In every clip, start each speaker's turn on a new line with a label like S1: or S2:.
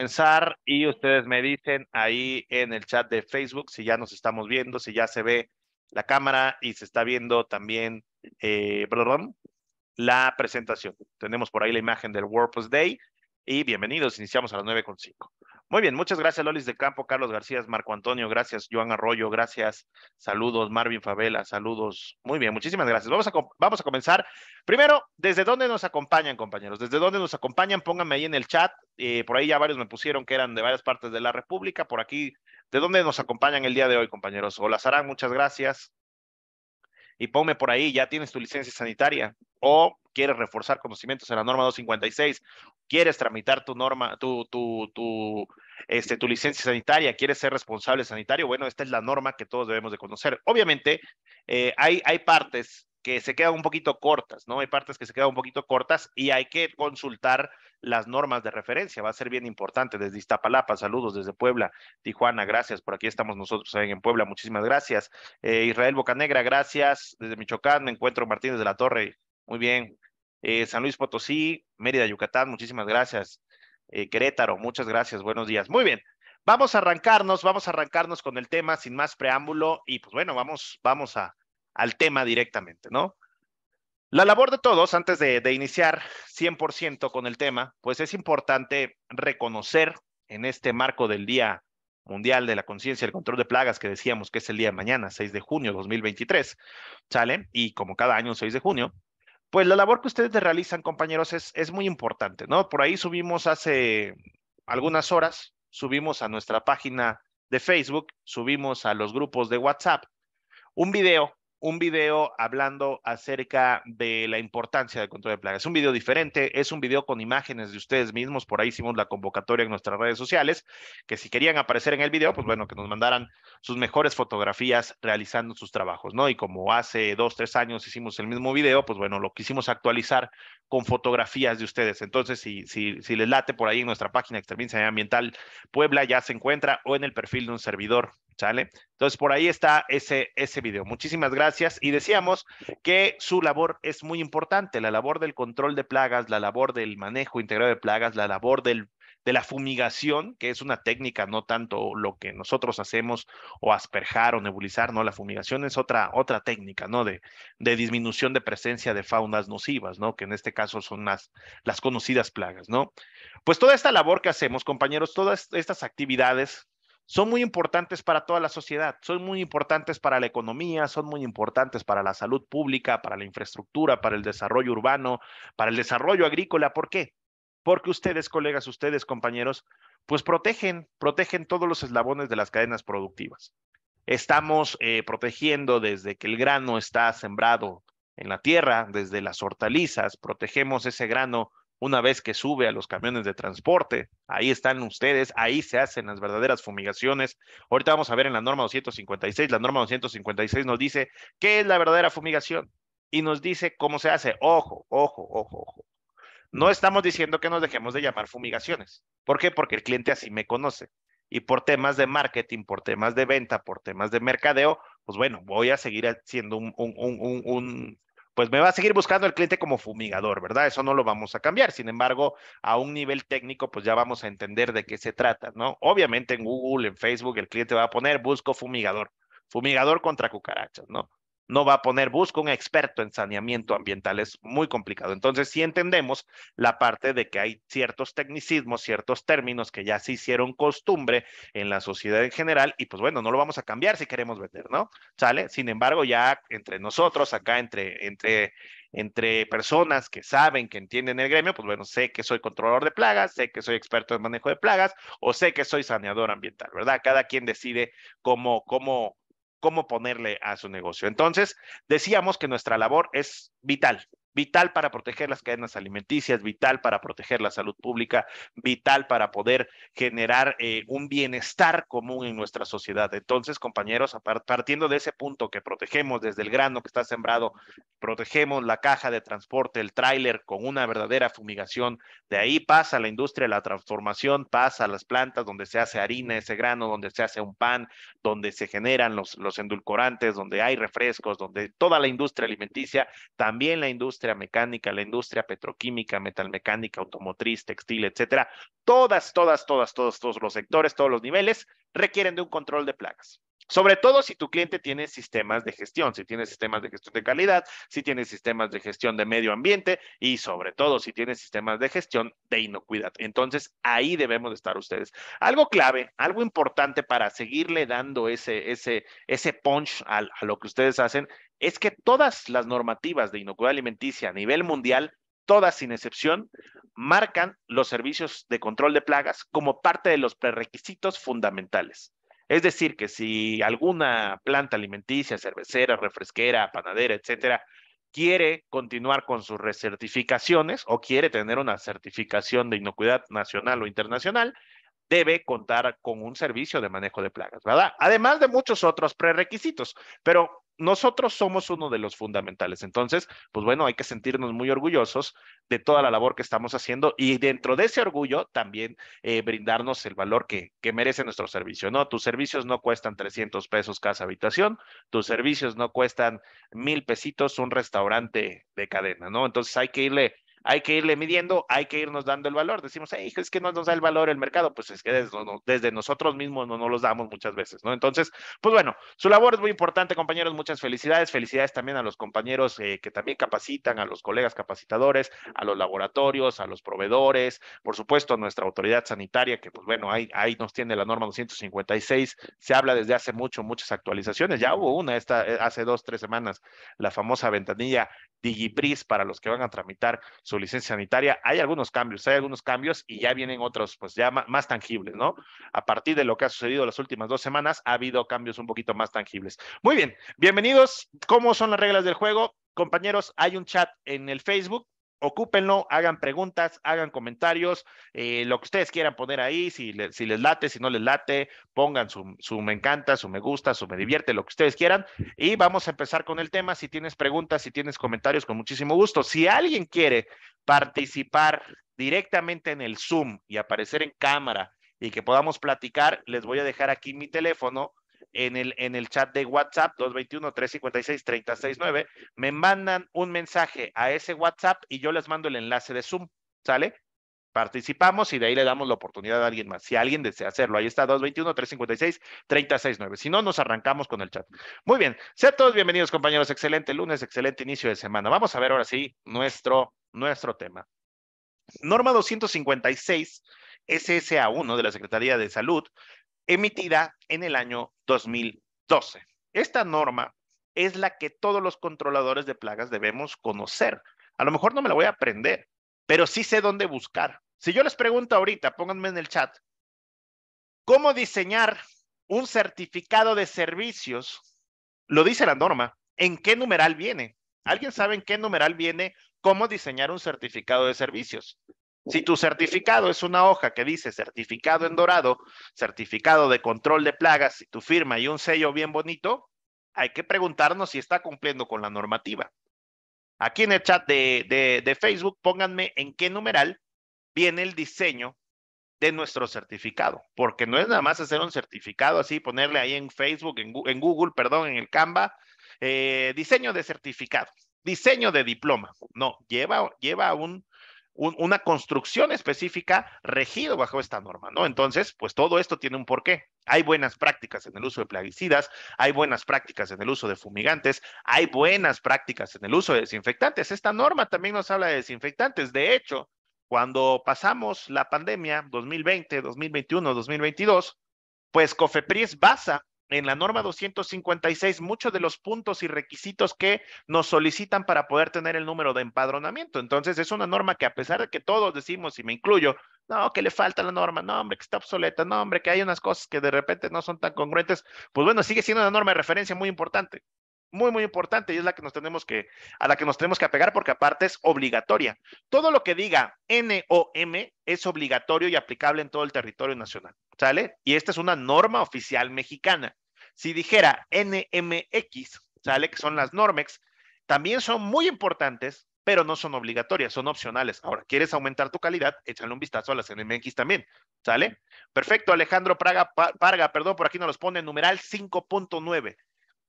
S1: comenzar y ustedes me dicen ahí en el chat de Facebook si ya nos estamos viendo, si ya se ve la
S2: cámara y se está viendo también, perdón, eh, la presentación. Tenemos por ahí la imagen del WordPress Day y bienvenidos, iniciamos a las 9.5. Muy bien, muchas gracias Lolis de Campo, Carlos García, Marco Antonio, gracias Joan Arroyo, gracias, saludos Marvin Favela, saludos. Muy bien, muchísimas gracias. Vamos a, vamos a comenzar. Primero, ¿desde dónde nos acompañan, compañeros? ¿Desde dónde nos acompañan? Pónganme ahí en el chat. Eh, por ahí ya varios me pusieron que eran de varias partes de la República. Por aquí, ¿de dónde nos acompañan el día de hoy, compañeros? Hola, Sarán, muchas gracias y ponme por ahí, ya tienes tu licencia sanitaria o quieres reforzar conocimientos en la norma 256, quieres tramitar tu norma, tu, tu, tu, este, tu licencia sanitaria, quieres ser responsable sanitario, bueno, esta es la norma que todos debemos de conocer. Obviamente, eh, hay, hay partes que se quedan un poquito cortas, ¿no? Hay partes que se quedan un poquito cortas y hay que consultar las normas de referencia. Va a ser bien importante desde Iztapalapa. Saludos desde Puebla, Tijuana, gracias. Por aquí estamos nosotros en Puebla. Muchísimas gracias. Eh, Israel Bocanegra, gracias. Desde Michoacán me encuentro Martínez de la Torre. Muy bien. Eh, San Luis Potosí, Mérida, Yucatán, muchísimas gracias. Eh, Querétaro, muchas gracias. Buenos días. Muy bien. Vamos a arrancarnos, vamos a arrancarnos con el tema sin más preámbulo y pues bueno, vamos, vamos a, al tema directamente, ¿no? La labor de todos, antes de, iniciar 100% con el tema, pues es importante reconocer en este marco del Día Mundial de la Conciencia y el Control de Plagas, que decíamos que es el día de mañana, 6 de junio de 2023, ¿sale? Y como cada año, 6 de junio, pues la labor que ustedes realizan, compañeros, es, es muy importante, ¿no? Por ahí subimos hace algunas horas, subimos a nuestra página de Facebook, subimos a los grupos de WhatsApp un video un video hablando acerca de la importancia del control de plagas. Es un video diferente, es un video con imágenes de ustedes mismos, por ahí hicimos la convocatoria en nuestras redes sociales, que si querían aparecer en el video, pues bueno, que nos mandaran sus mejores fotografías realizando sus trabajos, ¿no? Y como hace dos, tres años hicimos el mismo video, pues bueno, lo quisimos actualizar con fotografías de ustedes. Entonces, si, si, les late por ahí en nuestra página Extermin Ambiental Puebla, ya se encuentra o en el perfil de un servidor ¿Sale? Entonces, por ahí está ese, ese video. Muchísimas gracias. Y decíamos que su labor es muy importante, la labor del control de plagas, la labor del manejo integrado de plagas, la labor del, de la fumigación, que es una técnica, no tanto lo que nosotros hacemos o asperjar o nebulizar, ¿no? La fumigación es otra, otra técnica, ¿no? De, de disminución de presencia de faunas nocivas, ¿no? Que en este caso son las, las conocidas plagas, ¿no? Pues toda esta labor que hacemos, compañeros, todas estas actividades son muy importantes para toda la sociedad, son muy importantes para la economía, son muy importantes para la salud pública, para la infraestructura, para el desarrollo urbano, para el desarrollo agrícola. ¿Por qué? Porque ustedes, colegas, ustedes, compañeros, pues protegen, protegen todos los eslabones de las cadenas productivas. Estamos eh, protegiendo desde que el grano está sembrado en la tierra, desde las hortalizas, protegemos ese grano una vez que sube a los camiones de transporte. Ahí están ustedes, ahí se hacen las verdaderas fumigaciones. Ahorita vamos a ver en la norma 256, la norma 256 nos dice qué es la verdadera fumigación y nos dice cómo se hace. Ojo, ojo, ojo, ojo. No estamos diciendo que nos dejemos de llamar fumigaciones. ¿Por qué? Porque el cliente así me conoce. Y por temas de marketing, por temas de venta, por temas de mercadeo, pues bueno, voy a seguir haciendo un, un, un, un pues me va a seguir buscando el cliente como fumigador, ¿verdad? Eso no lo vamos a cambiar. Sin embargo, a un nivel técnico, pues ya vamos a entender de qué se trata, ¿no? Obviamente en Google, en Facebook, el cliente va a poner busco fumigador, fumigador contra cucarachas, ¿no? no va a poner, busco un experto en saneamiento ambiental, es muy complicado. Entonces, sí entendemos la parte de que hay ciertos tecnicismos, ciertos términos que ya se hicieron costumbre en la sociedad en general y pues bueno, no lo vamos a cambiar si queremos vender, ¿no? ¿Sale? Sin embargo, ya entre nosotros, acá entre, entre, entre personas que saben, que entienden el gremio, pues bueno, sé que soy controlador de plagas, sé que soy experto en manejo de plagas o sé que soy saneador ambiental, ¿verdad? Cada quien decide cómo, cómo, cómo ponerle a su negocio. Entonces, decíamos que nuestra labor es vital, vital para proteger las cadenas alimenticias, vital para proteger la salud pública, vital para poder generar eh, un bienestar común en nuestra sociedad. Entonces, compañeros, partiendo de ese punto que protegemos desde el grano que está sembrado, protegemos la caja de transporte, el tráiler con una verdadera fumigación, de ahí pasa la industria, la transformación, pasa a las plantas donde se hace harina, ese grano, donde se hace un pan, donde se generan los, los endulcorantes, donde hay refrescos, donde toda la industria alimenticia, también la industria mecánica, la industria petroquímica, metalmecánica, automotriz, textil, etcétera. Todas, todas, todas, todos, todos los sectores, todos los niveles requieren de un control de plagas. Sobre todo si tu cliente tiene sistemas de gestión, si tiene sistemas de gestión de calidad, si tiene sistemas de gestión de medio ambiente y sobre todo si tiene sistemas de gestión de inocuidad. Entonces, ahí debemos estar ustedes. Algo clave, algo importante para seguirle dando ese, ese, punch a, a lo que ustedes hacen es que todas las normativas de inocuidad alimenticia a nivel mundial todas sin excepción, marcan los servicios de control de plagas como parte de los prerequisitos fundamentales. Es decir, que si alguna planta alimenticia, cervecera, refresquera, panadera, etcétera, quiere continuar con sus recertificaciones o quiere tener una certificación de inocuidad nacional o internacional, debe contar con un servicio de manejo de plagas, ¿verdad? Además de muchos otros prerequisitos, pero nosotros somos uno de los fundamentales. Entonces, pues bueno, hay que sentirnos muy orgullosos de toda la labor que estamos haciendo y dentro de ese orgullo también eh, brindarnos el valor que, que merece nuestro servicio, ¿no? Tus servicios no cuestan 300 pesos casa habitación, tus servicios no cuestan mil pesitos un restaurante de cadena, ¿no? Entonces hay que irle hay que irle midiendo, hay que irnos dando el valor. Decimos, es que no nos da el valor el mercado, pues es que desde, nosotros mismos no nos los damos muchas veces, ¿no? Entonces, pues bueno, su labor es muy importante, compañeros, muchas felicidades, felicidades también a los compañeros eh, que también capacitan, a los colegas capacitadores, a los laboratorios, a los proveedores, por supuesto, a nuestra autoridad sanitaria, que pues bueno, ahí, ahí nos tiene la norma 256, se habla desde hace mucho, muchas actualizaciones, ya hubo una esta, eh, hace dos, tres semanas, la famosa ventanilla DigiPris para los que van a tramitar su licencia sanitaria. Hay algunos cambios, hay algunos cambios y ya vienen otros, pues ya más, tangibles, ¿no? A partir de lo que ha sucedido las últimas dos semanas, ha habido cambios un poquito más tangibles. Muy bien, bienvenidos. ¿Cómo son las reglas del juego? Compañeros, hay un chat en el Facebook ocúpenlo, hagan preguntas, hagan comentarios, eh, lo que ustedes quieran poner ahí, si, si, les late, si no les late, pongan su, su, me encanta, su me gusta, su me divierte, lo que ustedes quieran. Y vamos a empezar con el tema. Si tienes preguntas, si tienes comentarios, con muchísimo gusto. Si alguien quiere participar directamente en el Zoom y aparecer en cámara y que podamos platicar, les voy a dejar aquí mi teléfono en el, en el chat de WhatsApp 221-356-369, me mandan un mensaje a ese WhatsApp y yo les mando el enlace de Zoom, ¿sale? Participamos y de ahí le damos la oportunidad a alguien más, si alguien desea hacerlo. Ahí está 221-356-369. Si no, nos arrancamos con el chat. Muy bien, sean todos bienvenidos compañeros. Excelente lunes, excelente inicio de semana. Vamos a ver ahora sí nuestro, nuestro tema. Norma 256 SSA1 de la Secretaría de Salud emitida en el año 2012. Esta norma es la que todos los controladores de plagas debemos conocer. A lo mejor no me la voy a aprender, pero sí sé dónde buscar. Si yo les pregunto ahorita, pónganme en el chat, ¿cómo diseñar un certificado de servicios? Lo dice la norma. ¿En qué numeral viene? ¿Alguien sabe en qué numeral viene cómo diseñar un certificado de servicios? Si tu certificado es una hoja que dice certificado en dorado, certificado de control de plagas, y tu firma y un sello bien bonito, hay que preguntarnos si está cumpliendo con la normativa. Aquí en el chat de, Facebook, pónganme en qué numeral viene el diseño de nuestro certificado, porque no es nada más hacer un certificado así, ponerle ahí en Facebook, en, Google, perdón, en el Canva, eh, diseño de certificado, diseño de diploma. No, lleva, lleva un, una construcción específica regido bajo esta norma, ¿no? Entonces, pues todo esto tiene un porqué. Hay buenas prácticas en el uso de plaguicidas, hay buenas prácticas en el uso de fumigantes, hay buenas prácticas en el uso de desinfectantes. Esta norma también nos habla de desinfectantes. De hecho, cuando pasamos la pandemia 2020, 2021, 2022, pues Cofepris basa en la norma 256 muchos de los puntos y requisitos que nos solicitan para poder tener el número de empadronamiento. Entonces, es una norma que a pesar de que todos decimos, y me incluyo, no, que le falta la norma, no, hombre, que está obsoleta, no, hombre, que hay unas cosas que de repente no son tan congruentes, pues bueno, sigue siendo una norma de referencia muy importante muy, muy importante y es la que nos tenemos que, a la que nos tenemos que apegar porque aparte es obligatoria. Todo lo que diga NOM es obligatorio y aplicable en todo el territorio nacional, ¿sale? Y esta es una norma oficial mexicana. Si dijera NMX, ¿sale? Que son las Normex, también son muy importantes, pero no son obligatorias, son opcionales. Ahora, ¿quieres aumentar tu calidad? Échale un vistazo a las NMX también, ¿sale? Perfecto, Alejandro Praga, Parga, perdón, por aquí nos los pone, numeral 5.9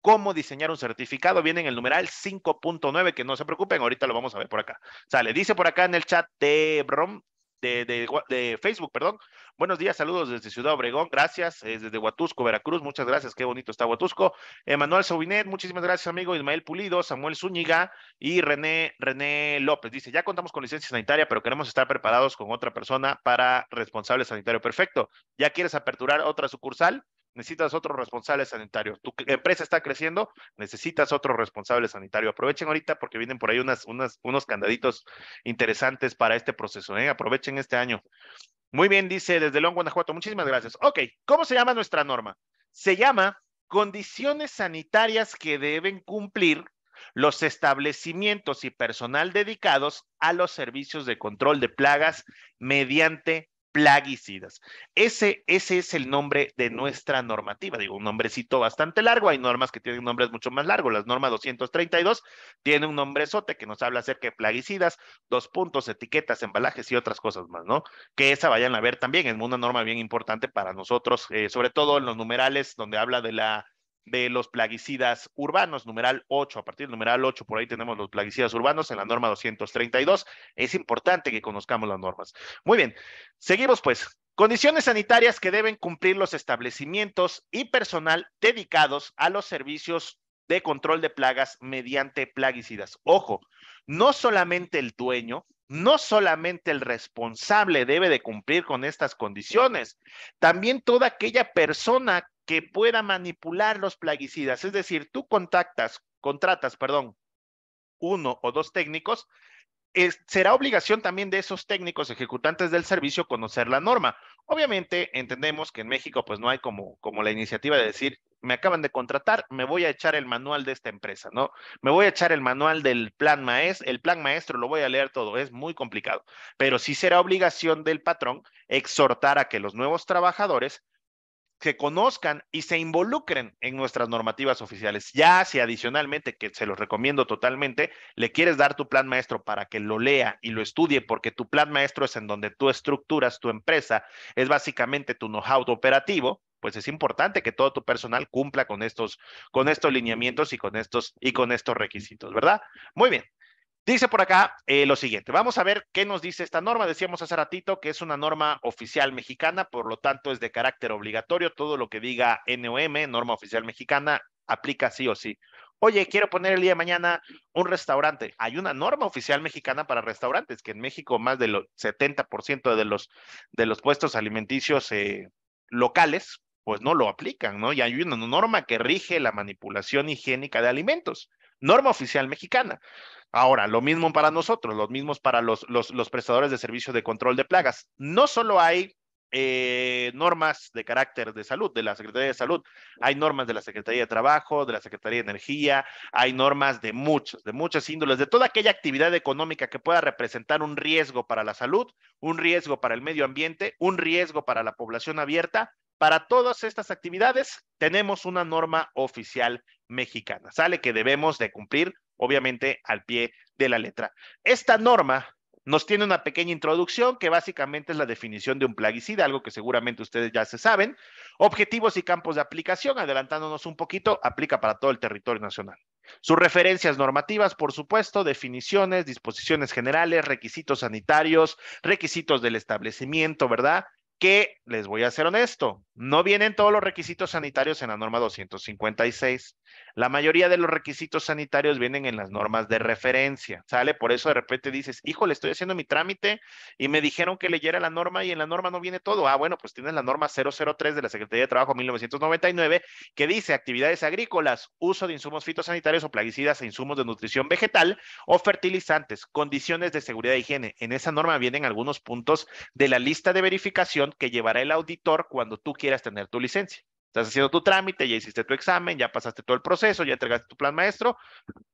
S2: cómo diseñar un certificado. Viene en el numeral 5.9, que no se preocupen, ahorita lo vamos a ver por acá. Sale, dice por acá en el chat de Brom, de, de, Facebook, perdón. Buenos días, saludos desde Ciudad Obregón, gracias, desde Huatusco, Veracruz, muchas gracias, qué bonito está Huatusco. Emanuel Sobinet, muchísimas gracias, amigo. Ismael Pulido, Samuel Zúñiga y René, René López. Dice, ya contamos con licencia sanitaria, pero queremos estar preparados con otra persona para responsable sanitario. Perfecto. ¿Ya quieres aperturar otra sucursal? necesitas otro responsable sanitario. Tu empresa está creciendo, necesitas otro responsable sanitario. Aprovechen ahorita porque vienen por ahí unas, unos candaditos interesantes para este proceso. ¿eh? Aprovechen este año. Muy bien, dice desde Long, Guanajuato. Muchísimas gracias. Ok, ¿cómo se llama nuestra norma? Se llama condiciones sanitarias que deben cumplir los establecimientos y personal dedicados a los servicios de control de plagas mediante plaguicidas. Ese, ese es el nombre de nuestra normativa. Digo, un nombrecito bastante largo. Hay normas que tienen nombres mucho más largos. Las normas 232 tiene un nombrezote que nos habla acerca de plaguicidas, dos puntos, etiquetas, embalajes y otras cosas más, ¿no? Que esa vayan a ver también. Es una norma bien importante para nosotros, eh, sobre todo en los numerales donde habla de la de los plaguicidas urbanos, numeral 8, a partir del numeral 8, por ahí tenemos los plaguicidas urbanos en la norma 232. Es importante que conozcamos las normas. Muy bien, seguimos pues. Condiciones sanitarias que deben cumplir los establecimientos y personal dedicados a los servicios de control de plagas mediante plaguicidas. Ojo, no solamente el dueño, no solamente el responsable debe de cumplir con estas condiciones, también toda aquella persona que pueda manipular los plaguicidas. Es decir, tú contactas, contratas, perdón, uno o dos técnicos, será obligación también de esos técnicos ejecutantes del servicio conocer la norma. Obviamente entendemos que en México pues no hay como, como la iniciativa de decir, me acaban de contratar, me voy a echar el manual de esta empresa, ¿no? Me voy a echar el manual del plan maestro, el plan maestro lo voy a leer todo, es muy complicado, pero sí será obligación del patrón exhortar a que los nuevos trabajadores que conozcan y se involucren en nuestras normativas oficiales. Ya si adicionalmente, que se los recomiendo totalmente, le quieres dar tu plan maestro para que lo lea y lo estudie, porque tu plan maestro es en donde tú estructuras tu empresa, es básicamente tu know-how operativo, pues es importante que todo tu personal cumpla con estos, con estos lineamientos y con estos, y con estos requisitos, ¿verdad? Muy bien. Dice por acá eh, lo siguiente, vamos a ver qué nos dice esta norma. Decíamos hace ratito que es una norma oficial mexicana, por lo tanto es de carácter obligatorio. Todo lo que diga NOM, norma oficial mexicana, aplica sí o sí. Oye, quiero poner el día de mañana un restaurante. Hay una norma oficial mexicana para restaurantes, que en México más del 70% de los, de los puestos alimenticios eh, locales, pues no lo aplican, ¿no? Y hay una norma que rige la manipulación higiénica de alimentos, norma oficial mexicana. Ahora, lo mismo para nosotros, lo mismo para los, los, prestadores de servicios de control de plagas. No solo hay eh, normas de carácter de salud, de la Secretaría de Salud. Hay normas de la Secretaría de Trabajo, de la Secretaría de Energía, hay normas de muchos, de muchas índoles, de toda aquella actividad económica que pueda representar un riesgo para la salud, un riesgo para el medio ambiente, un riesgo para la población abierta. Para todas estas actividades tenemos una norma oficial mexicana. Sale que debemos de cumplir obviamente al pie de la letra. Esta norma nos tiene una pequeña introducción que básicamente es la definición de un plaguicida, algo que seguramente ustedes ya se saben. Objetivos y campos de aplicación, adelantándonos un poquito, aplica para todo el territorio nacional. Sus referencias normativas, por supuesto, definiciones, disposiciones generales, requisitos sanitarios, requisitos del establecimiento, ¿verdad? Que les voy a ser honesto, no vienen todos los requisitos sanitarios en la norma 256. La mayoría de los requisitos sanitarios vienen en las normas de referencia, ¿sale? Por eso de repente dices, le estoy haciendo mi trámite y me dijeron que leyera la norma y en la norma no viene todo. Ah, bueno, pues tienes la norma 003 de la Secretaría de Trabajo 1999 que dice actividades agrícolas, uso de insumos fitosanitarios o plaguicidas e insumos de nutrición vegetal o fertilizantes, condiciones de seguridad e higiene. En esa norma vienen algunos puntos de la lista de verificación que llevará el auditor cuando tú quieras tener tu licencia. Estás haciendo tu trámite, ya hiciste tu examen, ya pasaste todo el proceso, ya entregaste tu plan maestro,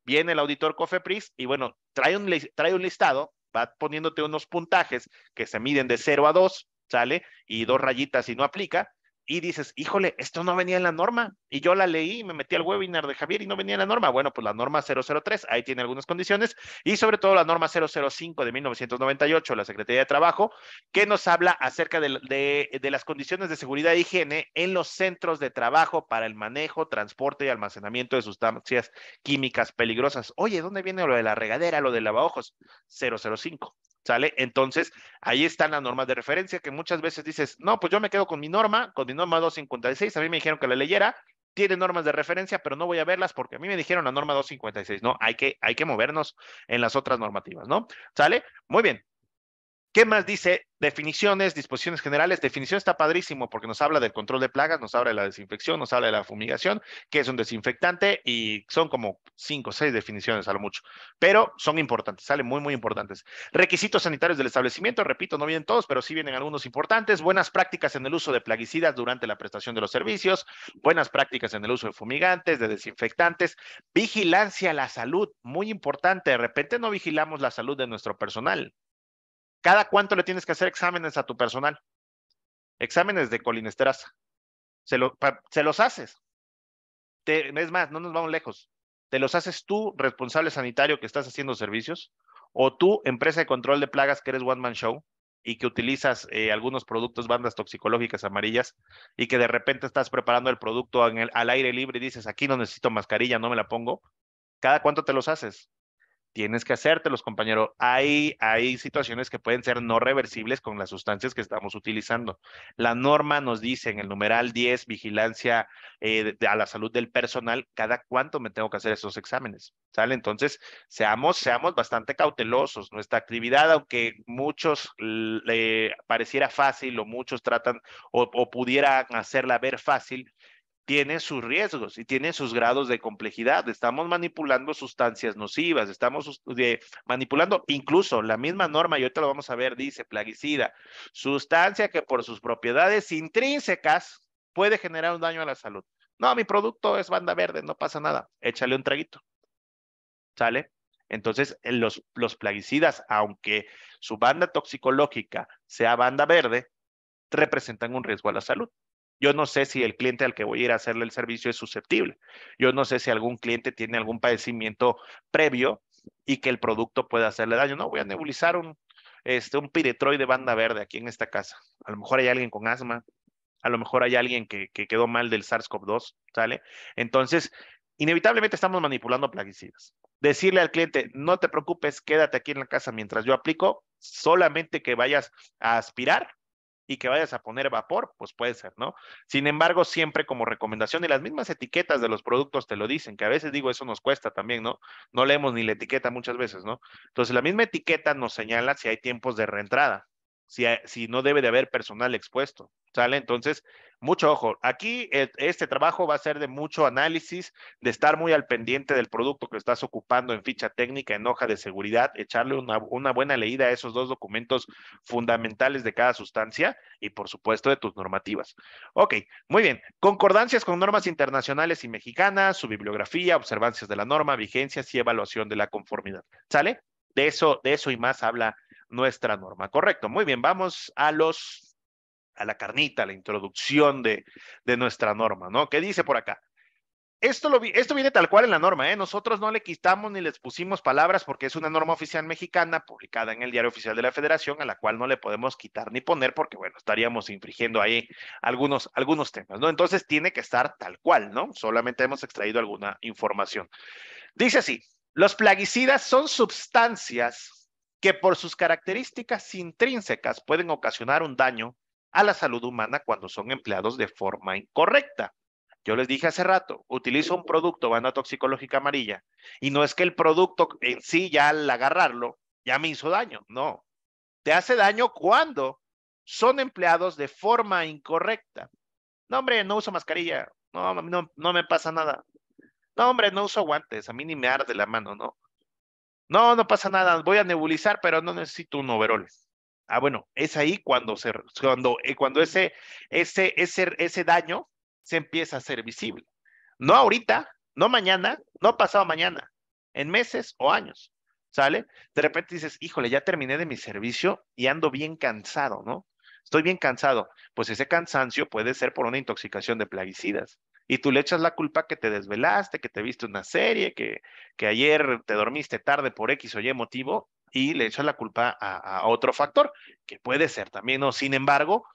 S2: viene el auditor COFEPRIS y bueno, trae un, trae un listado, va poniéndote unos puntajes que se miden de 0 a 2, ¿sale? Y dos rayitas si no aplica, y dices, híjole, esto no venía en la norma. Y yo la leí, me metí al webinar de Javier y no venía en la norma. Bueno, pues la norma 003, ahí tiene algunas condiciones, y sobre todo la norma 005 de 1998, la Secretaría de Trabajo, que nos habla acerca de, las condiciones de seguridad e higiene en los centros de trabajo para el manejo, transporte y almacenamiento de sustancias químicas peligrosas. Oye, ¿dónde viene lo de la regadera, lo del lavaojos? 005. ¿Sale? Entonces, ahí están las normas de referencia que muchas veces dices, no, pues yo me quedo con mi norma, con mi norma 256, a mí me dijeron que la leyera, tiene normas de referencia, pero no voy a verlas porque a mí me dijeron la norma 256, ¿no? Hay que, hay que movernos en las otras normativas, ¿no? ¿Sale? Muy bien. ¿Qué más dice? Definiciones, disposiciones generales. Definición está padrísimo porque nos habla del control de plagas, nos habla de la desinfección, nos habla de la fumigación, que es un desinfectante y son como cinco o seis definiciones a lo mucho, pero son importantes, salen muy, muy importantes. Requisitos sanitarios del establecimiento, repito, no vienen todos, pero sí vienen algunos importantes. Buenas prácticas en el uso de plaguicidas durante la prestación de los servicios, buenas prácticas en el uso de fumigantes, de desinfectantes, vigilancia a la salud, muy importante. De repente no vigilamos la salud de nuestro personal. ¿Cada cuánto le tienes que hacer exámenes a tu personal? Exámenes de colinesterasa. Se, se los haces. es más, no nos vamos lejos. Te los haces tú, responsable sanitario que estás haciendo servicios, o tú, empresa de control de plagas que eres One Man Show y que utilizas eh, algunos productos, bandas toxicológicas amarillas, y que de repente estás preparando el producto al aire libre y dices, aquí no necesito mascarilla, no me la pongo. ¿Cada cuánto te los haces? tienes que hacértelos, compañero. Hay, hay situaciones que pueden ser no reversibles con las sustancias que estamos utilizando. La norma nos dice en el numeral 10, vigilancia eh, a la salud del personal, cada cuánto me tengo que hacer esos exámenes, ¿sale? Entonces, seamos, seamos bastante cautelosos. Nuestra actividad, aunque muchos le pareciera fácil o muchos tratan o, o pudieran hacerla ver fácil, tiene sus riesgos y tiene sus grados de complejidad. Estamos manipulando sustancias nocivas, estamos eh, manipulando incluso la misma norma, y ahorita lo vamos a ver, dice plaguicida, sustancia que por sus propiedades intrínsecas puede generar un daño a la salud. No, mi producto es banda verde, no pasa nada, échale un traguito. ¿Sale? Entonces, eh, los plaguicidas, aunque su banda toxicológica sea banda verde, representan un riesgo a la salud. Yo no sé si el cliente al que voy a ir a hacerle el servicio es susceptible. Yo no sé si algún cliente tiene algún padecimiento previo y que el producto pueda hacerle daño. No, voy a nebulizar un, este, un de banda verde aquí en esta casa. A lo mejor hay alguien con asma, a lo mejor hay alguien que, que quedó mal del SARS-CoV-2, ¿sale? Entonces, inevitablemente estamos manipulando plaguicidas. Decirle al cliente, no te preocupes, quédate aquí en la casa mientras yo aplico, solamente que vayas a aspirar y que vayas a poner vapor, pues puede ser, ¿no? Sin embargo, siempre como recomendación y las mismas etiquetas de los productos te lo dicen, que a veces digo, eso nos cuesta también, ¿no? No leemos ni la etiqueta muchas veces, ¿no? Entonces, la misma etiqueta nos señala si hay tiempos de reentrada, si, si no debe de haber personal expuesto, ¿sale? Entonces, mucho ojo. Aquí e, este trabajo va a ser de mucho análisis, de estar muy al pendiente del producto que estás ocupando en ficha técnica, en hoja de seguridad, echarle una, buena leída a esos dos documentos fundamentales de cada sustancia y, por supuesto, de tus normativas. Ok, muy bien. Concordancias con normas internacionales y mexicanas, su bibliografía, observancias de la norma, vigencias y evaluación de la conformidad. ¿Sale? De eso, de eso y más habla nuestra norma. Correcto. Muy bien, vamos a los a la carnita, la introducción de, de nuestra norma, ¿no? ¿Qué dice por acá? Esto, lo esto viene tal cual en la norma, ¿eh? Nosotros no le quitamos ni les pusimos palabras porque es una norma oficial mexicana publicada en el Diario Oficial de la Federación, a la cual no le podemos quitar ni poner porque, bueno, estaríamos infringiendo ahí algunos, algunos temas, ¿no? Entonces tiene que estar tal cual, ¿no? Solamente hemos extraído alguna información. Dice así, los plaguicidas son sustancias que por sus características intrínsecas pueden ocasionar un daño a la salud humana cuando son empleados de forma incorrecta. Yo les dije hace rato, utilizo un producto banda toxicológica amarilla y no es que el producto en sí ya al agarrarlo ya me hizo daño, no. Te hace daño cuando son empleados de forma incorrecta. No, hombre, no uso mascarilla, no, no, no me pasa nada. No, hombre, no uso guantes, a mí ni me arde la mano, ¿no? No, no pasa nada, voy a nebulizar, pero no necesito un overol. Ah, bueno, es ahí cuando, se, cuando, eh, cuando ese, ese, ese, daño se empieza a ser visible. No ahorita, no mañana, no pasado mañana, en meses o años, ¿sale? De repente dices, híjole, ya terminé de mi servicio y ando bien cansado, ¿no? Estoy bien cansado. Pues ese cansancio puede ser por una intoxicación de plaguicidas y tú le echas la culpa que te desvelaste, que te viste una serie, que, que ayer te dormiste tarde por X o Y motivo, y le echa la culpa a, otro factor, que puede ser también, ¿no? Sin embargo,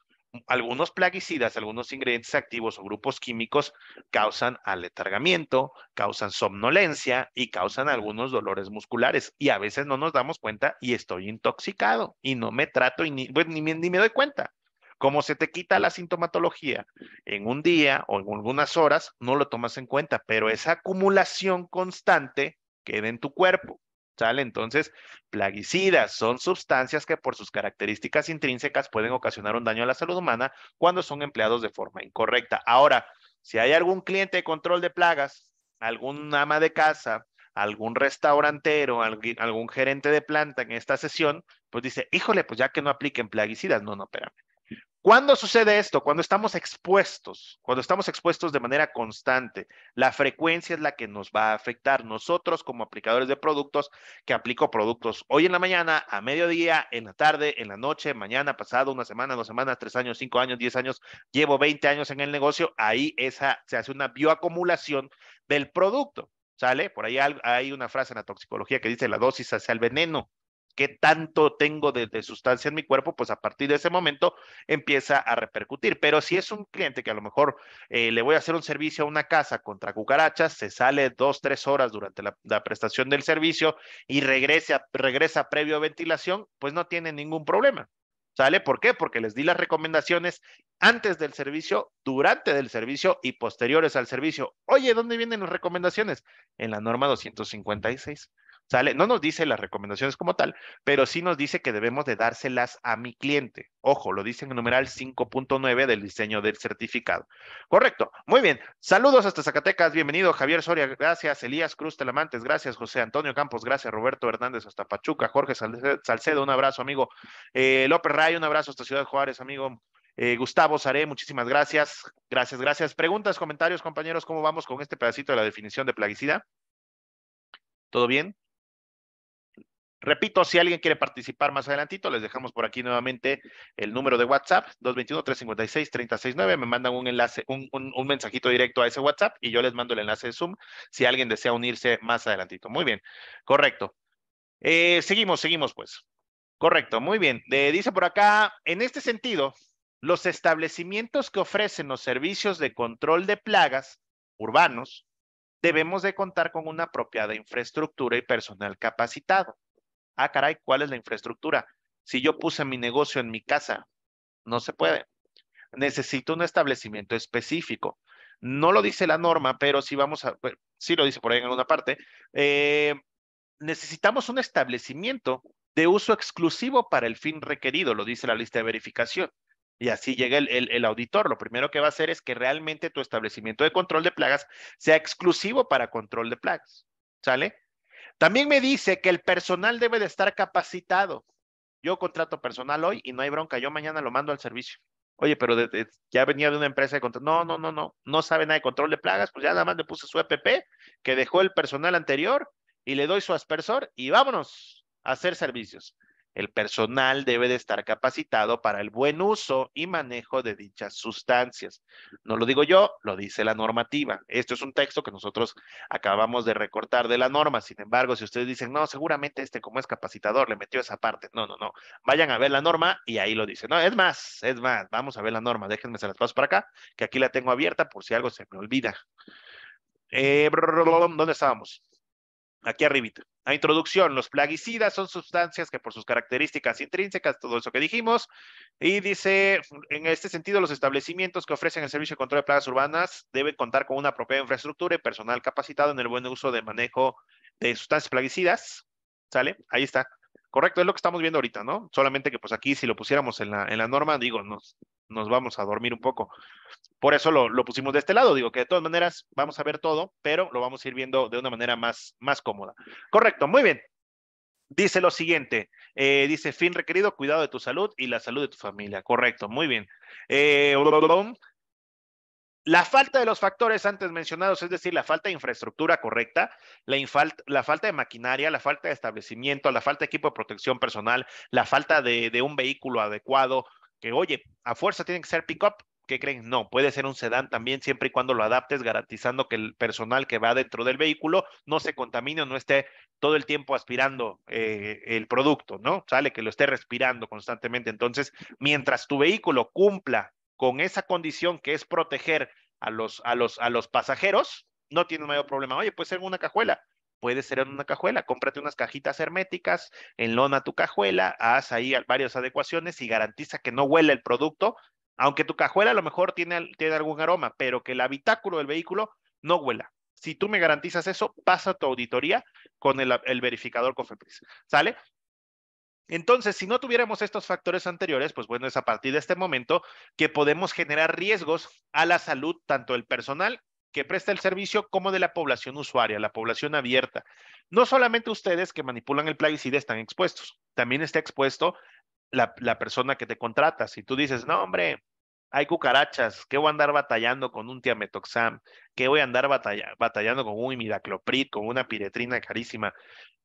S2: algunos plaguicidas, algunos ingredientes activos o grupos químicos causan aletargamiento, causan somnolencia y causan algunos dolores musculares. Y a veces no nos damos cuenta y estoy intoxicado y no me trato y ni, pues, ni me doy cuenta. Como se te quita la sintomatología en un día o en algunas horas, no lo tomas en cuenta, pero esa acumulación constante queda en tu cuerpo ¿Sale? Entonces, plaguicidas son sustancias que por sus características intrínsecas pueden ocasionar un daño a la salud humana cuando son empleados de forma incorrecta. Ahora, si hay algún cliente de control de plagas, algún ama de casa, algún restaurantero, algún, gerente de planta en esta sesión, pues dice, híjole, pues ya que no apliquen plaguicidas, no, no, espérame. ¿Cuándo sucede esto? Cuando estamos expuestos, cuando estamos expuestos de manera constante, la frecuencia es la que nos va a afectar. Nosotros como aplicadores de productos, que aplico productos hoy en la mañana, a mediodía, en la tarde, en la noche, mañana, pasado, una semana, dos semanas, tres años, cinco años, diez años, llevo 20 años en el negocio, ahí esa, se hace una bioacumulación del producto. ¿Sale? Por ahí hay una frase en la toxicología que dice la dosis hacia el veneno qué tanto tengo de, sustancia en mi cuerpo, pues a partir de ese momento empieza a repercutir. Pero si es un cliente que a lo mejor eh, le voy a hacer un servicio a una casa contra cucarachas, se sale dos, tres horas durante la, prestación del servicio y regresa, regresa previo a ventilación, pues no tiene ningún problema. ¿Sale? ¿Por qué? Porque les di las recomendaciones antes del servicio, durante del servicio y posteriores al servicio. Oye, ¿dónde vienen las recomendaciones? En la norma 256. ¿sale? No nos dice las recomendaciones como tal, pero sí nos dice que debemos de dárselas a mi cliente. Ojo, lo dice en el numeral 5.9 del diseño del certificado. Correcto. Muy bien. Saludos hasta Zacatecas. Bienvenido, Javier Soria. Gracias, Elías Cruz Telamantes. Gracias, José Antonio Campos. Gracias, Roberto Hernández hasta Pachuca. Jorge Salcedo, un abrazo, amigo. Eh, López Ray, un abrazo hasta Ciudad Juárez, amigo. Eh, Gustavo Saré, muchísimas gracias. Gracias, gracias. Preguntas, comentarios, compañeros, ¿cómo vamos con este pedacito de la definición de plaguicida? ¿Todo bien? Repito, si alguien quiere participar más adelantito, les dejamos por aquí nuevamente el número de WhatsApp, 221-356-369. Me mandan un enlace, un, mensajito directo a ese WhatsApp y yo les mando el enlace de Zoom si alguien desea unirse más adelantito. Muy bien, correcto. Eh, seguimos, seguimos pues. Correcto, muy bien. dice por acá, en este sentido, los establecimientos que ofrecen los servicios de control de plagas urbanos debemos de contar con una apropiada infraestructura y personal capacitado ah, caray, ¿cuál es la infraestructura? Si yo puse mi negocio en mi casa, no se puede. Necesito un establecimiento específico. No lo dice la norma, pero sí vamos a, sí lo dice por ahí en alguna parte. Eh, necesitamos un establecimiento de uso exclusivo para el fin requerido, lo dice la lista de verificación. Y así llega el, auditor. Lo primero que va a hacer es que realmente tu establecimiento de control de plagas sea exclusivo para control de plagas. ¿Sale? También me dice que el personal debe de estar capacitado. Yo contrato personal hoy y no hay bronca, yo mañana lo mando al servicio. Oye, pero ya venía de una empresa de control. No, no, no, no, no sabe nada de control de plagas, pues ya nada más le puse su EPP que dejó el personal anterior y le doy su aspersor y vámonos a hacer servicios. El personal debe de estar capacitado para el buen uso y manejo de dichas sustancias. No lo digo yo, lo dice la normativa. Esto es un texto que nosotros acabamos de recortar de la norma. Sin embargo, si ustedes dicen, no, seguramente este como es capacitador le metió esa parte. No, no, no. Vayan a ver la norma y ahí lo dice. No, es más, es más. Vamos a ver la norma. Déjenme se las paso para acá, que aquí la tengo abierta por si algo se me olvida. Eh, ¿Dónde estábamos? aquí arriba A introducción, los plaguicidas son sustancias que por sus características intrínsecas, todo eso que dijimos, y dice, en este sentido, los establecimientos que ofrecen el servicio de control de plagas urbanas deben contar con una propia infraestructura y personal capacitado en el buen uso de manejo de sustancias plaguicidas. ¿Sale? Ahí está. Correcto, es lo que estamos viendo ahorita, ¿no? Solamente que pues aquí si lo pusiéramos en la, en la norma, digo, nos, nos vamos a dormir un poco. Por eso lo, lo, pusimos de este lado. Digo que de todas maneras vamos a ver todo, pero lo vamos a ir viendo de una manera más, más cómoda. Correcto, muy bien. Dice lo siguiente, eh, dice fin requerido, cuidado de tu salud y la salud de tu familia. Correcto, muy bien. Eh, la falta de los factores antes mencionados, es decir, la falta de infraestructura correcta, la, la, falta de maquinaria, la falta de establecimiento, la falta de equipo de protección personal, la falta de, de un vehículo adecuado, que, oye, a fuerza tiene que ser pick-up, ¿qué creen? No, puede ser un sedán también siempre y cuando lo adaptes, garantizando que el personal que va dentro del vehículo no se contamine o no esté todo el tiempo aspirando eh, el producto, ¿no? Sale que lo esté respirando constantemente. Entonces, mientras tu vehículo cumpla con esa condición que es proteger a los, a los, a los pasajeros, no tiene mayor problema. Oye, puede ser una cajuela, puede ser en una cajuela. Cómprate unas cajitas herméticas, enlona tu cajuela, haz ahí varias adecuaciones y garantiza que no huele el producto, aunque tu cajuela a lo mejor tiene, tiene algún aroma, pero que el habitáculo del vehículo no huela. Si tú me garantizas eso, pasa tu auditoría con el, el verificador Cofepris. ¿Sale? Entonces, si no tuviéramos estos factores anteriores, pues bueno, es a partir de este momento que podemos generar riesgos a la salud tanto del personal que presta el servicio como de la población usuaria, la población abierta. No solamente ustedes que manipulan el plaguicida están expuestos, también está expuesto la, persona que te contrata. Si tú dices, no, hombre, hay cucarachas, ¿qué voy a andar batallando con un tiametoxam? ¿Qué voy a andar batallando con un imidacloprid, con una piretrina carísima?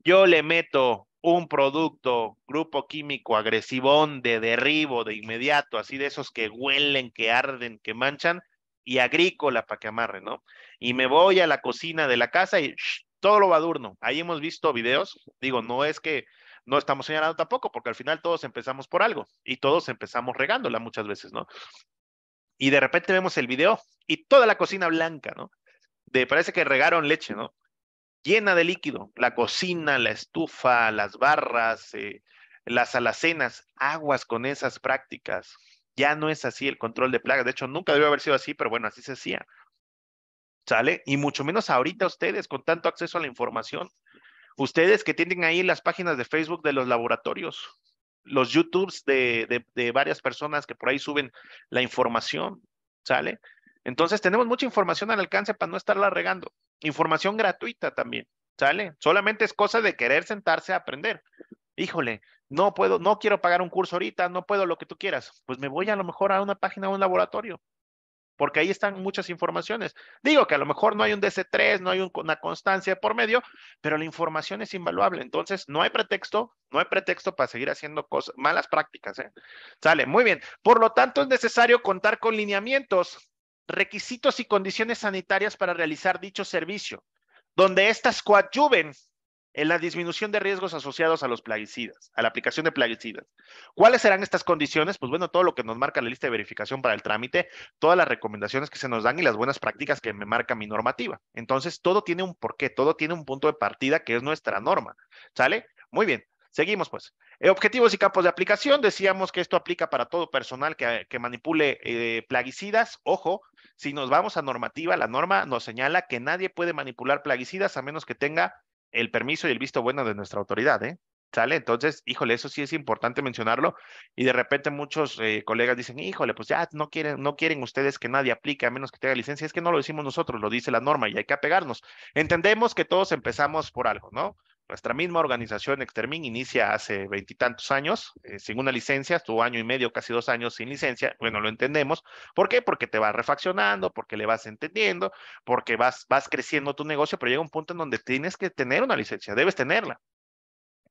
S2: Yo le meto un producto, grupo químico agresivón de derribo de inmediato, así de esos que huelen, que arden, que manchan, y agrícola para que amarre, ¿no? Y me voy a la cocina de la casa y todo lo badurno. Ahí hemos visto videos, digo, no es que no estamos señalando tampoco, porque al final todos empezamos por algo y todos empezamos regándola muchas veces, ¿no? Y de repente vemos el video y toda la cocina blanca, ¿no? De parece que regaron leche, ¿no? Llena de líquido, la cocina, la estufa, las barras, eh, las alacenas, aguas con esas prácticas. Ya no es así el control de plagas. De hecho, nunca debió haber sido así, pero bueno, así se hacía. ¿Sale? Y mucho menos ahorita ustedes, con tanto acceso a la información. Ustedes que tienen ahí las páginas de Facebook de los laboratorios, los YouTubes de, de, de varias personas que por ahí suben la información. ¿Sale? Entonces tenemos mucha información al alcance para no estarla regando. Información gratuita también, ¿sale? Solamente es cosa de querer sentarse a aprender. Híjole, no puedo, no quiero pagar un curso ahorita, no puedo lo que tú quieras, pues me voy a lo mejor a una página a un laboratorio, porque ahí están muchas informaciones. Digo que a lo mejor no hay un DC3, no hay una constancia por medio, pero la información es invaluable. Entonces, no hay pretexto, no hay pretexto para seguir haciendo cosas, malas prácticas. ¿eh? Sale, muy bien. Por lo tanto, es necesario contar con lineamientos, requisitos y condiciones sanitarias para realizar dicho servicio, donde estas coadyuven en la disminución de riesgos asociados a los plaguicidas, a la aplicación de plaguicidas. ¿Cuáles serán estas condiciones? Pues bueno, todo lo que nos marca la lista de verificación para el trámite, todas las recomendaciones que se nos dan y las buenas prácticas que me marca mi normativa. Entonces, todo tiene un porqué, todo tiene un punto de partida que es nuestra norma. ¿Sale? Muy bien. Seguimos pues. Eh, objetivos y campos de aplicación. Decíamos que esto aplica para todo personal que, manipule eh, plaguicidas. Ojo, si nos vamos a normativa, la norma nos señala que nadie puede manipular plaguicidas a menos que tenga el permiso y el visto bueno de nuestra autoridad, ¿eh? ¿Sale? Entonces, híjole, eso sí es importante mencionarlo. Y de repente muchos eh, colegas dicen, híjole, pues ya no quieren, no quieren ustedes que nadie aplique a menos que tenga licencia. Es que no lo decimos nosotros, lo dice la norma y hay que apegarnos. Entendemos que todos empezamos por algo, ¿no? Nuestra misma organización Extermin inicia hace veintitantos años eh, sin una licencia, estuvo año y medio, casi dos años sin licencia. Bueno, lo entendemos. ¿Por qué? Porque te vas refaccionando, porque le vas entendiendo, porque vas, vas creciendo tu negocio, pero llega un punto en donde tienes que tener una licencia, debes tenerla.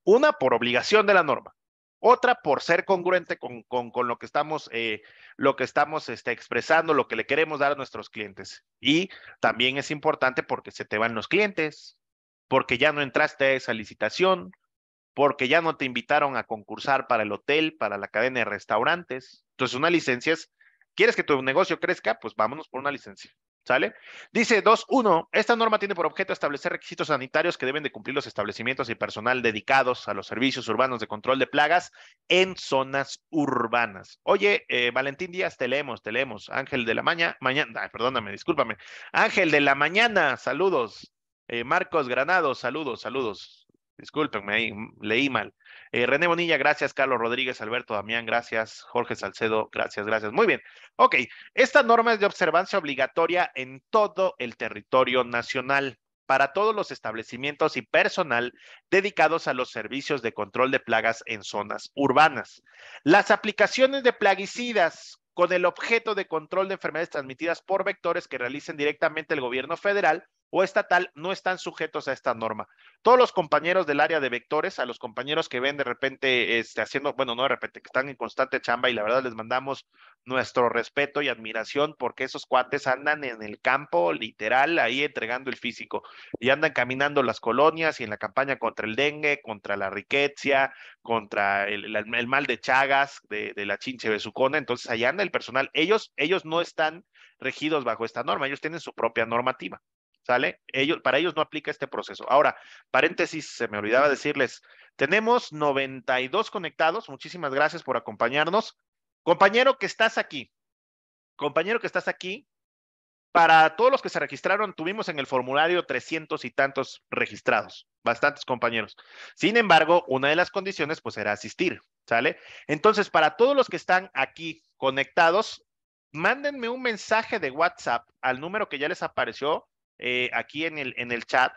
S2: Una por obligación de la norma, otra por ser congruente con, con, con lo que estamos, eh, lo que estamos este, expresando, lo que le queremos dar a nuestros clientes. Y también es importante porque se te van los clientes, porque ya no entraste a esa licitación, porque ya no te invitaron a concursar para el hotel, para la cadena de restaurantes. Entonces, una licencia es, ¿quieres que tu negocio crezca? Pues vámonos por una licencia. ¿Sale? Dice 2.1. Esta norma tiene por objeto establecer requisitos sanitarios que deben de cumplir los establecimientos y personal dedicados a los servicios urbanos de control de plagas en zonas urbanas. Oye, eh, Valentín Díaz, te leemos, te leemos. Ángel de la Mañana, mañana, perdóname, discúlpame. Ángel de la Mañana, saludos. Eh, Marcos Granado, saludos, saludos. Discúlpenme, ahí leí mal. Eh, René Bonilla, gracias. Carlos Rodríguez, Alberto Damián, gracias. Jorge Salcedo, gracias, gracias. Muy bien. Ok, esta norma es de observancia obligatoria en todo el territorio nacional para todos los establecimientos y personal dedicados a los servicios de control de plagas en zonas urbanas. Las aplicaciones de plaguicidas con el objeto de control de enfermedades transmitidas por vectores que realicen directamente el gobierno federal o estatal no están sujetos a esta norma. Todos los compañeros del área de vectores, a los compañeros que ven de repente este, haciendo, bueno, no de repente, que están en constante chamba y la verdad les mandamos nuestro respeto y admiración porque esos cuates andan en el campo literal ahí entregando el físico y andan caminando las colonias y en la campaña contra el dengue, contra la riqueza, contra el, mal de Chagas, de, la chinche cona, entonces allá anda el personal. Ellos, ellos no están regidos bajo esta norma, ellos tienen su propia normativa. ¿Sale? Ellos, para ellos no aplica este proceso. Ahora, paréntesis, se me olvidaba decirles, tenemos 92 conectados. Muchísimas gracias por acompañarnos. Compañero que estás aquí, compañero que estás aquí, para todos los que se registraron, tuvimos en el formulario 300 y tantos registrados, bastantes compañeros. Sin embargo, una de las condiciones pues era asistir, ¿sale? Entonces, para todos los que están aquí conectados, mándenme un mensaje de WhatsApp al número que ya les apareció eh, aquí en el, en el chat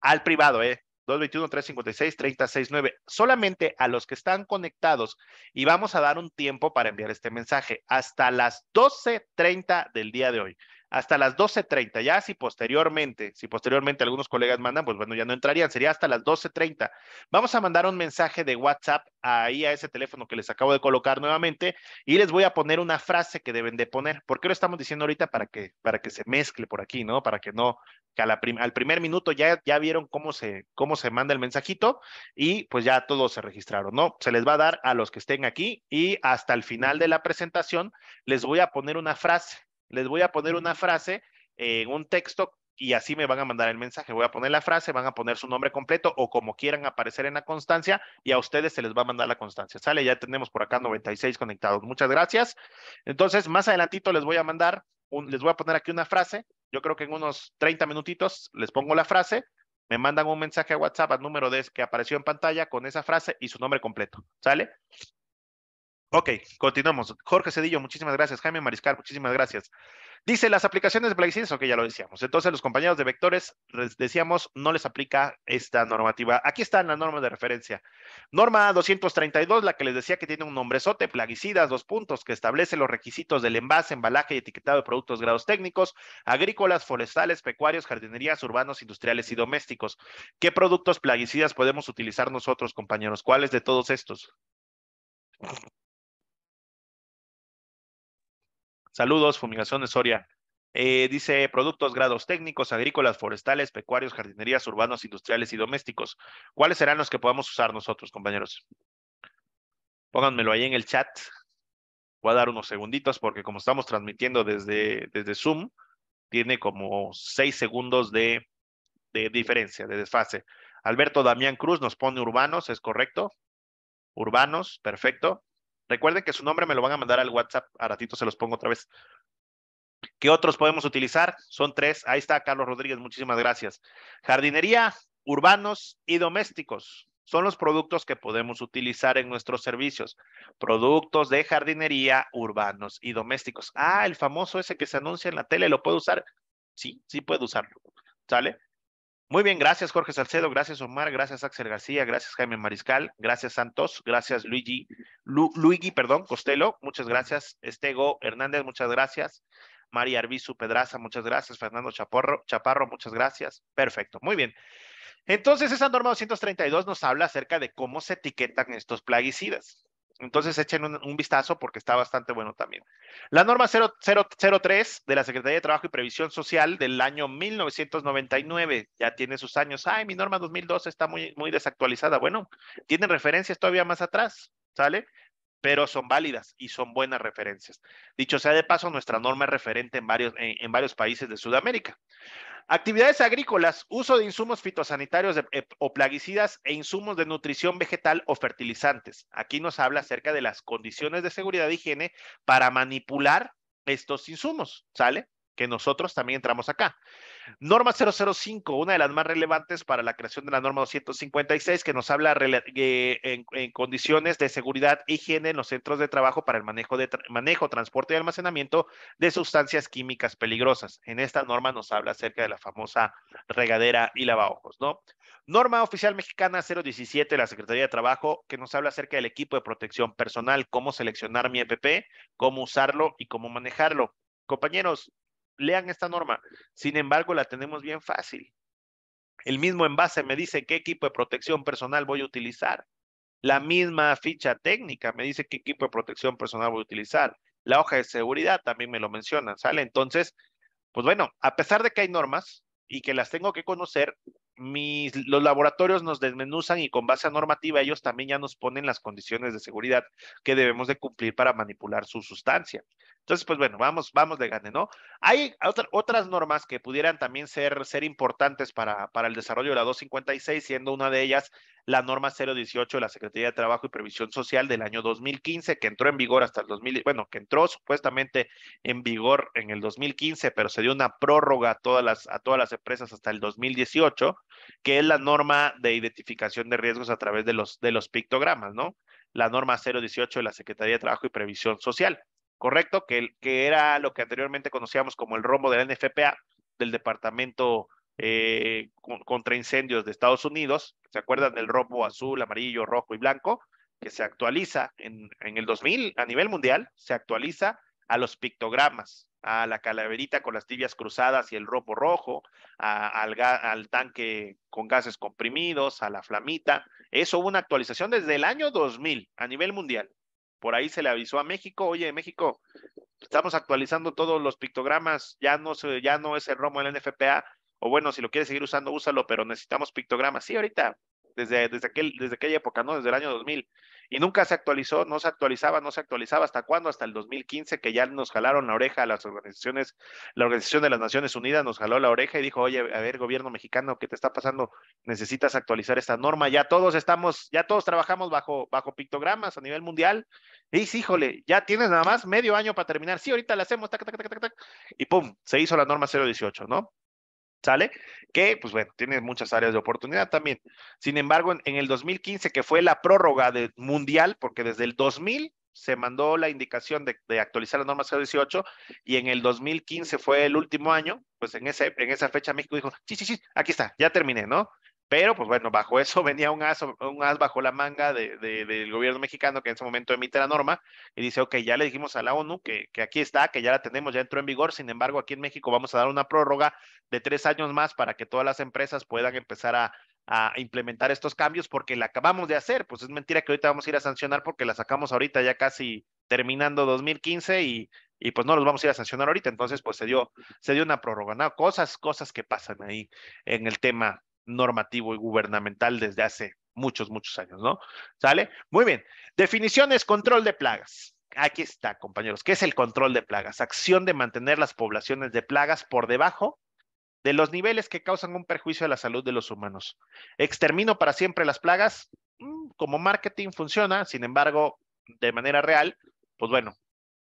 S2: al privado, ¿eh? 221-356-369. Solamente a los que están conectados y vamos a dar un tiempo para enviar este mensaje hasta las 12.30 del día de hoy hasta las 12.30, ya si posteriormente, si posteriormente algunos colegas mandan, pues bueno, ya no entrarían, sería hasta las 12.30. Vamos a mandar un mensaje de WhatsApp ahí a ese teléfono que les acabo de colocar nuevamente y les voy a poner una frase que deben de poner. ¿Por qué lo estamos diciendo ahorita? Para que, para que se mezcle por aquí, ¿no? Para que no, que al primer minuto ya, ya vieron cómo se, cómo se manda el mensajito y pues ya todos se registraron, ¿no? Se les va a dar a los que estén aquí y hasta el final de la presentación les voy a poner una frase les voy a poner una frase en un texto y así me van a mandar el mensaje. Voy a poner la frase, van a poner su nombre completo o como quieran aparecer en la constancia y a ustedes se les va a mandar la constancia. Sale, ya tenemos por acá 96 conectados. Muchas gracias. Entonces, más adelantito les voy a mandar, les voy a poner aquí una frase. Yo creo que en unos 30 minutitos les pongo la frase. Me mandan un mensaje a WhatsApp al número de, que apareció en pantalla con esa frase y su nombre completo. ¿Sale? Ok, continuamos. Jorge Cedillo, muchísimas gracias. Jaime Mariscar, muchísimas gracias. Dice, las aplicaciones de plaguicidas? ok, ya lo decíamos. Entonces, los compañeros de vectores, les decíamos, no les aplica esta normativa. Aquí está la norma de referencia. Norma 232, la que les decía que tiene un nombrezote, plaguicidas, dos puntos, que establece los requisitos del envase, embalaje y etiquetado de productos grados técnicos, agrícolas, forestales, pecuarios, jardinerías, urbanos, industriales y domésticos. ¿Qué productos plaguicidas
S1: podemos utilizar nosotros, compañeros? ¿Cuáles de todos estos? Saludos, Fumigación de Soria. Eh, dice
S2: productos, grados técnicos, agrícolas, forestales, pecuarios, jardinerías, urbanos, industriales y domésticos. ¿Cuáles serán los que podamos usar nosotros, compañeros? Pónganmelo ahí en el chat. Voy a dar unos segunditos porque como estamos transmitiendo desde, desde Zoom, tiene como seis segundos de diferencia, de desfase. Alberto Damián Cruz nos pone urbanos, ¿es correcto? Urbanos, perfecto. Recuerden que su nombre me lo van a mandar al WhatsApp. A ratito se los pongo otra vez. ¿Qué otros podemos utilizar? Son tres. Ahí está Carlos Rodríguez. Muchísimas gracias. Jardinería, urbanos y domésticos. Son los productos que podemos utilizar en nuestros servicios. Productos de jardinería, urbanos y domésticos. Ah, el famoso ese que se anuncia en la tele, ¿lo puedo usar? Sí, sí puedo usarlo. ¿Sale? Muy bien, gracias Jorge Salcedo, gracias Omar, gracias Axel García, gracias Jaime Mariscal, gracias Santos, gracias Luigi, Luigi, perdón, Costello, muchas gracias, Estego Hernández, muchas gracias, María Arbizu Pedraza, muchas gracias, Fernando Chaporro, Chaparro, muchas gracias, perfecto, muy bien. Entonces, esa norma 232 nos habla acerca de cómo se etiquetan estos plaguicidas. Entonces echen un, vistazo porque está bastante bueno también. La norma 0003 de la Secretaría de Trabajo y Previsión Social del año 1999 ya tiene sus años. Ay, mi norma 2012 está muy, muy desactualizada. Bueno, tienen referencias todavía más atrás, ¿sale? pero son válidas y son buenas referencias. Dicho sea de paso, nuestra norma es referente en varios, en, varios países de Sudamérica. Actividades agrícolas, uso de insumos fitosanitarios eh, o plaguicidas e insumos de nutrición vegetal o fertilizantes. Aquí nos habla acerca de las condiciones de seguridad e higiene para manipular estos insumos, ¿sale? que nosotros también entramos acá. Norma 005, una de las más relevantes para la creación de la norma 256, que nos habla eh, en, condiciones de seguridad e higiene en los centros de trabajo para el manejo, de manejo, transporte y almacenamiento de sustancias químicas peligrosas. En esta norma nos habla acerca de la famosa regadera y lavaojos, ¿no? Norma oficial mexicana 017 de la Secretaría de Trabajo, que nos habla acerca del equipo de protección personal, cómo seleccionar mi EPP, cómo usarlo y cómo manejarlo. Compañeros, lean esta norma. Sin embargo, la tenemos bien fácil. El mismo envase me dice qué equipo de protección personal voy a utilizar. La misma ficha técnica me dice qué equipo de protección personal voy a utilizar. La hoja de seguridad también me lo menciona, ¿sale? Entonces, pues bueno, a pesar de que hay normas y que las tengo que conocer, mis, los laboratorios nos desmenuzan y con base normativa ellos también ya nos ponen las condiciones de seguridad que debemos de cumplir para manipular su sustancia. Entonces, pues bueno, vamos, vamos de gane, ¿no? Hay otras normas que pudieran también ser, ser importantes para, para el desarrollo de la 256, siendo una de ellas la norma 018 de la Secretaría de Trabajo y Previsión Social del año 2015, que entró en vigor hasta el 2000, bueno, que entró supuestamente en vigor en el 2015, pero se dio una prórroga a todas las, a todas las empresas hasta el 2018, que es la norma de identificación de riesgos a través de los, de los pictogramas, ¿no? La norma 018 de la Secretaría de Trabajo y Previsión Social. ¿correcto? Que, que era lo que anteriormente conocíamos como el rombo de la NFPA, del Departamento eh, contra Incendios de Estados Unidos. ¿Se acuerdan del rombo azul, amarillo, rojo y blanco? Que se actualiza en, en el 2000 a nivel mundial, se actualiza a los pictogramas, a la calaverita con las tibias cruzadas y el rombo rojo, al, al, tanque con gases comprimidos, a la flamita. Eso hubo una actualización desde el año 2000 a nivel mundial por ahí se le avisó a México, oye, México, estamos actualizando todos los pictogramas, ya no, ya no es el romo del NFPA, o bueno, si lo quieres seguir usando, úsalo, pero necesitamos pictogramas. Sí, ahorita, desde, desde, aquel, desde aquella época, ¿no? Desde el año 2000. Y nunca se actualizó, no se actualizaba, no se actualizaba. ¿Hasta cuándo? Hasta el 2015, que ya nos jalaron la oreja a las organizaciones, la Organización de las Naciones Unidas nos jaló la oreja y dijo, oye, a ver, gobierno mexicano, ¿qué te está pasando? Necesitas actualizar esta norma. Ya todos estamos, ya todos trabajamos bajo, bajo pictogramas a nivel mundial. Y dice, híjole, ya tienes nada más medio año para terminar. Sí, ahorita la hacemos, tac, tac, tac, tac, y pum, se hizo la norma 018, ¿no? ¿Sale? Que, pues bueno, tiene muchas áreas de oportunidad también. Sin embargo, en, el 2015, que fue la prórroga de, mundial, porque desde el 2000 se mandó la indicación de, actualizar la norma 018 y en el 2015 fue el último año, pues en, ese, en esa fecha México dijo, sí, sí, sí, aquí está, ya terminé, ¿no? Pero, pues bueno, bajo eso venía un as, un bajo la manga de, del gobierno mexicano que en ese momento emite la norma y dice, ok, ya le dijimos a la ONU que, que, aquí está, que ya la tenemos, ya entró en vigor, sin embargo, aquí en México vamos a dar una prórroga de tres años más para que todas las empresas puedan empezar a, implementar estos cambios porque la acabamos de hacer, pues es mentira que ahorita vamos a ir a sancionar porque la sacamos ahorita ya casi terminando 2015 y, y pues no los vamos a ir a sancionar ahorita, entonces pues se dio, se dio una prórroga, ¿no? Cosas, cosas que pasan ahí en el tema normativo y gubernamental desde hace muchos, muchos años, ¿no? ¿Sale? Muy bien. Definiciones, control de plagas. Aquí está, compañeros. ¿Qué es el control de plagas? Acción de mantener las poblaciones de plagas por debajo de los niveles que causan un perjuicio a la salud de los humanos. Extermino para siempre las plagas, mm, como marketing funciona, sin embargo, de manera real, pues bueno,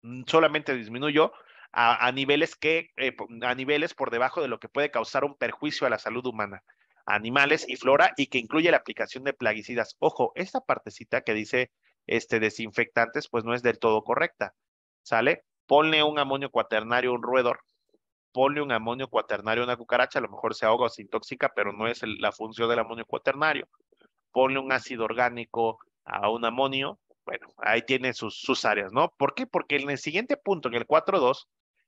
S2: mm, solamente disminuyo a, niveles que eh, a niveles por debajo de lo que puede causar un perjuicio a la salud humana animales y flora y que incluye la aplicación de plaguicidas. Ojo, esta partecita que dice este, desinfectantes, pues no es del todo correcta. ¿Sale? Ponle un amonio cuaternario a un roedor, ponle un amonio cuaternario a una cucaracha, a lo mejor se ahoga o se intoxica, pero no es la función del amonio cuaternario. Ponle un ácido orgánico a un amonio, bueno, ahí tiene sus, sus áreas, ¿no? ¿Por qué? Porque en el siguiente punto, en el 4.2,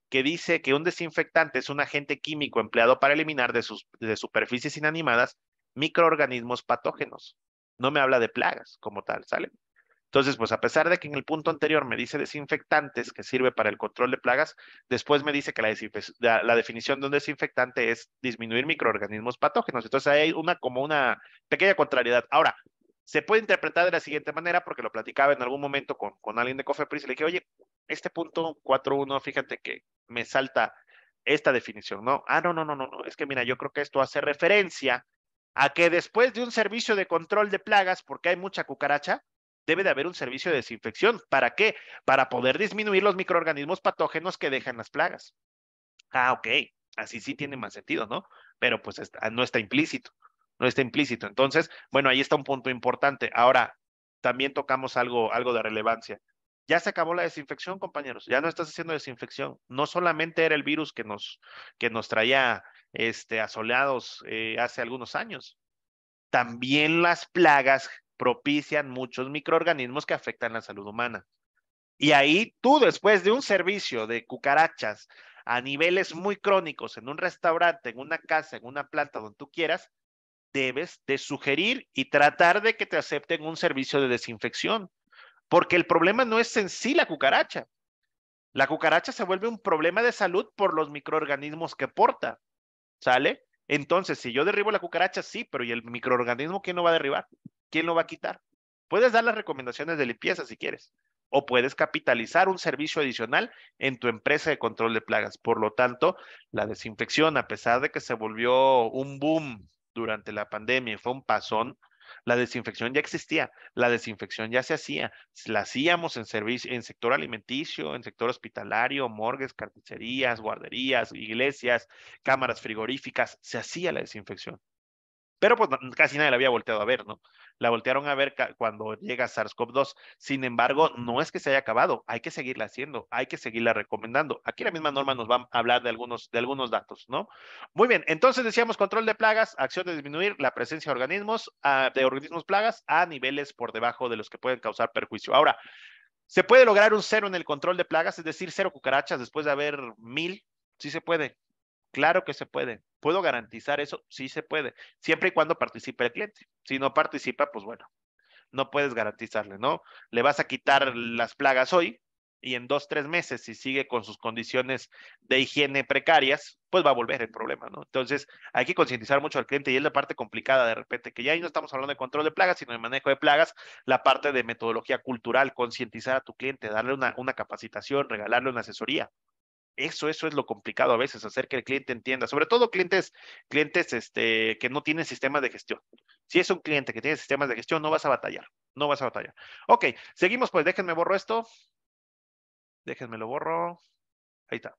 S2: que dice que un desinfectante es un agente químico empleado para eliminar de, sus, superficies inanimadas microorganismos patógenos. No me habla de plagas como tal, ¿sale? Entonces, pues a pesar de que en el punto anterior me dice desinfectantes, que sirve para el control de plagas, después me dice que la, la, definición de un desinfectante es disminuir microorganismos patógenos. Entonces hay una como una pequeña contrariedad. Ahora, se puede interpretar de la siguiente manera, porque lo platicaba en algún momento con, con alguien de Cofepris y le dije, oye, este punto 4.1, fíjate que me salta esta definición, ¿no? Ah, no, no, no, no, no, es que mira, yo creo que esto hace referencia a que después de un servicio de control de plagas, porque hay mucha cucaracha, debe de haber un servicio de desinfección. ¿Para qué? Para poder disminuir los microorganismos patógenos que dejan las plagas. Ah, ok, así sí tiene más sentido, ¿no? Pero pues ah, no está implícito, no está implícito. Entonces, bueno, ahí está un punto importante. Ahora, también tocamos algo, algo de relevancia. Ya se acabó la desinfección, compañeros. Ya no estás haciendo desinfección. No solamente era el virus que nos, que nos traía este, asoleados eh, hace algunos años. También las plagas propician muchos microorganismos que afectan la salud humana. Y ahí tú, después de un servicio de cucarachas a niveles muy crónicos en un restaurante, en una casa, en una planta, donde tú quieras, debes de sugerir y tratar de que te acepten un servicio de desinfección. Porque el problema no es en sí la cucaracha. La cucaracha se vuelve un problema de salud por los microorganismos que porta. ¿Sale? Entonces, si yo derribo la cucaracha, sí, pero ¿y el microorganismo quién lo va a derribar? ¿Quién lo va a quitar? Puedes dar las recomendaciones de limpieza si quieres, o puedes capitalizar un servicio adicional en tu empresa de control de plagas. Por lo tanto, la desinfección, a pesar de que se volvió un boom durante la pandemia fue un pasón, la desinfección ya existía, la desinfección ya se hacía, la hacíamos en servicio, en sector alimenticio, en sector hospitalario, morgues, carnicerías, guarderías, iglesias, cámaras frigoríficas, se hacía la desinfección. Pero pues casi nadie la había volteado a ver, ¿no? La voltearon a ver cuando llega SARS-CoV-2. Sin embargo, no es que se haya acabado, hay que seguirla haciendo, hay que seguirla recomendando. Aquí la misma norma nos va a hablar de algunos, de algunos datos, ¿no? Muy bien, entonces decíamos control de plagas, acción de disminuir la presencia de organismos, ah, de organismos plagas a niveles por debajo de los que pueden causar perjuicio. Ahora, ¿se puede lograr un cero en el control de plagas? Es decir, cero cucarachas después de haber mil. Sí se puede, claro que se puede. ¿Puedo garantizar eso? Sí se puede, siempre y cuando participe el cliente. Si no participa, pues bueno, no puedes garantizarle, ¿no? Le vas a quitar las plagas hoy y en dos, tres meses, si sigue con sus condiciones de higiene precarias, pues va a volver el problema, ¿no? Entonces, hay que concientizar mucho al cliente y es la parte complicada de repente, que ya ahí no estamos hablando de control de plagas, sino de manejo de plagas, la parte de metodología cultural, concientizar a tu cliente, darle una, una capacitación, regalarle una asesoría. Eso, eso es lo complicado a veces, hacer que el cliente entienda, sobre todo clientes, clientes este, que no tienen sistemas de gestión. Si es un cliente que tiene sistemas de gestión, no vas a batallar, no vas a batallar. Ok, seguimos pues, déjenme borro esto. Déjenme lo borro. Ahí está.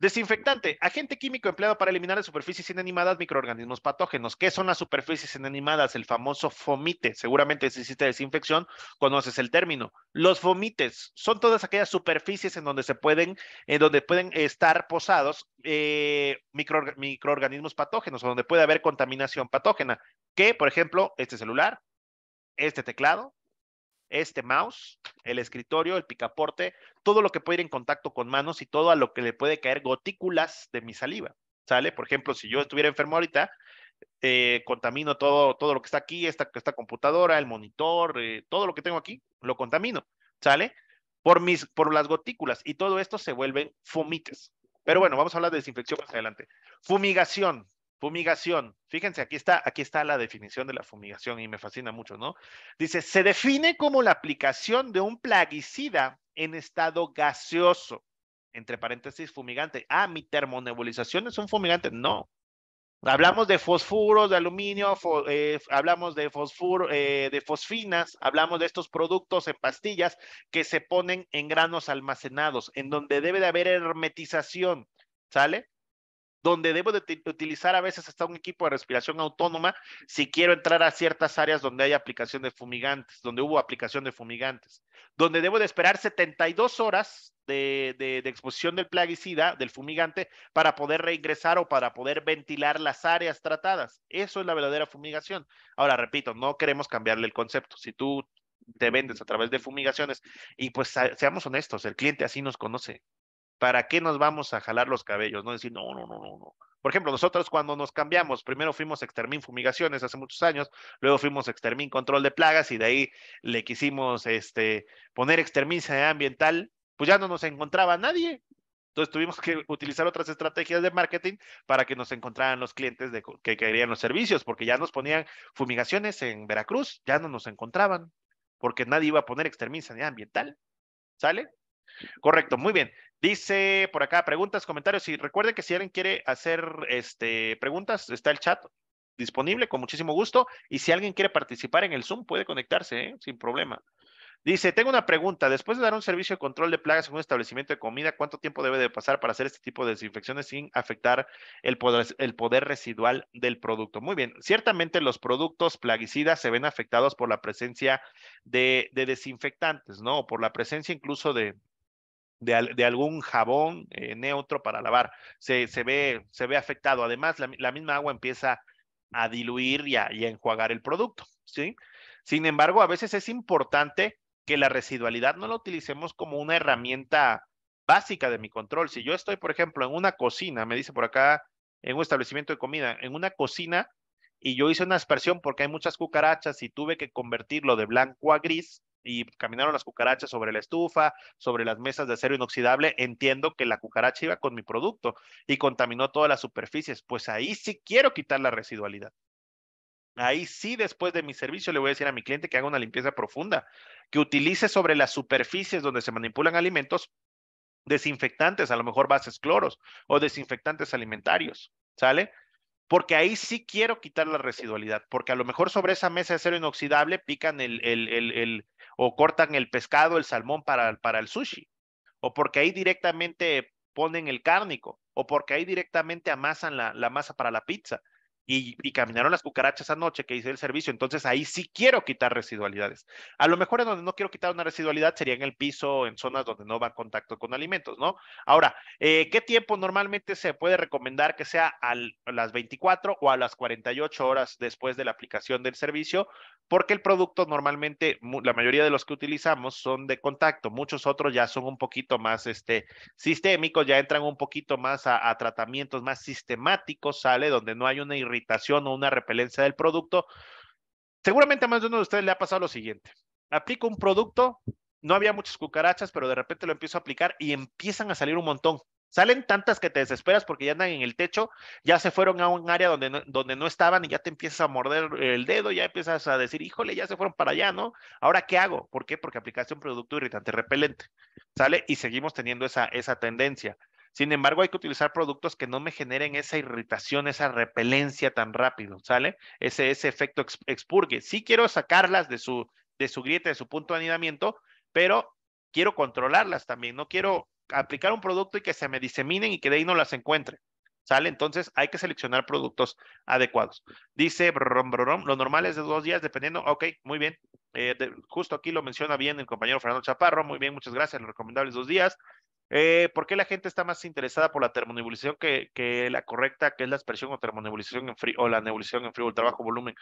S2: Desinfectante, agente químico empleado para eliminar las superficies inanimadas microorganismos patógenos. ¿Qué son las superficies inanimadas? El famoso fomite. Seguramente si hiciste desinfección, conoces el término. Los fomites son todas aquellas superficies en donde se pueden, en donde pueden estar posados eh, microorganismos patógenos, o donde puede haber contaminación patógena, que, por ejemplo, este celular, este teclado, este mouse, el escritorio, el picaporte, todo lo que puede ir en contacto con manos y todo a lo que le puede caer gotículas de mi saliva. ¿Sale? Por ejemplo, si yo estuviera enfermo ahorita, eh, contamino todo, todo lo que está aquí, esta, computadora, el monitor, eh, todo lo que tengo aquí, lo contamino. ¿Sale? Por, mis, por las gotículas y todo esto se vuelven fumites. Pero bueno, vamos a hablar de desinfección más adelante. Fumigación. Fumigación. Fíjense, aquí está, aquí está la definición de la fumigación y me fascina mucho, ¿no? Dice, se define como la aplicación de un plaguicida en estado gaseoso, entre paréntesis, fumigante. Ah, mi termonebulización es un fumigante. No. Hablamos de fosfuros, de aluminio, eh, hablamos de fosfuro, eh, de fosfinas, hablamos de estos productos en pastillas que se ponen en granos almacenados, en donde debe de haber hermetización, ¿sale? donde debo de utilizar a veces hasta un equipo de respiración autónoma si quiero entrar a ciertas áreas donde hay aplicación de fumigantes, donde hubo aplicación de fumigantes, donde debo de esperar 72 horas de, de exposición del plaguicida, del fumigante, para poder reingresar o para poder ventilar las áreas tratadas. Eso es la verdadera fumigación. Ahora, repito, no queremos cambiarle el concepto. Si tú te vendes a través de fumigaciones. Y pues seamos honestos, el cliente así nos conoce. ¿para qué nos vamos a jalar los cabellos? No decir, no, no, no, no, no. Por ejemplo, nosotros cuando nos cambiamos, primero fuimos Extermin Fumigaciones hace muchos años, luego fuimos Extermin Control de Plagas y de ahí le quisimos este, poner Extermin Sanidad Ambiental, pues ya no nos encontraba nadie. Entonces tuvimos que utilizar otras estrategias de marketing para que nos encontraran los clientes de, que querían los servicios, porque ya nos ponían fumigaciones en Veracruz, ya no nos encontraban, porque nadie iba a poner Extermin Sanidad Ambiental. ¿Sale? Correcto, muy bien. Dice por acá preguntas, comentarios y recuerde que si alguien quiere hacer este, preguntas, está el chat disponible con muchísimo gusto y si alguien quiere participar en el Zoom puede conectarse ¿eh? sin problema. Dice, tengo una pregunta. Después de dar un servicio de control de plagas en un establecimiento de comida, ¿cuánto tiempo debe de pasar para hacer este tipo de desinfecciones sin afectar el poder, el poder residual del producto? Muy bien, ciertamente los productos plaguicidas se ven afectados por la presencia de, de desinfectantes, ¿no? Por la presencia incluso de, de, algún jabón eh, neutro para lavar. Se, ve, se ve afectado. Además, la, misma agua empieza a diluir y a, y enjuagar el producto. ¿sí? Sin embargo, a veces es importante que la residualidad no la utilicemos como una herramienta básica de mi control. Si yo estoy, por ejemplo, en una cocina, me dice por acá, en un establecimiento de comida, en una cocina, y yo hice una aspersión porque hay muchas cucarachas y tuve que convertirlo de blanco a gris, y caminaron las cucarachas sobre la estufa, sobre las mesas de acero inoxidable, entiendo que la cucaracha iba con mi producto y contaminó todas las superficies. Pues ahí sí quiero quitar la residualidad. Ahí sí, después de mi servicio, le voy a decir a mi cliente que haga una limpieza profunda, que utilice sobre las superficies donde se manipulan alimentos desinfectantes, a lo mejor bases cloros o desinfectantes alimentarios, ¿sale? Porque ahí sí quiero quitar la residualidad, porque a lo mejor sobre esa mesa de acero inoxidable pican el, el, el, o cortan el pescado, el salmón para, el sushi, o porque ahí directamente ponen el cárnico, o porque ahí directamente amasan la masa para la pizza y, caminaron las cucarachas anoche que hice el servicio, entonces ahí sí quiero quitar residualidades. A lo mejor en donde no quiero quitar una residualidad sería en el piso, en zonas donde no va contacto con alimentos, ¿no? Ahora, eh, ¿qué tiempo normalmente se puede recomendar que sea a las 24 o a las 48 horas después de la aplicación del servicio? Porque el producto normalmente, la mayoría de los que utilizamos son de contacto, muchos otros ya son un poquito más este, sistémicos, ya entran un poquito más a, tratamientos más sistemáticos, sale donde no hay una irritación irritación o una repelencia del producto. Seguramente a más de uno de ustedes le ha pasado lo siguiente. Aplico un producto, no había muchas cucarachas, pero de repente lo empiezo a aplicar y empiezan a salir un montón. Salen tantas que te desesperas porque ya andan en el techo, ya se fueron a un área donde no, donde no estaban y ya te empiezas a morder el dedo, ya empiezas a decir, híjole, ya se fueron para allá, ¿no? Ahora, ¿qué hago? ¿Por qué? Porque aplicaste un producto irritante repelente, ¿sale? Y seguimos teniendo esa, esa tendencia. Sin embargo, hay que utilizar productos que no me generen esa irritación, esa repelencia tan rápido, ¿sale? Ese, efecto expurgue. Sí quiero sacarlas de su, de su grieta, de su punto de anidamiento, pero quiero controlarlas también. No quiero aplicar un producto y que se me diseminen y que de ahí no las encuentre. ¿Sale? Entonces hay que seleccionar productos adecuados. Dice, brum, lo normal es de dos días, dependiendo. Ok, muy bien. Eh, justo aquí lo menciona bien el compañero Fernando Chaparro. Muy bien, muchas gracias. Lo recomendable es dos días. Eh, ¿Por qué la gente está más interesada por la termonebulización que, la correcta, que es la expresión o termonebulización en frío, o la nebulización en frío, el trabajo volumen?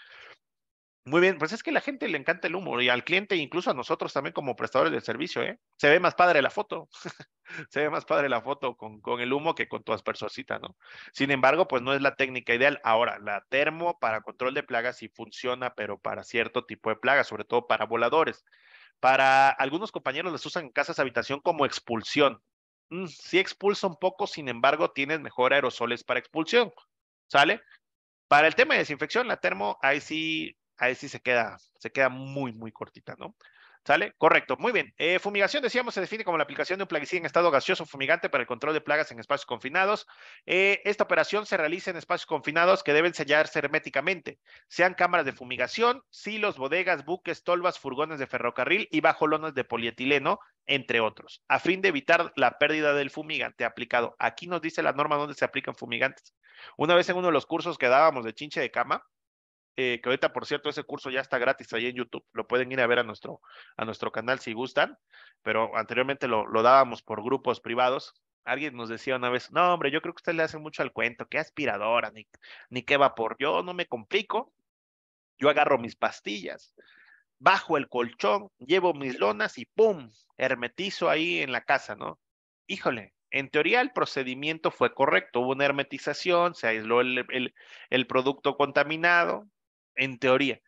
S2: Muy bien, pues es que a la gente le encanta el humo y al cliente, incluso a nosotros también como prestadores del servicio, ¿eh? Se ve más padre la foto, se ve más padre la foto con, con el humo que con tu aspersorcita, ¿no? Sin embargo, pues no es la técnica ideal. Ahora, la termo para control de plagas sí funciona, pero para cierto tipo de plagas, sobre todo para voladores. Para algunos compañeros las usan en casas habitación como expulsión. Mm, sí expulsa un poco, sin embargo, tienes mejor aerosoles para expulsión, ¿sale? Para el tema de desinfección, la termo, ahí sí, ahí sí se queda, se queda muy, muy cortita, ¿no? ¿Sale? Correcto. Muy bien. Eh, fumigación, decíamos, se define como la aplicación de un plaguicida en estado gaseoso fumigante para el control de plagas en espacios confinados. Eh, esta operación se realiza en espacios confinados que deben sellarse herméticamente, sean cámaras de fumigación, silos, bodegas, buques, tolvas, furgones de ferrocarril y bajo de polietileno, entre otros, a fin de evitar la pérdida del fumigante aplicado. Aquí nos dice la norma donde se aplican fumigantes. Una vez en uno de los cursos que dábamos de chinche de cama, eh, que ahorita, por cierto, ese curso ya está gratis ahí en YouTube. Lo pueden ir a ver a nuestro, a nuestro canal si gustan, pero anteriormente lo, lo dábamos por grupos privados. Alguien nos decía una vez, no, hombre, yo creo que usted le hace mucho al cuento, qué aspiradora, ni, qué vapor. Yo no me complico, yo agarro mis pastillas, bajo el colchón, llevo mis lonas y ¡pum! Hermetizo ahí en la casa, ¿no? Híjole, en teoría el procedimiento fue correcto, hubo una hermetización, se aisló el, el, producto contaminado, en teoría,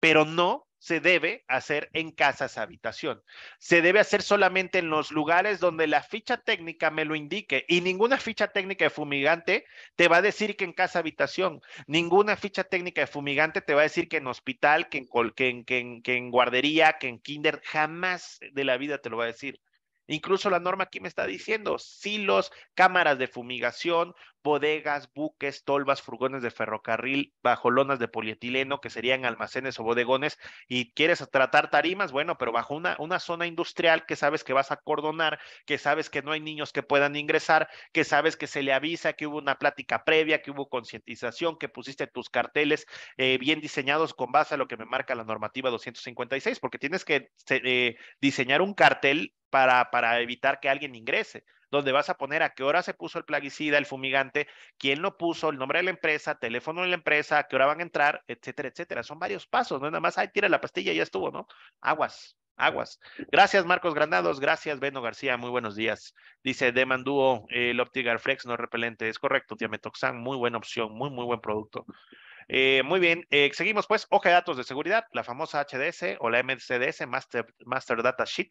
S2: pero no se debe hacer en casas habitación. Se debe hacer solamente en los lugares donde la ficha técnica me lo indique y ninguna ficha técnica de fumigante te va a decir que en casa habitación, ninguna ficha técnica de fumigante te va a decir que en hospital, que en, guardería, que en kinder, jamás de la vida te lo va a decir. Incluso la norma aquí me está diciendo silos, cámaras de fumigación, bodegas, buques, tolvas, furgones de ferrocarril, bajo lonas de polietileno, que serían almacenes o bodegones, y quieres tratar tarimas, bueno, pero bajo una, una zona industrial que sabes que vas a cordonar, que sabes que no hay niños que puedan ingresar, que sabes que se le avisa, que hubo una plática previa, que hubo concientización, que pusiste tus carteles eh, bien diseñados con base a lo que me marca la normativa 256, porque tienes que eh, diseñar un cartel para, para evitar que alguien ingrese donde vas a poner a qué hora se puso el plaguicida, el fumigante, quién lo puso, el nombre de la empresa, teléfono de la empresa, a qué hora van a entrar, etcétera, etcétera. Son varios pasos, no es nada más, ay, tira la pastilla, ya estuvo, ¿no? Aguas, aguas. Gracias, Marcos Granados. Gracias, Beno García. Muy buenos días. Dice Demandúo, el Optigar Flex no repelente. Es correcto, Diametoxan. Muy buena opción, muy, muy buen producto. Eh, muy bien, eh, seguimos pues, hoja de datos de seguridad, la famosa HDS o la MCDS, Master, Master Data Sheet.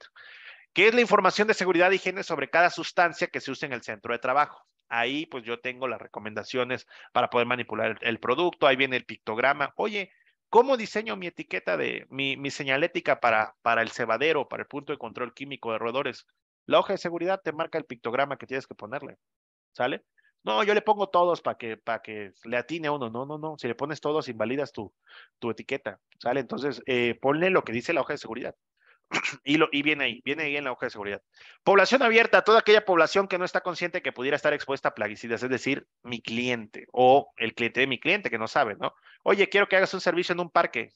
S2: ¿Qué es la información de seguridad y higiene sobre cada sustancia que se usa en el centro de trabajo? Ahí pues yo tengo las recomendaciones para poder manipular el, producto, ahí viene el pictograma. Oye, ¿cómo diseño mi etiqueta de mi, señalética para, para el cebadero, para el punto de control químico de roedores? La hoja de seguridad te marca el pictograma que tienes que ponerle, ¿sale? No, yo le pongo todos para que, para que le atine a uno. No, no, no. Si le pones todos, invalidas tu, tu etiqueta, ¿sale? Entonces, eh, ponle lo que dice la hoja de seguridad. Y, lo, y viene ahí, viene ahí en la hoja de seguridad. Población abierta, toda aquella población que no está consciente que pudiera estar expuesta a plaguicidas, es decir, mi cliente o el cliente de mi cliente que no sabe, ¿no? Oye, quiero que hagas un servicio en un parque.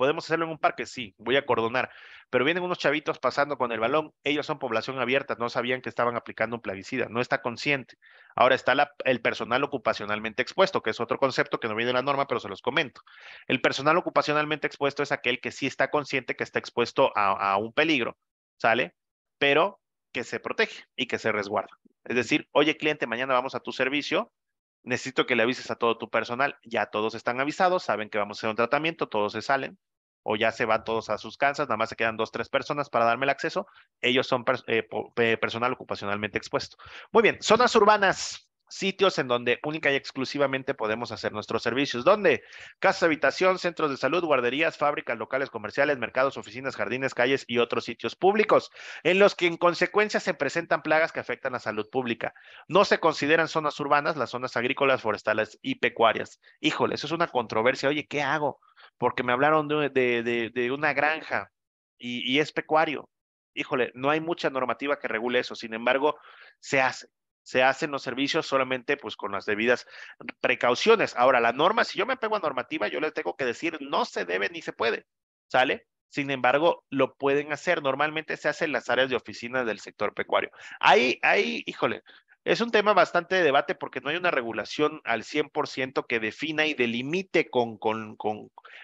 S2: ¿Podemos hacerlo en un parque? Sí, voy a cordonar. Pero vienen unos chavitos pasando con el balón, ellos son población abierta, no sabían que estaban aplicando un plaguicida, no está consciente. Ahora está el personal ocupacionalmente expuesto, que es otro concepto que no viene de la norma, pero se los comento. El personal ocupacionalmente expuesto es aquel que sí está consciente que está expuesto a un peligro, ¿sale? Pero que se protege y que se resguarda. Es decir, oye cliente, mañana vamos a tu servicio, necesito que le avises a todo tu personal. Ya todos están avisados, saben que vamos a hacer un tratamiento, todos se salen, o ya se van todos a sus casas, nada más se quedan dos, tres personas para darme el acceso. Ellos son eh, eh, personal ocupacionalmente expuesto. Muy bien, zonas urbanas, sitios en donde única y exclusivamente podemos hacer nuestros servicios. ¿Dónde? Casas, habitación, centros de salud, guarderías, fábricas, locales comerciales, mercados, oficinas, jardines, calles y otros sitios públicos, en los que en consecuencia se presentan plagas que afectan la salud pública. No se consideran zonas urbanas las zonas agrícolas, forestales y pecuarias. Híjole, eso es una controversia. Oye, ¿qué hago? porque me hablaron de, de, de, una granja y, es pecuario. Híjole, no hay mucha normativa que regule eso, sin embargo, se hace. Se hacen los servicios solamente pues con las debidas precauciones. Ahora, la norma, si yo me pego a normativa, yo les tengo que decir, no se debe ni se puede, ¿sale? Sin embargo, lo pueden hacer. Normalmente se hace en las áreas de oficinas del sector pecuario. Ahí, ahí, híjole, es un tema bastante de debate porque no hay una regulación al 100% que defina y delimite con, con,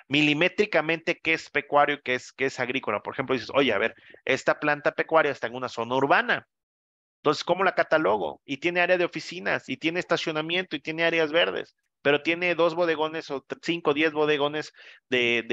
S2: milimétricamente qué es pecuario y qué es, qué es agrícola. Por ejemplo, dices, oye, a ver, esta planta pecuaria está en una zona urbana. Entonces, ¿cómo la catalogo? Y tiene área de oficinas, y tiene estacionamiento, y tiene áreas verdes, pero tiene dos bodegones o cinco, o diez bodegones de,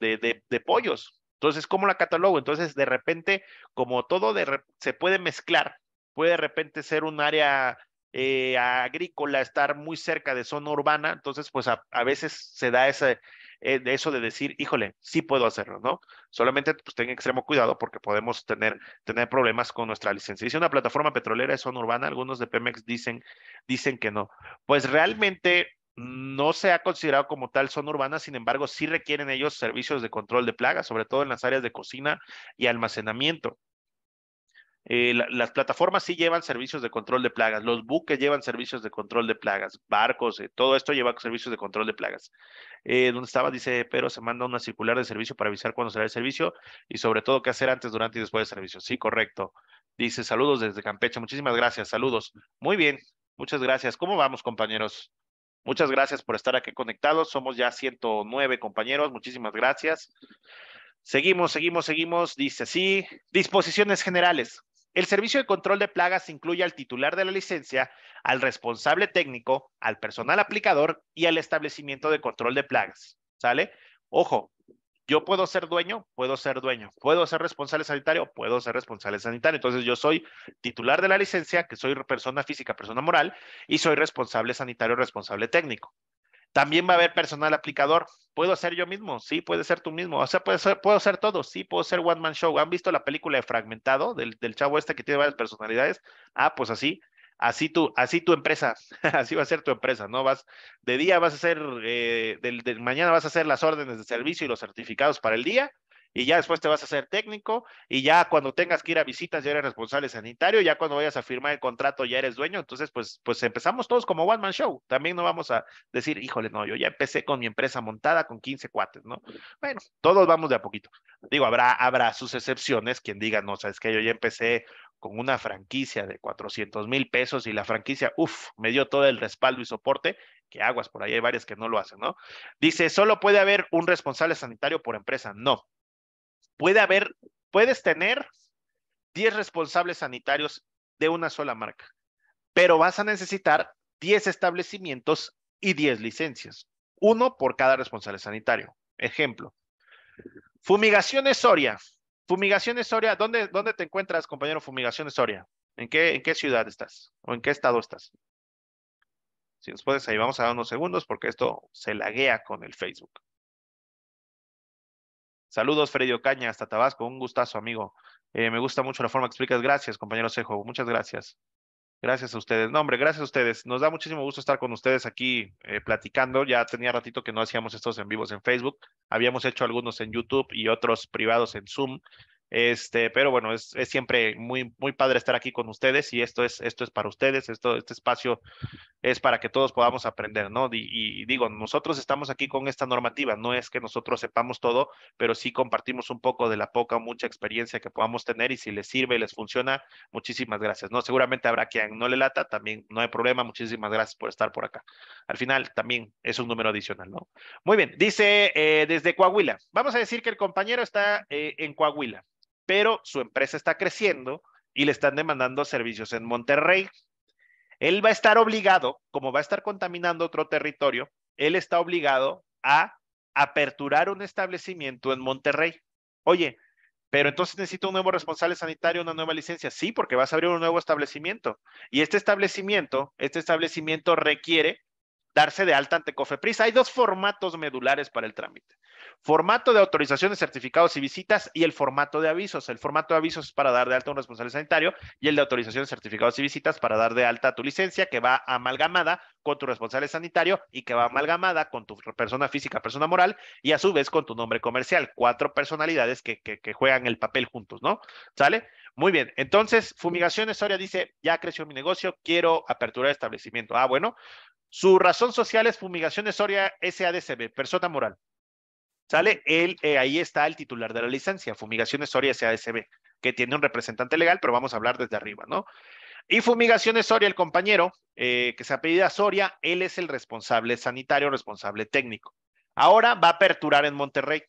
S2: de, de, pollos. Entonces, ¿cómo la catalogo? Entonces, de repente, como todo se puede mezclar, puede de repente ser un área eh, agrícola, estar muy cerca de zona urbana, entonces pues a, veces se da ese, eh, de eso de decir, híjole, sí puedo hacerlo, ¿no? Solamente pues tenga extremo cuidado porque podemos tener, tener problemas con nuestra licencia. Dice una plataforma petrolera es zona urbana, algunos de Pemex dicen, dicen que no. Pues realmente no se ha considerado como tal zona urbana, sin embargo, sí requieren ellos servicios de control de plagas, sobre todo en las áreas de cocina y almacenamiento. Eh, las plataformas sí llevan servicios de control de plagas, los buques llevan servicios de control de plagas, barcos, eh, todo esto lleva servicios de control de plagas. Eh, donde estaba, dice, pero se manda una circular de servicio para avisar cuándo será el servicio y sobre todo qué hacer antes, durante y después del servicio. Sí, correcto. Dice, saludos desde Campeche, muchísimas gracias, saludos. Muy bien, muchas gracias. ¿Cómo vamos, compañeros? Muchas gracias por estar aquí conectados. Somos ya 109 compañeros, muchísimas gracias. Seguimos, seguimos, seguimos. Dice sí. disposiciones generales. El servicio de control de plagas incluye al titular de la licencia, al responsable técnico, al personal aplicador y al establecimiento de control de plagas. ¿Sale? Ojo, yo puedo ser dueño, puedo ser dueño, puedo ser responsable sanitario, puedo ser responsable sanitario. Entonces yo soy titular de la licencia, que soy persona física, persona moral, y soy responsable sanitario, responsable técnico. También va a haber personal aplicador. ¿Puedo hacer yo mismo? Sí, puede ser tú mismo. O sea, puedo ser todo. Sí, puedo ser One Man Show. ¿Han visto la película de Fragmentado del, chavo este que tiene varias personalidades? Ah, pues así. Así tu, así tu empresa, así va a ser tu empresa, ¿no? Vas, de día vas a hacer, eh, mañana vas a hacer las órdenes de servicio y los certificados para el día, y ya después te vas a hacer técnico y ya cuando tengas que ir a visitas ya eres responsable sanitario, ya cuando vayas a firmar el contrato ya eres dueño, entonces pues, pues empezamos todos como one man show, también no vamos a decir, híjole, no, yo ya empecé con mi empresa montada con 15 cuates, ¿no? Bueno, todos vamos de a poquito. Digo, habrá, habrá sus excepciones, quien diga, no, sabes que yo ya empecé con una franquicia de 400 mil pesos y la franquicia, uff, me dio todo el respaldo y soporte, que aguas, por ahí hay varias que no lo hacen, ¿no? Dice, solo puede haber un responsable sanitario por empresa. No, puede haber, puedes tener 10 responsables sanitarios de una sola marca, pero vas a necesitar 10 establecimientos y 10 licencias, uno por cada responsable sanitario. Ejemplo, fumigaciones Soria. Fumigaciones Soria, ¿dónde, dónde te encuentras, compañero Fumigaciones Soria? ¿En qué, ¿En qué ciudad estás? ¿O en qué estado estás? Si nos puedes ahí, vamos a dar unos segundos porque esto se laguea con el Facebook. Saludos, Fredio Caña, hasta Tabasco. Un gustazo, amigo. Eh, me gusta mucho la forma que explicas. Gracias, compañero Cejo. Muchas gracias. Gracias a ustedes. No, hombre, gracias a ustedes. Nos da muchísimo gusto estar con ustedes aquí eh, platicando. Ya tenía ratito que no hacíamos estos en vivos en Facebook. Habíamos hecho algunos en YouTube y otros privados en Zoom, este, pero bueno, es, es, siempre muy, muy padre estar aquí con ustedes y esto es, esto es para ustedes, esto, este espacio es para que todos podamos aprender, ¿no? Y, digo, nosotros estamos aquí con esta normativa, no es que nosotros sepamos todo, pero sí compartimos un poco de la poca o mucha experiencia que podamos tener y si les sirve, y les funciona, muchísimas gracias, ¿no? Seguramente habrá quien no le lata, también no hay problema, muchísimas gracias por estar por acá. Al final también es un número adicional, ¿no? Muy bien, dice eh, desde Coahuila, vamos a decir que el compañero está eh, en Coahuila pero su empresa está creciendo y le están demandando servicios en Monterrey. Él va a estar obligado, como va a estar contaminando otro territorio, él está obligado a aperturar un establecimiento en Monterrey. Oye, pero entonces necesito un nuevo responsable sanitario, una nueva licencia. Sí, porque vas a abrir un nuevo establecimiento. Y este establecimiento, este establecimiento requiere darse de alta ante COFEPRIS. Hay dos formatos medulares para el trámite. Formato de autorización de certificados y visitas y el formato de avisos. El formato de avisos es para dar de alta a un responsable sanitario y el de autorización de certificados y visitas para dar de alta a tu licencia que va amalgamada con tu responsable sanitario y que va amalgamada con tu persona física, persona moral y a su vez con tu nombre comercial. Cuatro personalidades que, juegan el papel juntos, ¿no? ¿Sale? Muy bien. Entonces, Fumigaciones Soria dice, ya creció mi negocio, quiero apertura de establecimiento. Ah, bueno, su razón social es Fumigaciones Soria SADCB, persona moral. ¿Sale? Él, eh, ahí está el titular de la licencia, Fumigaciones Soria SADCB, que tiene un representante legal, pero vamos a hablar desde arriba, ¿no? Y Fumigaciones Soria, el compañero eh, que se a Soria, él es el responsable sanitario, responsable técnico. Ahora va a aperturar en Monterrey.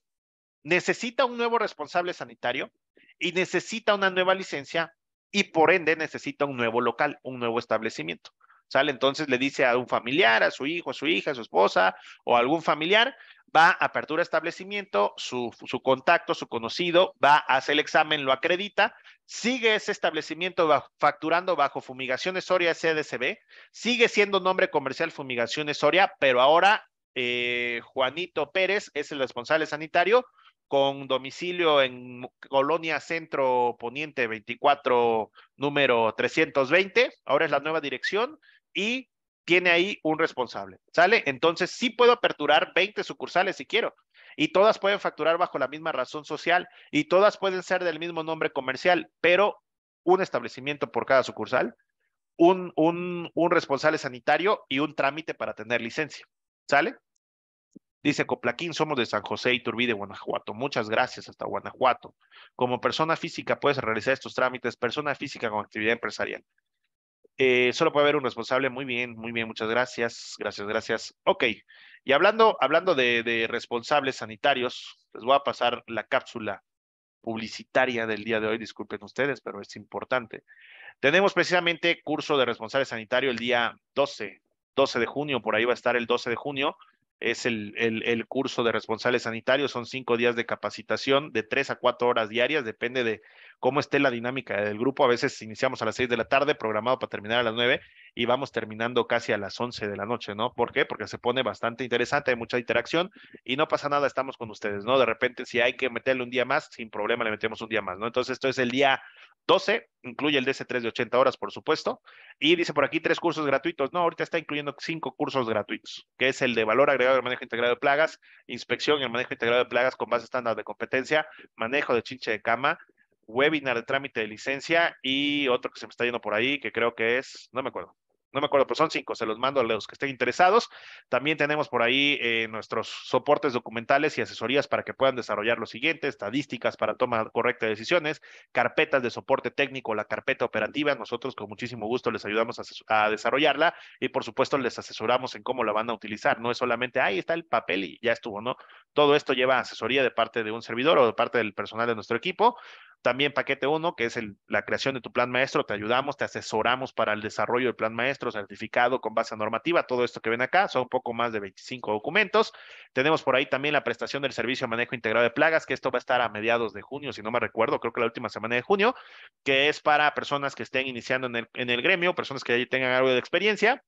S2: Necesita un nuevo responsable sanitario y necesita una nueva licencia y por ende necesita un nuevo local, un nuevo establecimiento. ¿sale? Entonces le dice a un familiar, a su hijo, a su hija, a su esposa o a algún familiar, va a apertura establecimiento, su, su, contacto, su conocido, va, a hacer el examen, lo acredita, sigue ese establecimiento facturando bajo Fumigaciones Soria SDCB, sigue siendo nombre comercial Fumigaciones Soria, pero ahora eh, Juanito Pérez es el responsable sanitario con domicilio en Colonia Centro Poniente 24, número 320, ahora es la nueva dirección, y tiene ahí un responsable, ¿sale? Entonces sí puedo aperturar 20 sucursales si quiero y todas pueden facturar bajo la misma razón social y todas pueden ser del mismo nombre comercial, pero un establecimiento por cada sucursal, un, un, responsable sanitario y un trámite para tener licencia, ¿sale? Dice Coplaquín, somos de San José y de Guanajuato. Muchas gracias hasta Guanajuato. Como persona física puedes realizar estos trámites, persona física con actividad empresarial. Eh, solo puede haber un responsable. Muy bien, muy bien, muchas gracias. Gracias, gracias. Ok. Y hablando, hablando de, responsables sanitarios, les voy a pasar la cápsula publicitaria del día de hoy. Disculpen ustedes, pero es importante. Tenemos precisamente curso de responsable sanitario el día 12, 12 de junio, por ahí va a estar el 12 de junio es el, el, curso de responsables sanitarios, son cinco días de capacitación de tres a cuatro horas diarias, depende de cómo esté la dinámica del grupo. A veces iniciamos a las seis de la tarde, programado para terminar a las nueve, y vamos terminando casi a las once de la noche, ¿no? ¿Por qué? Porque se pone bastante interesante, hay mucha interacción y no pasa nada, estamos con ustedes, ¿no? De repente, si hay que meterle un día más, sin problema le metemos un día más, ¿no? Entonces, esto es el día 12, incluye el DC3 de 80 horas, por supuesto. Y dice por aquí tres cursos gratuitos. No, ahorita está incluyendo cinco cursos gratuitos, que es el de valor agregado del manejo integrado de plagas, inspección y el manejo integrado de plagas con base estándar de competencia, manejo de chinche de cama, webinar de trámite de licencia y otro que se me está yendo por ahí, que creo que es, no me acuerdo no me acuerdo, pero son cinco, se los mando a los que estén interesados. También tenemos por ahí eh, nuestros soportes documentales y asesorías para que puedan desarrollar lo siguiente, estadísticas para tomar correcta decisiones, carpetas de soporte técnico, la carpeta operativa, nosotros con muchísimo gusto les ayudamos a, a desarrollarla y por supuesto les asesoramos en cómo la van a utilizar, no es solamente, ahí está el papel y ya estuvo, ¿no? Todo esto lleva asesoría de parte de un servidor o de parte del personal de nuestro equipo también paquete 1, que es la creación de tu plan maestro, te ayudamos, te asesoramos para el desarrollo del plan maestro certificado con base normativa, todo esto que ven acá, son un poco más de 25 documentos. Tenemos por ahí también la prestación del servicio de manejo integrado de plagas, que esto va a estar a mediados de junio, si no me recuerdo, creo que la última semana de junio, que es para personas que estén iniciando en el, en el gremio, personas que ya tengan algo de experiencia,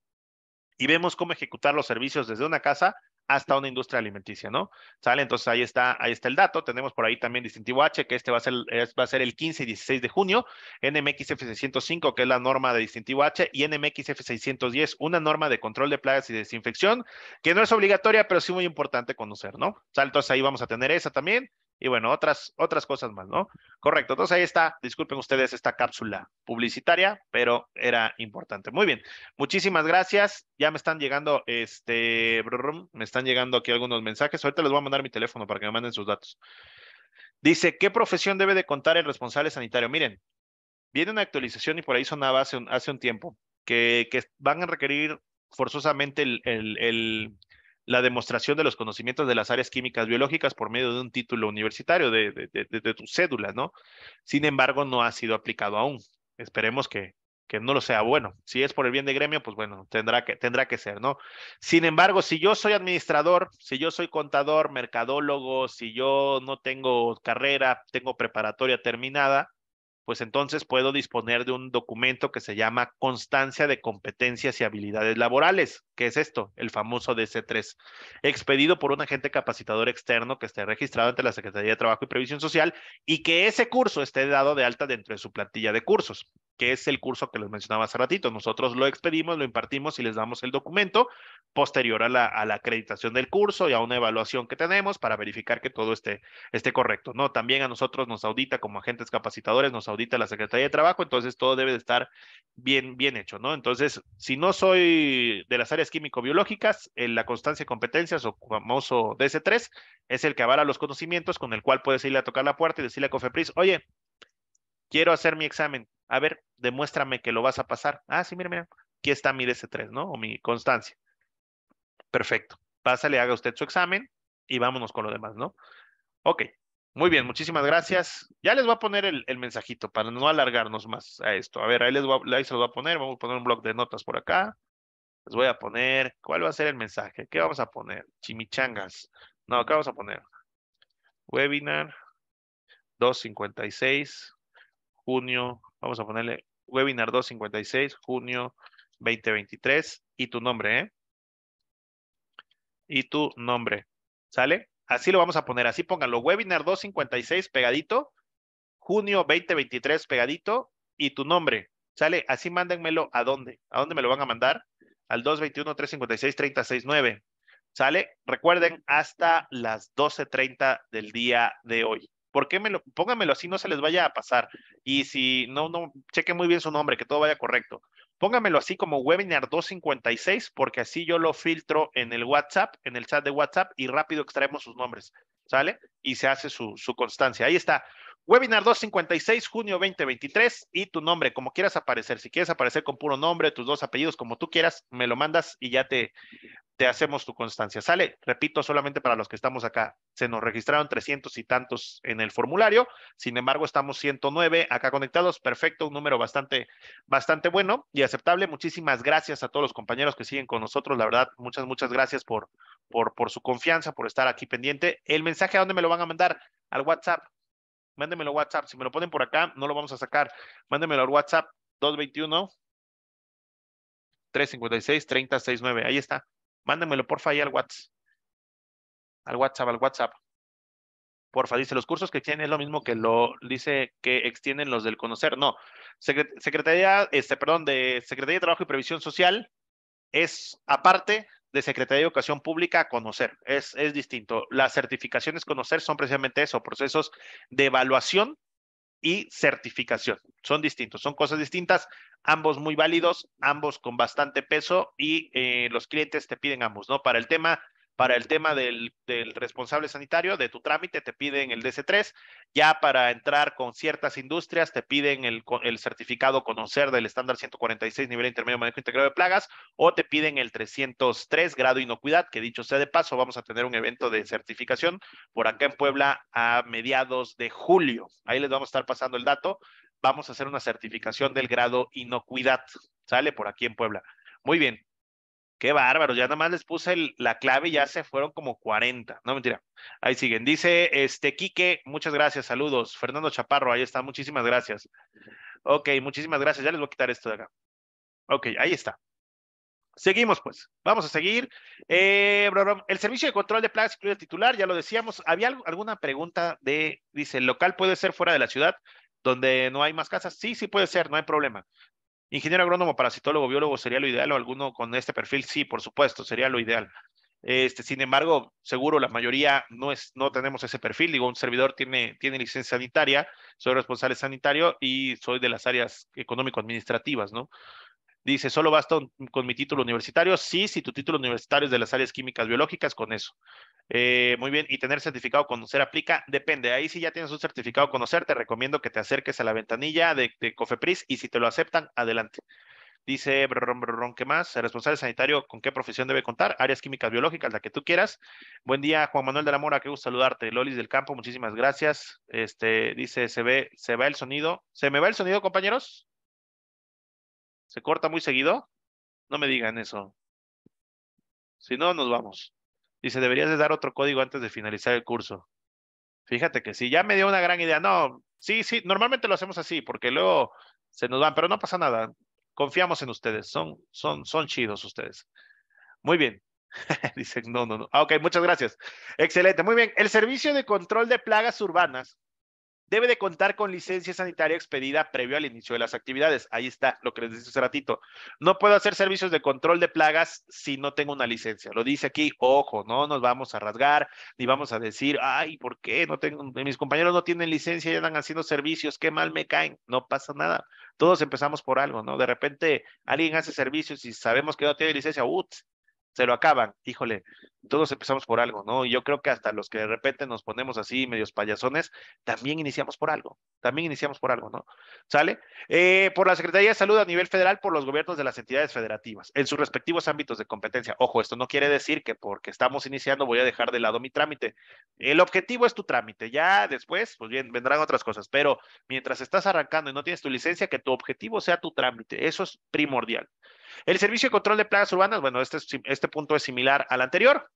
S2: y vemos cómo ejecutar los servicios desde una casa hasta una industria alimenticia, ¿no? Sale, entonces ahí está, ahí está el dato. Tenemos por ahí también distintivo H, que este va a ser, va a ser el 15 y 16 de junio, NMXF 605, que es la norma de distintivo H, y NMXF 610, una norma de control de plagas y desinfección, que no es obligatoria, pero sí muy importante conocer, ¿no? Sale, entonces ahí vamos a tener esa también y bueno, otras, otras cosas más, ¿no? Correcto. Entonces ahí está, disculpen ustedes esta cápsula publicitaria, pero era importante. Muy bien, muchísimas gracias. Ya me están llegando, este, me están llegando aquí algunos mensajes. Ahorita les voy a mandar mi teléfono para que me manden sus datos. Dice, ¿qué profesión debe de contar el responsable sanitario? Miren, viene una actualización y por ahí sonaba hace un, tiempo que, que van a requerir forzosamente el, el la demostración de los conocimientos de las áreas químicas biológicas por medio de un título universitario de, de, de, de ¿no? Sin embargo, no ha sido aplicado aún. Esperemos que, que no lo sea bueno. Si es por el bien de gremio, pues bueno, tendrá que, tendrá que ser, ¿no? Sin embargo, si yo soy administrador, si yo soy contador, mercadólogo, si yo no tengo carrera, tengo preparatoria terminada, pues entonces puedo disponer de un documento que se llama Constancia de Competencias y Habilidades Laborales, que es esto, el famoso DC3, expedido por un agente capacitador externo que esté registrado ante la Secretaría de Trabajo y Previsión Social y que ese curso esté dado de alta dentro de su plantilla de cursos, que es el curso que les mencionaba hace ratito. Nosotros lo expedimos, lo impartimos y les damos el documento posterior a la, la acreditación del curso y a una evaluación que tenemos para verificar que todo esté, esté correcto, ¿no? También a nosotros nos audita como agentes capacitadores, nos audita la Secretaría de Trabajo, entonces todo debe de estar bien, bien hecho, ¿no? Entonces, si no soy de las áreas químico-biológicas, la constancia de competencias o famoso DS3 es el que avala los conocimientos con el cual puedes irle a tocar la puerta y decirle a Cofepris, oye, quiero hacer mi examen, a ver, demuéstrame que lo vas a pasar. Ah, sí, mira, mira, aquí está mi DS3, ¿no? O mi constancia. Perfecto. Pásale, haga usted su examen y vámonos con lo demás, ¿no? Ok, muy bien, muchísimas gracias. Ya les voy a poner el, mensajito para no alargarnos más a esto. A ver, ahí, les voy ahí se los voy a poner. Vamos a poner un blog de notas por acá. Les voy a poner, ¿cuál va a ser el mensaje? ¿Qué vamos a poner? Chimichangas. No, ¿qué vamos a poner? Webinar 256, junio. Vamos a ponerle webinar 256, junio 2023. Y tu nombre, ¿eh? Y tu nombre. ¿Sale? Así lo vamos a poner, así pónganlo. Webinar 256 pegadito, junio 2023 pegadito y tu nombre. Sale, así mándenmelo a dónde. ¿A dónde me lo van a mandar? Al 221-356-369. Sale, recuerden, hasta las 12.30 del día de hoy. ¿Por qué me lo, pónganmelo así, no se les vaya a pasar? Y si no, no, chequen muy bien su nombre, que todo vaya correcto. Póngamelo así como webinar 256, porque así yo lo filtro en el WhatsApp, en el chat de WhatsApp, y rápido extraemos sus nombres, ¿sale? Y se hace su, su constancia. Ahí está. Webinar 256, junio 2023 y tu nombre, como quieras aparecer. Si quieres aparecer con puro nombre, tus dos apellidos, como tú quieras, me lo mandas y ya te, te hacemos tu constancia. Sale, repito, solamente para los que estamos acá. Se nos registraron 300 y tantos en el formulario, sin embargo, estamos 109 acá conectados. Perfecto, un número bastante, bastante bueno y aceptable. Muchísimas gracias a todos los compañeros que siguen con nosotros. La verdad, muchas, muchas gracias por, por, por su confianza, por estar aquí pendiente. El mensaje, ¿a dónde me lo van a mandar? Al WhatsApp mándenmelo WhatsApp. Si me lo ponen por acá, no lo vamos a sacar. mándemelo al WhatsApp
S1: 221 356 3069. Ahí está. mándemelo porfa, ahí al WhatsApp. Al WhatsApp, al WhatsApp. Porfa,
S2: dice, los cursos que tienen es lo mismo que lo dice que extienden los del conocer. No. Secretaría, este, perdón, de Secretaría de Trabajo y Previsión Social es aparte de Secretaría de Educación Pública conocer. Es, es distinto. Las certificaciones conocer son precisamente eso, procesos de evaluación y certificación. Son distintos, son cosas distintas, ambos muy válidos, ambos con bastante peso y eh, los clientes te piden ambos, ¿no? Para el tema para el tema del, responsable sanitario, de tu trámite, te piden el DC3. Ya para entrar con ciertas industrias, te piden el, certificado conocer del estándar 146, nivel intermedio manejo integrado de plagas, o te piden el 303, grado inocuidad, que dicho sea de paso, vamos a tener un evento de certificación por acá en Puebla a mediados de julio. Ahí les vamos a estar pasando el dato. Vamos a hacer una certificación del grado inocuidad. Sale por aquí en Puebla. Muy bien. Qué bárbaro, ya nada más les puse la clave y ya se fueron como 40. No, mentira. Ahí siguen. Dice este Quique, muchas gracias, saludos. Fernando Chaparro, ahí está, muchísimas gracias. Ok, muchísimas gracias. Ya les voy a quitar esto de acá. Ok, ahí está. Seguimos, pues. Vamos a seguir. Eh, el servicio de control de plagas incluye el titular, ya lo decíamos. ¿Había alguna pregunta de, dice, el local puede ser fuera de la ciudad donde no hay más casas? Sí, sí puede ser, no hay problema. Ingeniero agrónomo, parasitólogo, biólogo, ¿sería lo ideal o alguno con este perfil? Sí, por supuesto, sería lo ideal. Este, sin embargo, seguro la mayoría no, es, no tenemos ese perfil. Digo, un servidor tiene, tiene licencia sanitaria, soy responsable sanitario y soy de las áreas económico-administrativas, ¿no? Dice, ¿solo basta con mi título universitario? Sí, si tu título universitario es de las áreas químicas biológicas, con eso. Eh, muy bien, y tener certificado conocer aplica, depende. Ahí si ya tienes un certificado conocer, te recomiendo que te acerques a la ventanilla de, Cofepris y si te lo aceptan, adelante. Dice, brum, ¿qué más? El responsable sanitario, ¿con qué profesión debe contar? Áreas químicas, biológicas, la que tú quieras. Buen día, Juan Manuel de la Mora, qué gusto saludarte. Lolis del Campo, muchísimas gracias. Este, dice, se ve, se va el sonido. ¿Se me va el sonido, compañeros?
S1: ¿Se corta muy seguido? No me digan eso. Si no, nos vamos. Dice, deberías de dar otro código antes de finalizar el curso. Fíjate
S2: que sí, ya me dio una gran idea. No, sí, sí, normalmente lo hacemos así, porque luego se nos van, pero no pasa nada. Confiamos en ustedes, son, son, son chidos ustedes. Muy bien. Dicen, no, no, no. Ah, ok, muchas gracias. Excelente, muy bien. El Servicio de Control de Plagas Urbanas debe de contar con licencia sanitaria expedida previo al inicio de las actividades. Ahí está lo que les dice hace ratito. No puedo hacer servicios de control de plagas si no tengo una licencia. Lo dice aquí, ojo, no nos vamos a rasgar ni vamos a decir, ay, ¿por qué? No tengo, mis compañeros no tienen licencia y andan haciendo servicios, qué mal me caen. No pasa nada. Todos empezamos por algo, ¿no? De repente alguien hace servicios y sabemos que no tiene licencia, ¡uff! Se lo acaban. Híjole, todos empezamos por algo, ¿no? Y yo creo que hasta los que de repente nos ponemos así medios payasones, también iniciamos por algo, también iniciamos por algo, ¿no? ¿Sale? Eh, por la Secretaría de Salud a nivel federal, por los gobiernos de las entidades federativas, en sus respectivos ámbitos de competencia. Ojo, esto no quiere decir que porque estamos iniciando voy a dejar de lado mi trámite. El objetivo es tu trámite, ya después, pues bien, vendrán otras cosas, pero mientras estás arrancando y no tienes tu licencia, que tu objetivo sea tu trámite, eso es primordial. El Servicio de Control de Plagas Urbanas, bueno, este, este punto es similar al anterior,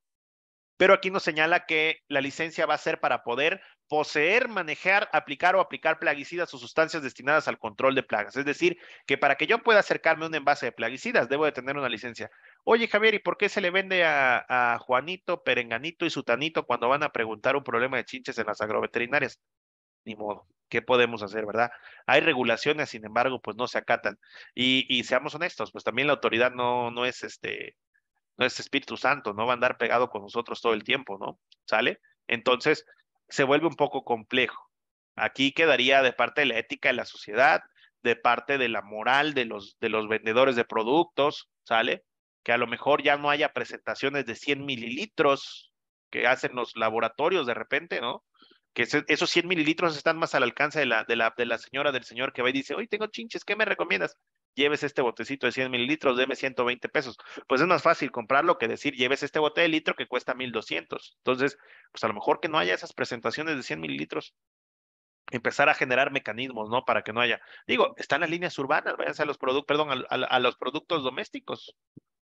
S2: pero aquí nos señala que la licencia va a ser para poder poseer, manejar, aplicar o aplicar plaguicidas o sustancias destinadas al control de plagas. Es decir, que para que yo pueda acercarme a un envase de plaguicidas, debo de tener una licencia. Oye, Javier, ¿y por qué se le vende a, Juanito, Perenganito y Sutanito cuando van a preguntar un problema de chinches en las agroveterinarias? Ni modo. ¿Qué podemos hacer, verdad? Hay regulaciones, sin embargo, pues no se acatan. Y, y seamos honestos, pues también la autoridad no, no es este, no es Espíritu Santo, no va a andar pegado con nosotros todo el tiempo, ¿no? ¿Sale? Entonces, se vuelve un poco complejo. Aquí quedaría de parte de la ética de la sociedad, de parte de la moral de los, de los vendedores de productos, ¿sale? Que a lo mejor ya no haya presentaciones de 100 mililitros que hacen los laboratorios de repente, ¿no? Que esos 100 mililitros están más al alcance de la, de, la, de la señora, del señor que va y dice, oye, tengo chinches, ¿qué me recomiendas? lleves este botecito de 100 mililitros, deme 120 pesos. Pues es más fácil comprarlo que decir, lleves este bote de litro que cuesta 1200. Entonces, pues a lo mejor que no haya esas presentaciones de 100 mililitros. Empezar a generar mecanismos, ¿no? Para que no haya. Digo, están las líneas urbanas, váyanse a los productos, perdón, a los productos domésticos.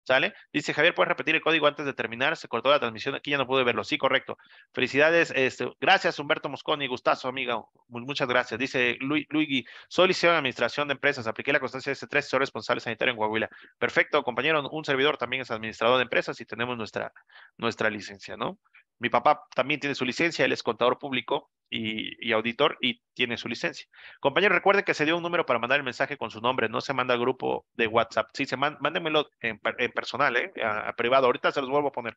S2: ¿Sale? Dice Javier, ¿puedes repetir el código antes de terminar? Se cortó la transmisión, aquí ya no pude verlo. Sí, correcto. Felicidades, este, gracias Humberto Mosconi, gustazo, amigo. Muchas gracias. Dice Luigi, soy licenciado en Administración de Empresas, apliqué la constancia de S3, soy responsable sanitario en Coahuila. Perfecto, compañero, un servidor también es administrador de empresas y tenemos nuestra, nuestra licencia, ¿no? Mi papá también tiene su licencia, él es contador público, y, auditor y tiene su licencia. Compañero, recuerde que se dio un número para mandar el mensaje con su nombre, no se manda al grupo de WhatsApp. Sí, se mándenmelo en, personal, eh, a, privado. Ahorita se los vuelvo a poner.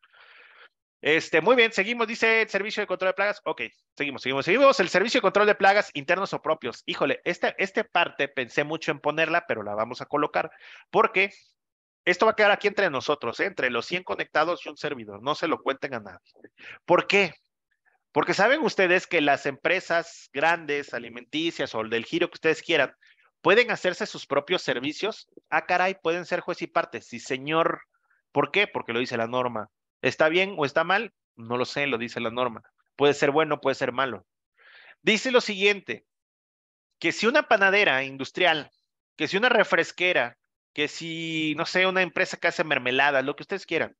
S2: Este, muy bien, seguimos, dice el servicio de control de plagas. Ok, seguimos, seguimos, seguimos. El servicio de control de plagas internos o propios. Híjole, esta, parte pensé mucho en ponerla, pero la vamos a colocar porque esto va a quedar aquí entre nosotros, ¿eh? entre los 100 conectados y un servidor. No se lo cuenten a nadie. ¿Por qué? Porque saben ustedes que las empresas grandes, alimenticias o del giro que ustedes quieran, pueden hacerse sus propios servicios. Ah, caray, pueden ser juez y parte. Sí, señor. ¿Por qué? Porque lo dice la norma. ¿Está bien o está mal? No lo sé, lo dice la norma. Puede ser bueno, puede ser malo. Dice lo siguiente, que si una panadera industrial, que si una refresquera, que si, no sé, una empresa que hace mermelada, lo que ustedes quieran,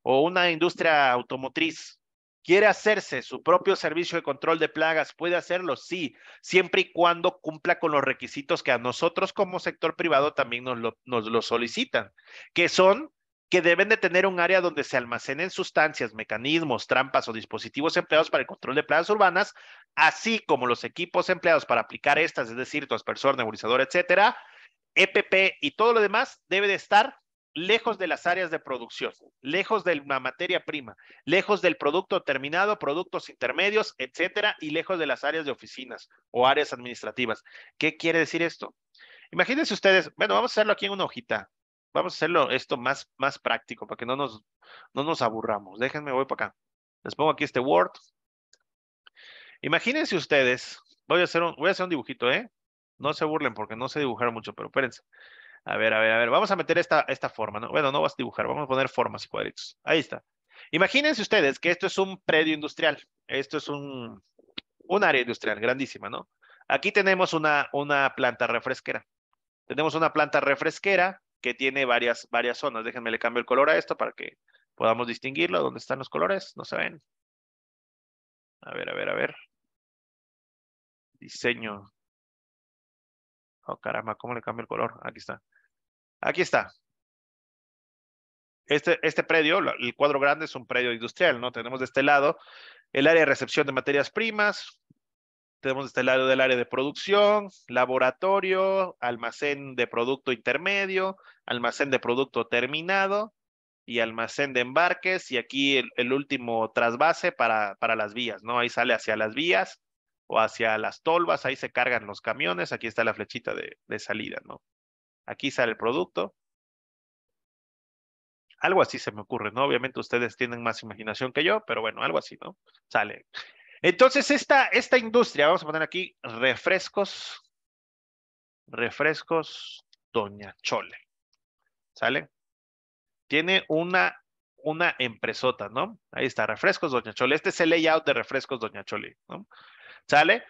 S2: o una industria automotriz, quiere hacerse su propio servicio de control de plagas, puede hacerlo, sí, siempre y cuando cumpla con los requisitos que a nosotros como sector privado también nos lo, solicitan, que son que deben de tener un área donde se almacenen sustancias, mecanismos, trampas o dispositivos empleados para el control de plagas urbanas, así como los equipos empleados para aplicar estas, es decir, transpersor, nebulizador, etcétera, EPP y todo lo demás debe de estar lejos de las áreas de producción, lejos de la materia prima, lejos del producto terminado, productos intermedios, etcétera, y lejos de las áreas de oficinas o áreas administrativas. ¿Qué quiere decir esto? Imagínense ustedes, bueno, vamos a hacerlo aquí en una hojita. Vamos a hacerlo esto más, más práctico para que no nos, no nos aburramos. Déjenme, voy para acá. Les pongo aquí este Word. Imagínense ustedes, voy a hacer un, voy a hacer un dibujito, ¿eh? No se burlen porque no sé dibujar mucho, pero espérense. A ver, a ver, a ver, vamos a meter esta, esta forma, ¿no? Bueno, no vas a dibujar, vamos a poner formas y cuadritos. Ahí está. Imagínense ustedes que esto es un predio industrial, esto es un, un área industrial grandísima, ¿no? Aquí tenemos una, una planta refresquera. Tenemos una planta refresquera que tiene varias, varias zonas. Déjenme le cambio el color a esto para que podamos
S1: distinguirlo. ¿Dónde están los colores? No se ven. A ver, a ver, a ver. Diseño. Oh, caramba, ¿cómo le cambio el color? Aquí está. Aquí está. Este, este predio, el
S2: cuadro grande es un predio industrial, ¿no? Tenemos de este lado el área de recepción de materias primas, tenemos de este lado el área de producción, laboratorio, almacén de producto intermedio, almacén de producto terminado y almacén de embarques y aquí el, último trasvase para, para las vías, ¿no? Ahí sale hacia las vías o hacia las tolvas, ahí se cargan los camiones, aquí está la flechita de, de salida, ¿no? aquí sale el producto. Algo así se me ocurre, ¿no? Obviamente ustedes tienen más imaginación que yo, pero bueno, algo así, ¿no? Sale. Entonces, esta, esta industria, vamos a poner aquí refrescos, refrescos Doña Chole, ¿sale? Tiene una, una empresota, ¿no? Ahí está, refrescos Doña Chole. Este es el layout de refrescos Doña Chole, ¿no? ¿Sale?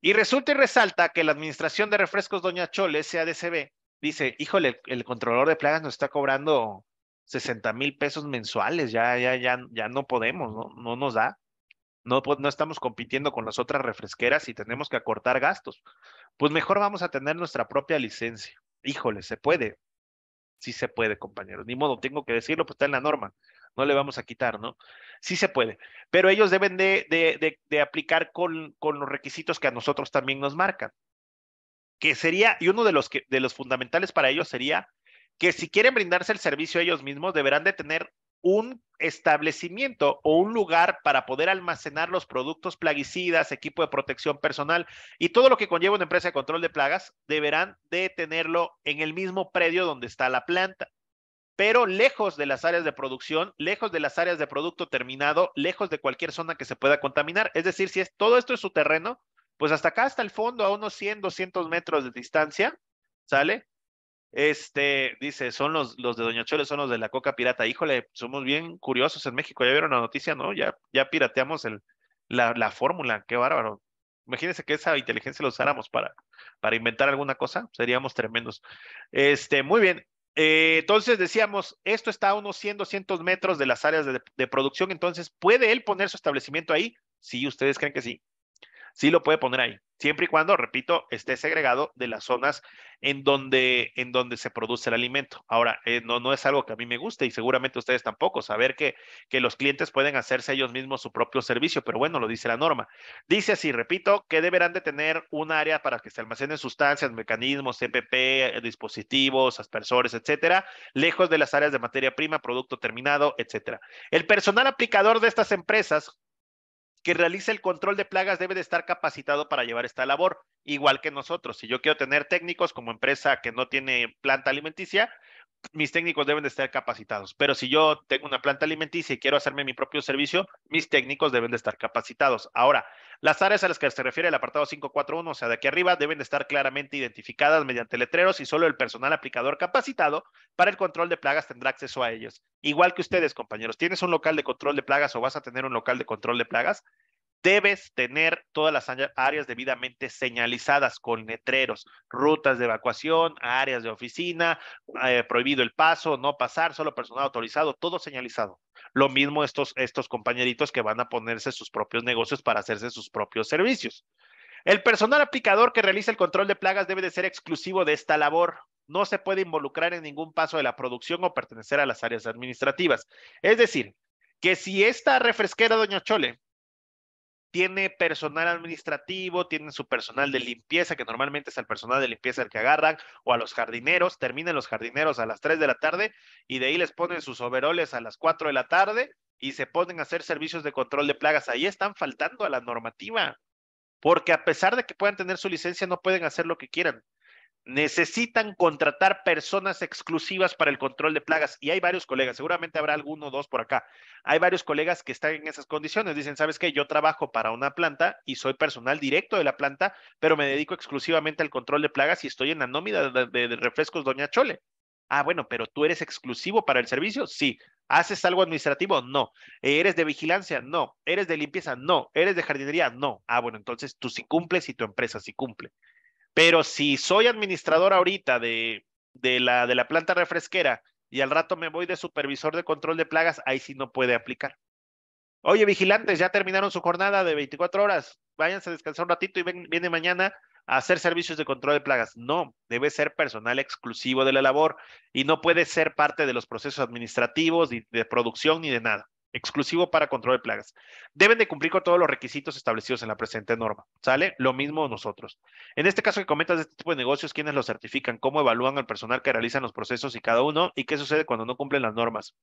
S2: Y resulta y resalta que la Administración de Refrescos Doña Chole, SADCB, dice, híjole, el controlador de plagas nos está cobrando 60 mil pesos mensuales, ya, ya, ya, ya no podemos, no, no nos da. No, no estamos compitiendo con las otras refresqueras y tenemos que acortar gastos. Pues mejor vamos a tener nuestra propia licencia. Híjole, se puede. Sí se puede, compañero. Ni modo, tengo que decirlo, pues está en la norma. No le vamos a quitar, ¿no? Sí se puede. Pero ellos deben de, de, de, de aplicar con, con los requisitos que a nosotros también nos marcan que sería, y uno de los, que, de los fundamentales para ellos sería que si quieren brindarse el servicio ellos mismos, deberán de tener un establecimiento o un lugar para poder almacenar los productos plaguicidas, equipo de protección personal y todo lo que conlleva una empresa de control de plagas, deberán de tenerlo en el mismo predio donde está la planta, pero lejos de las áreas de producción, lejos de las áreas de producto terminado, lejos de cualquier zona que se pueda contaminar. Es decir, si es, todo esto es su terreno, pues hasta acá, hasta el fondo, a unos 100, 200 metros de distancia, ¿sale? Este, dice, son los, los de Doña Chole, son los de la coca pirata. Híjole, somos bien curiosos en México. Ya vieron la noticia, ¿no? Ya, ya pirateamos la, fórmula, qué bárbaro. Imagínense que esa inteligencia la usáramos para, para inventar alguna cosa, seríamos tremendos. Este, muy bien. Eh, entonces decíamos, esto está a unos 100, 200 metros de las áreas de, de producción, entonces, ¿puede él poner su establecimiento ahí? Sí, ustedes creen que sí sí lo puede poner ahí, siempre y cuando, repito, esté segregado de las zonas en donde, en donde se produce el alimento. Ahora, eh, no, no es algo que a mí me guste y seguramente ustedes tampoco, saber que, que los clientes pueden hacerse ellos mismos su propio servicio, pero bueno, lo dice la norma. Dice así, repito, que deberán de tener un área para que se almacenen sustancias, mecanismos, CPP, dispositivos, aspersores, etcétera, lejos de las áreas de materia prima, producto terminado, etcétera. El personal aplicador de estas empresas que realice el control de plagas debe de estar capacitado para llevar esta labor, igual que nosotros. Si yo quiero tener técnicos como empresa que no tiene planta alimenticia, mis técnicos deben de estar capacitados, pero si yo tengo una planta alimenticia y quiero hacerme mi propio servicio, mis técnicos deben de estar capacitados. Ahora, las áreas a las que se refiere el apartado 541, o sea, de aquí arriba, deben de estar claramente identificadas mediante letreros y solo el personal aplicador capacitado para el control de plagas tendrá acceso a ellos. Igual que ustedes, compañeros, tienes un local de control de plagas o vas a tener un local de control de plagas, Debes tener todas las áreas debidamente señalizadas con letreros, rutas de evacuación, áreas de oficina, eh, prohibido el paso, no pasar, solo personal autorizado, todo señalizado. Lo mismo estos, estos compañeritos que van a ponerse sus propios negocios para hacerse sus propios servicios. El personal aplicador que realiza el control de plagas debe de ser exclusivo de esta labor. No se puede involucrar en ningún paso de la producción o pertenecer a las áreas administrativas. Es decir, que si esta refresquera, doña Chole, tiene personal administrativo, tiene su personal de limpieza, que normalmente es el personal de limpieza el que agarran, o a los jardineros, terminan los jardineros a las 3 de la tarde y de ahí les ponen sus overoles a las 4 de la tarde y se ponen a hacer servicios de control de plagas. Ahí están faltando a la normativa, porque a pesar de que puedan tener su licencia, no pueden hacer lo que quieran necesitan contratar personas exclusivas para el control de plagas. Y hay varios colegas, seguramente habrá alguno o dos por acá. Hay varios colegas que están en esas condiciones. Dicen, ¿sabes qué? Yo trabajo para una planta y soy personal directo de la planta, pero me dedico exclusivamente al control de plagas y estoy en la nómina de, refrescos Doña Chole. Ah, bueno, pero tú eres exclusivo para el servicio, sí. ¿Haces algo administrativo? No. ¿Eres de vigilancia? No. ¿Eres de limpieza? No. ¿Eres de jardinería? No. Ah, bueno, entonces tú sí cumples y tu empresa sí cumple. Pero si soy administrador ahorita de, de, la, de la planta refresquera y al rato me voy de supervisor de control de plagas, ahí sí no puede aplicar. Oye, vigilantes, ya terminaron su jornada de 24 horas, váyanse a descansar un ratito y vienen viene mañana a hacer servicios de control de plagas. No, debe ser personal exclusivo de la labor y no puede ser parte de los procesos administrativos, ni de producción, ni de nada exclusivo para control de plagas. Deben de cumplir con todos los requisitos establecidos en la presente norma. ¿Sale? Lo mismo nosotros. En este caso que comentas de este tipo de negocios, ¿quiénes los certifican? ¿Cómo evalúan al personal que realizan los procesos y cada uno? ¿Y qué sucede cuando no cumplen las normas?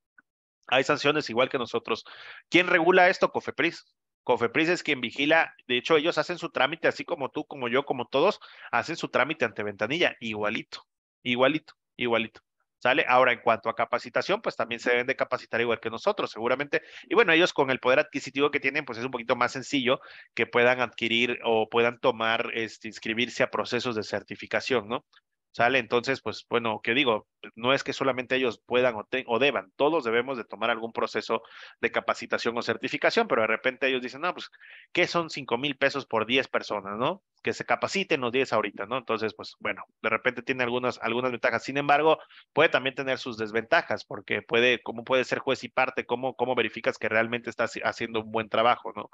S2: Hay sanciones igual que nosotros. ¿Quién regula esto? COFEPRIS. COFEPRIS es quien vigila, de hecho ellos hacen su trámite, así como tú, como yo, como todos, hacen su trámite ante ventanilla, igualito, igualito, igualito. ¿Sale? Ahora, en cuanto a capacitación, pues también se deben de capacitar igual que nosotros, seguramente. Y bueno, ellos con el poder adquisitivo que tienen, pues es un poquito más sencillo que puedan adquirir o puedan tomar, este, inscribirse a procesos de certificación, ¿no? ¿sale? Entonces, pues bueno, que digo, no es que solamente ellos puedan o, deban, todos debemos de tomar algún proceso de capacitación o certificación, pero de repente ellos dicen, no, pues, ¿qué son cinco mil pesos por diez personas, no? Que se capaciten los diez ahorita, ¿no? Entonces, pues bueno, de repente tiene algunas, algunas ventajas, sin embargo, puede también tener sus desventajas, porque puede, ¿cómo puede ser juez y parte? ¿Cómo, cómo verificas que realmente estás haciendo un buen trabajo, no?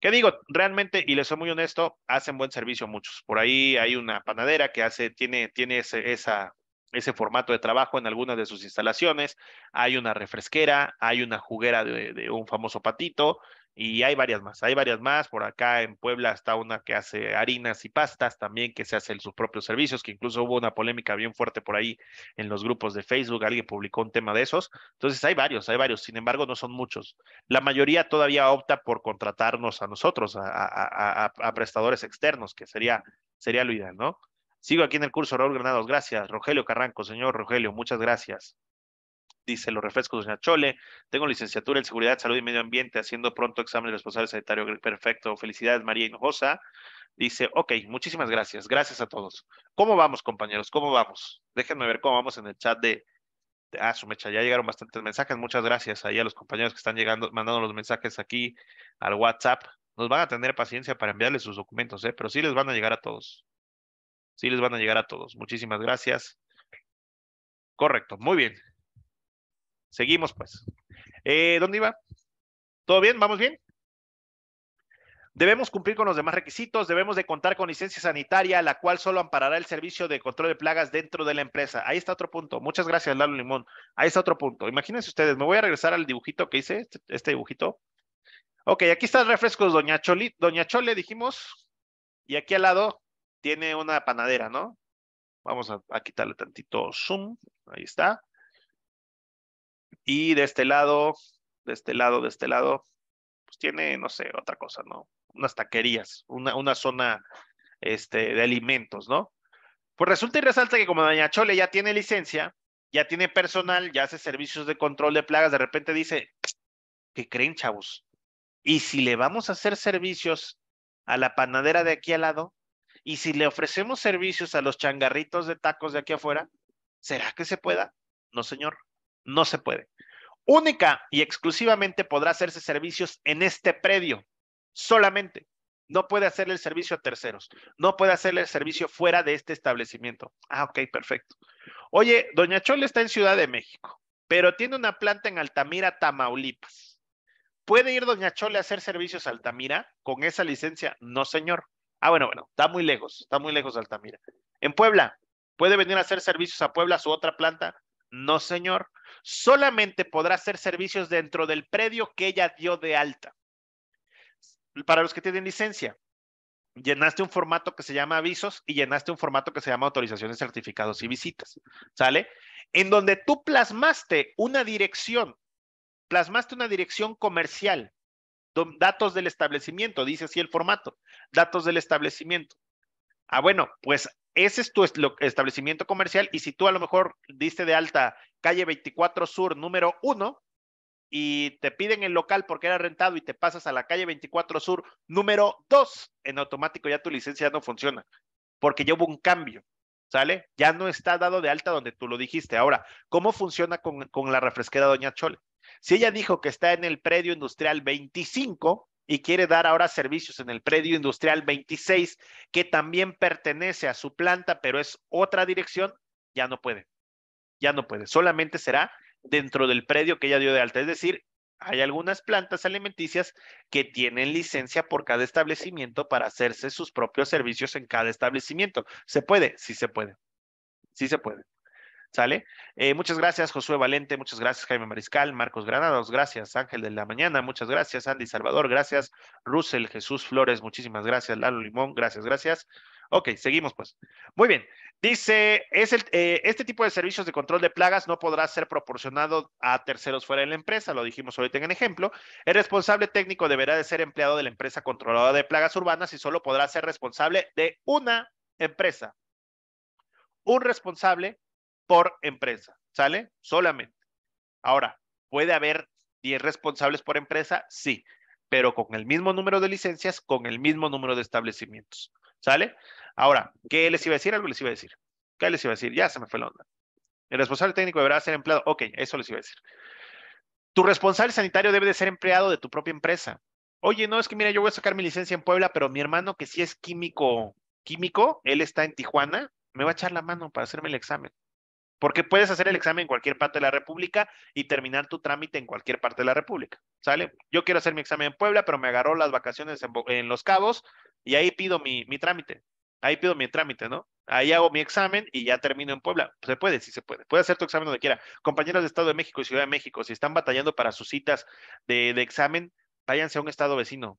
S2: ¿Qué digo? Realmente, y les soy muy honesto, hacen buen servicio muchos. Por ahí hay una panadera que hace, tiene, tiene ese, esa, ese formato de trabajo en algunas de sus instalaciones. Hay una refresquera, hay una juguera de, de un famoso patito, y hay varias más, hay varias más. Por acá en Puebla está una que hace harinas y pastas también, que se hace en sus propios servicios, que incluso hubo una polémica bien fuerte por ahí en los grupos de Facebook, alguien publicó un tema de esos. Entonces hay varios, hay varios, sin embargo no son muchos. La mayoría todavía opta por contratarnos a nosotros, a, prestadores externos, que sería, sería lo ideal, ¿no? Sigo aquí en el curso, Raúl Granados, gracias. Rogelio Carranco, señor Rogelio, muchas gracias dice los refrescos Doña Chole. Tengo licenciatura en Seguridad, Salud y Medio Ambiente, haciendo pronto examen de responsable sanitario. Perfecto. Felicidades, María Hinojosa. Dice, ok, muchísimas gracias. Gracias a todos. ¿Cómo vamos, compañeros? ¿Cómo vamos? Déjenme ver cómo vamos en el chat de... de ah, su mecha, ya llegaron bastantes mensajes. Muchas gracias ahí a los compañeros que están llegando, mandando los mensajes aquí al WhatsApp. Nos van a tener paciencia para enviarles sus documentos, ¿eh? pero sí les van a llegar a todos. Sí les van a llegar a todos. Muchísimas gracias.
S1: Correcto, muy bien. Seguimos pues. Eh, ¿Dónde iba? ¿Todo bien? ¿Vamos bien? Debemos cumplir con los demás
S2: requisitos, debemos de contar con licencia sanitaria, la cual solo amparará el servicio de control de plagas dentro de la empresa. Ahí está otro punto. Muchas gracias, Lalo Limón. Ahí está otro punto. Imagínense ustedes, me voy a regresar al dibujito que hice, este, este dibujito. Ok, aquí está refrescos, Doña, Choli, Doña Chole, dijimos. Y aquí al lado tiene una panadera, ¿no? Vamos a quitarle tantito zoom. Ahí está. Y de este lado, de este lado, de este lado, pues tiene, no sé, otra cosa, ¿no? Unas taquerías, una, una zona este, de alimentos, ¿no? Pues resulta y resalta que como Doña Chole ya tiene licencia, ya tiene personal, ya hace servicios de control de plagas, de repente dice, ¿qué creen, chavos? Y si le vamos a hacer servicios a la panadera de aquí al lado, y si le ofrecemos servicios a los changarritos de tacos de aquí afuera, ¿será que se pueda? No, señor. No se puede. Única y exclusivamente podrá hacerse servicios en este predio, solamente. No puede hacerle el servicio a terceros, no puede hacerle el servicio fuera de este establecimiento. Ah, ok, perfecto. Oye, Doña Chole está en Ciudad de México, pero tiene una planta en Altamira, Tamaulipas. ¿Puede ir Doña Chole a hacer servicios a Altamira con esa licencia? No, señor. Ah, bueno, bueno, está muy lejos, está muy lejos de Altamira. En Puebla, ¿puede venir a hacer servicios a Puebla, su otra planta? No, señor. Solamente podrá hacer servicios dentro del predio que ella dio de alta. Para los que tienen licencia, llenaste un formato que se llama avisos y llenaste un formato que se llama autorizaciones, certificados y visitas, ¿sale? En donde tú plasmaste una dirección, plasmaste una dirección comercial, datos del establecimiento, dice así el formato, datos del establecimiento. Ah, bueno, pues ese es tu establecimiento comercial y si tú a lo mejor diste de alta calle 24 Sur número 1 y te piden el local porque era rentado y te pasas a la calle 24 Sur número 2, en automático ya tu licencia no funciona porque ya hubo un cambio, ¿sale? Ya no está dado de alta donde tú lo dijiste. Ahora, ¿cómo funciona con, con la refresquera Doña Chole? Si ella dijo que está en el predio industrial 25, y quiere dar ahora servicios en el predio industrial 26, que también pertenece a su planta, pero es otra dirección, ya no puede. Ya no puede. Solamente será dentro del predio que ella dio de alta. Es decir, hay algunas plantas alimenticias que tienen licencia por cada establecimiento para hacerse sus propios servicios en cada establecimiento. ¿Se puede? Sí se puede. Sí se puede. ¿Sale? Eh, muchas gracias, Josué Valente, muchas gracias, Jaime Mariscal, Marcos Granados, gracias, Ángel de la Mañana, muchas gracias, Andy Salvador, gracias, Russell, Jesús Flores, muchísimas gracias, Lalo Limón, gracias, gracias. Ok, seguimos pues. Muy bien. Dice, es eh, este tipo de servicios de control de plagas no podrá ser proporcionado a terceros fuera de la empresa, lo dijimos ahorita en el ejemplo. El responsable técnico deberá de ser empleado de la empresa controladora de plagas urbanas y solo podrá ser responsable de una empresa. Un responsable por empresa, ¿sale? Solamente. Ahora, ¿puede haber 10 responsables por empresa? Sí, pero con el mismo número de licencias, con el mismo número de establecimientos, ¿sale? Ahora, ¿qué les iba a decir? Algo les iba a decir. ¿Qué les iba a decir? Ya se me fue la onda. El responsable técnico deberá ser empleado. Ok, eso les iba a decir. Tu responsable sanitario debe de ser empleado de tu propia empresa. Oye, no, es que mira, yo voy a sacar mi licencia en Puebla, pero mi hermano que sí es químico, químico, él está en Tijuana, me va a echar la mano para hacerme el examen. Porque puedes hacer el examen en cualquier parte de la República y terminar tu trámite en cualquier parte de la República. ¿Sale? Yo quiero hacer mi examen en Puebla, pero me agarró las vacaciones en, Los Cabos y ahí pido mi, mi, trámite. Ahí pido mi trámite, ¿no? Ahí hago mi examen y ya termino en Puebla. Se puede, sí se puede. Puede hacer tu examen donde quiera. Compañeros de Estado de México y Ciudad de México, si están batallando para sus citas de, de examen, váyanse a un estado vecino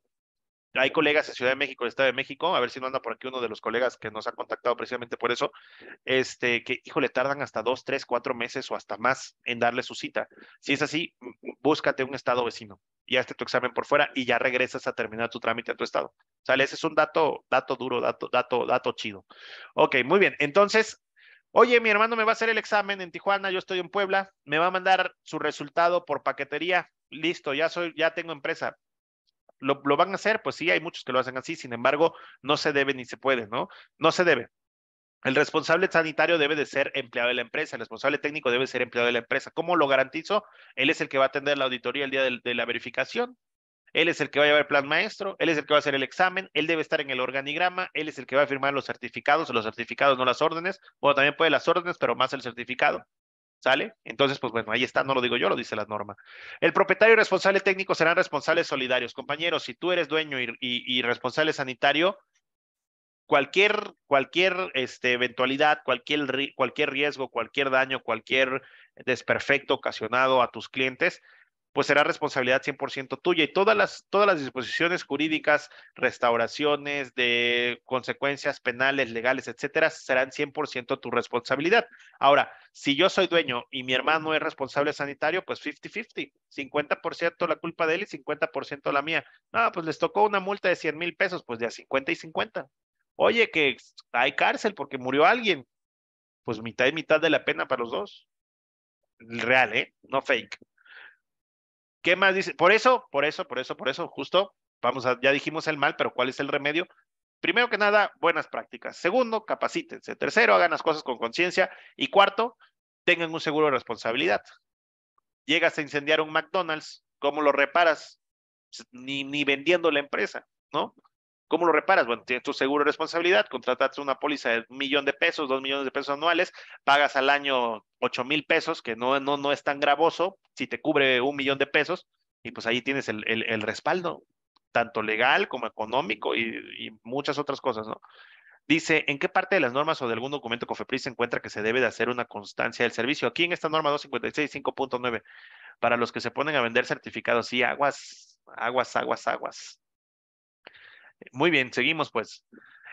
S2: hay colegas de Ciudad de México, del Estado de México, a ver si no anda por aquí uno de los colegas que nos ha contactado precisamente por eso, este, que, híjole, tardan hasta dos, tres, cuatro meses o hasta más en darle su cita. Si es así, búscate un estado vecino y hazte tu examen por fuera y ya regresas a terminar tu trámite a tu estado. sea, Ese es un dato, dato duro, dato, dato, dato chido. Ok, muy bien. Entonces, oye, mi hermano me va a hacer el examen en Tijuana, yo estoy en Puebla, me va a mandar su resultado por paquetería. Listo, ya soy, ya tengo empresa ¿Lo, van a hacer? Pues sí, hay muchos que lo hacen así, sin embargo, no se debe ni se puede, ¿no? No se debe. El responsable sanitario debe de ser empleado de la empresa, el responsable técnico debe ser empleado de la empresa. ¿Cómo lo garantizo? Él es el que va a atender la auditoría el día de, la verificación, él es el que va a llevar el plan maestro, él es el que va a hacer el examen, él debe estar en el organigrama, él es el que va a firmar los certificados, los certificados, no las órdenes, o también puede las órdenes, pero más el certificado. ¿Sale? Entonces, pues bueno, ahí está, no lo digo yo, lo dice la norma. El propietario y responsable técnico serán responsables solidarios. Compañeros, si tú eres dueño y, responsable sanitario, cualquier, cualquier este, eventualidad, cualquier, cualquier riesgo, cualquier daño, cualquier desperfecto ocasionado a tus clientes, pues será responsabilidad 100% tuya y todas las, todas las disposiciones jurídicas, restauraciones de consecuencias penales, legales, etcétera, serán 100% tu responsabilidad. Ahora, si yo soy dueño y mi hermano es responsable sanitario, pues 50-50, 50%, la culpa de él y 50% la mía. No, pues les tocó una multa de 100 mil pesos, pues de a 50 y 50. Oye, que hay cárcel porque murió alguien. Pues mitad y mitad de la pena para los dos. Real, ¿eh? No fake. ¿Qué más dice? Por eso, por eso, por eso, por eso, justo, vamos a, ya dijimos el mal, pero ¿cuál es el remedio? Primero que nada, buenas prácticas. Segundo, capacítense. Tercero, hagan las cosas con conciencia. Y cuarto, tengan un seguro de responsabilidad. Llegas a incendiar un McDonald's, ¿cómo lo reparas? Ni, ni vendiendo la empresa, ¿no? ¿Cómo lo reparas? Bueno, tienes tu seguro de responsabilidad, contratas una póliza de un millón de pesos, dos millones de pesos anuales, pagas al año ocho mil pesos, que no, no, no es tan gravoso, si te cubre un millón de pesos, y pues ahí tienes el, respaldo, tanto legal como económico y, muchas otras cosas, ¿no? Dice, ¿en qué parte de las normas o de algún documento COFEPRIS se encuentra que se debe de hacer una constancia del servicio? Aquí en esta norma 256.5.9 para los que se ponen a vender certificados, y aguas, aguas, aguas, aguas muy bien, seguimos pues.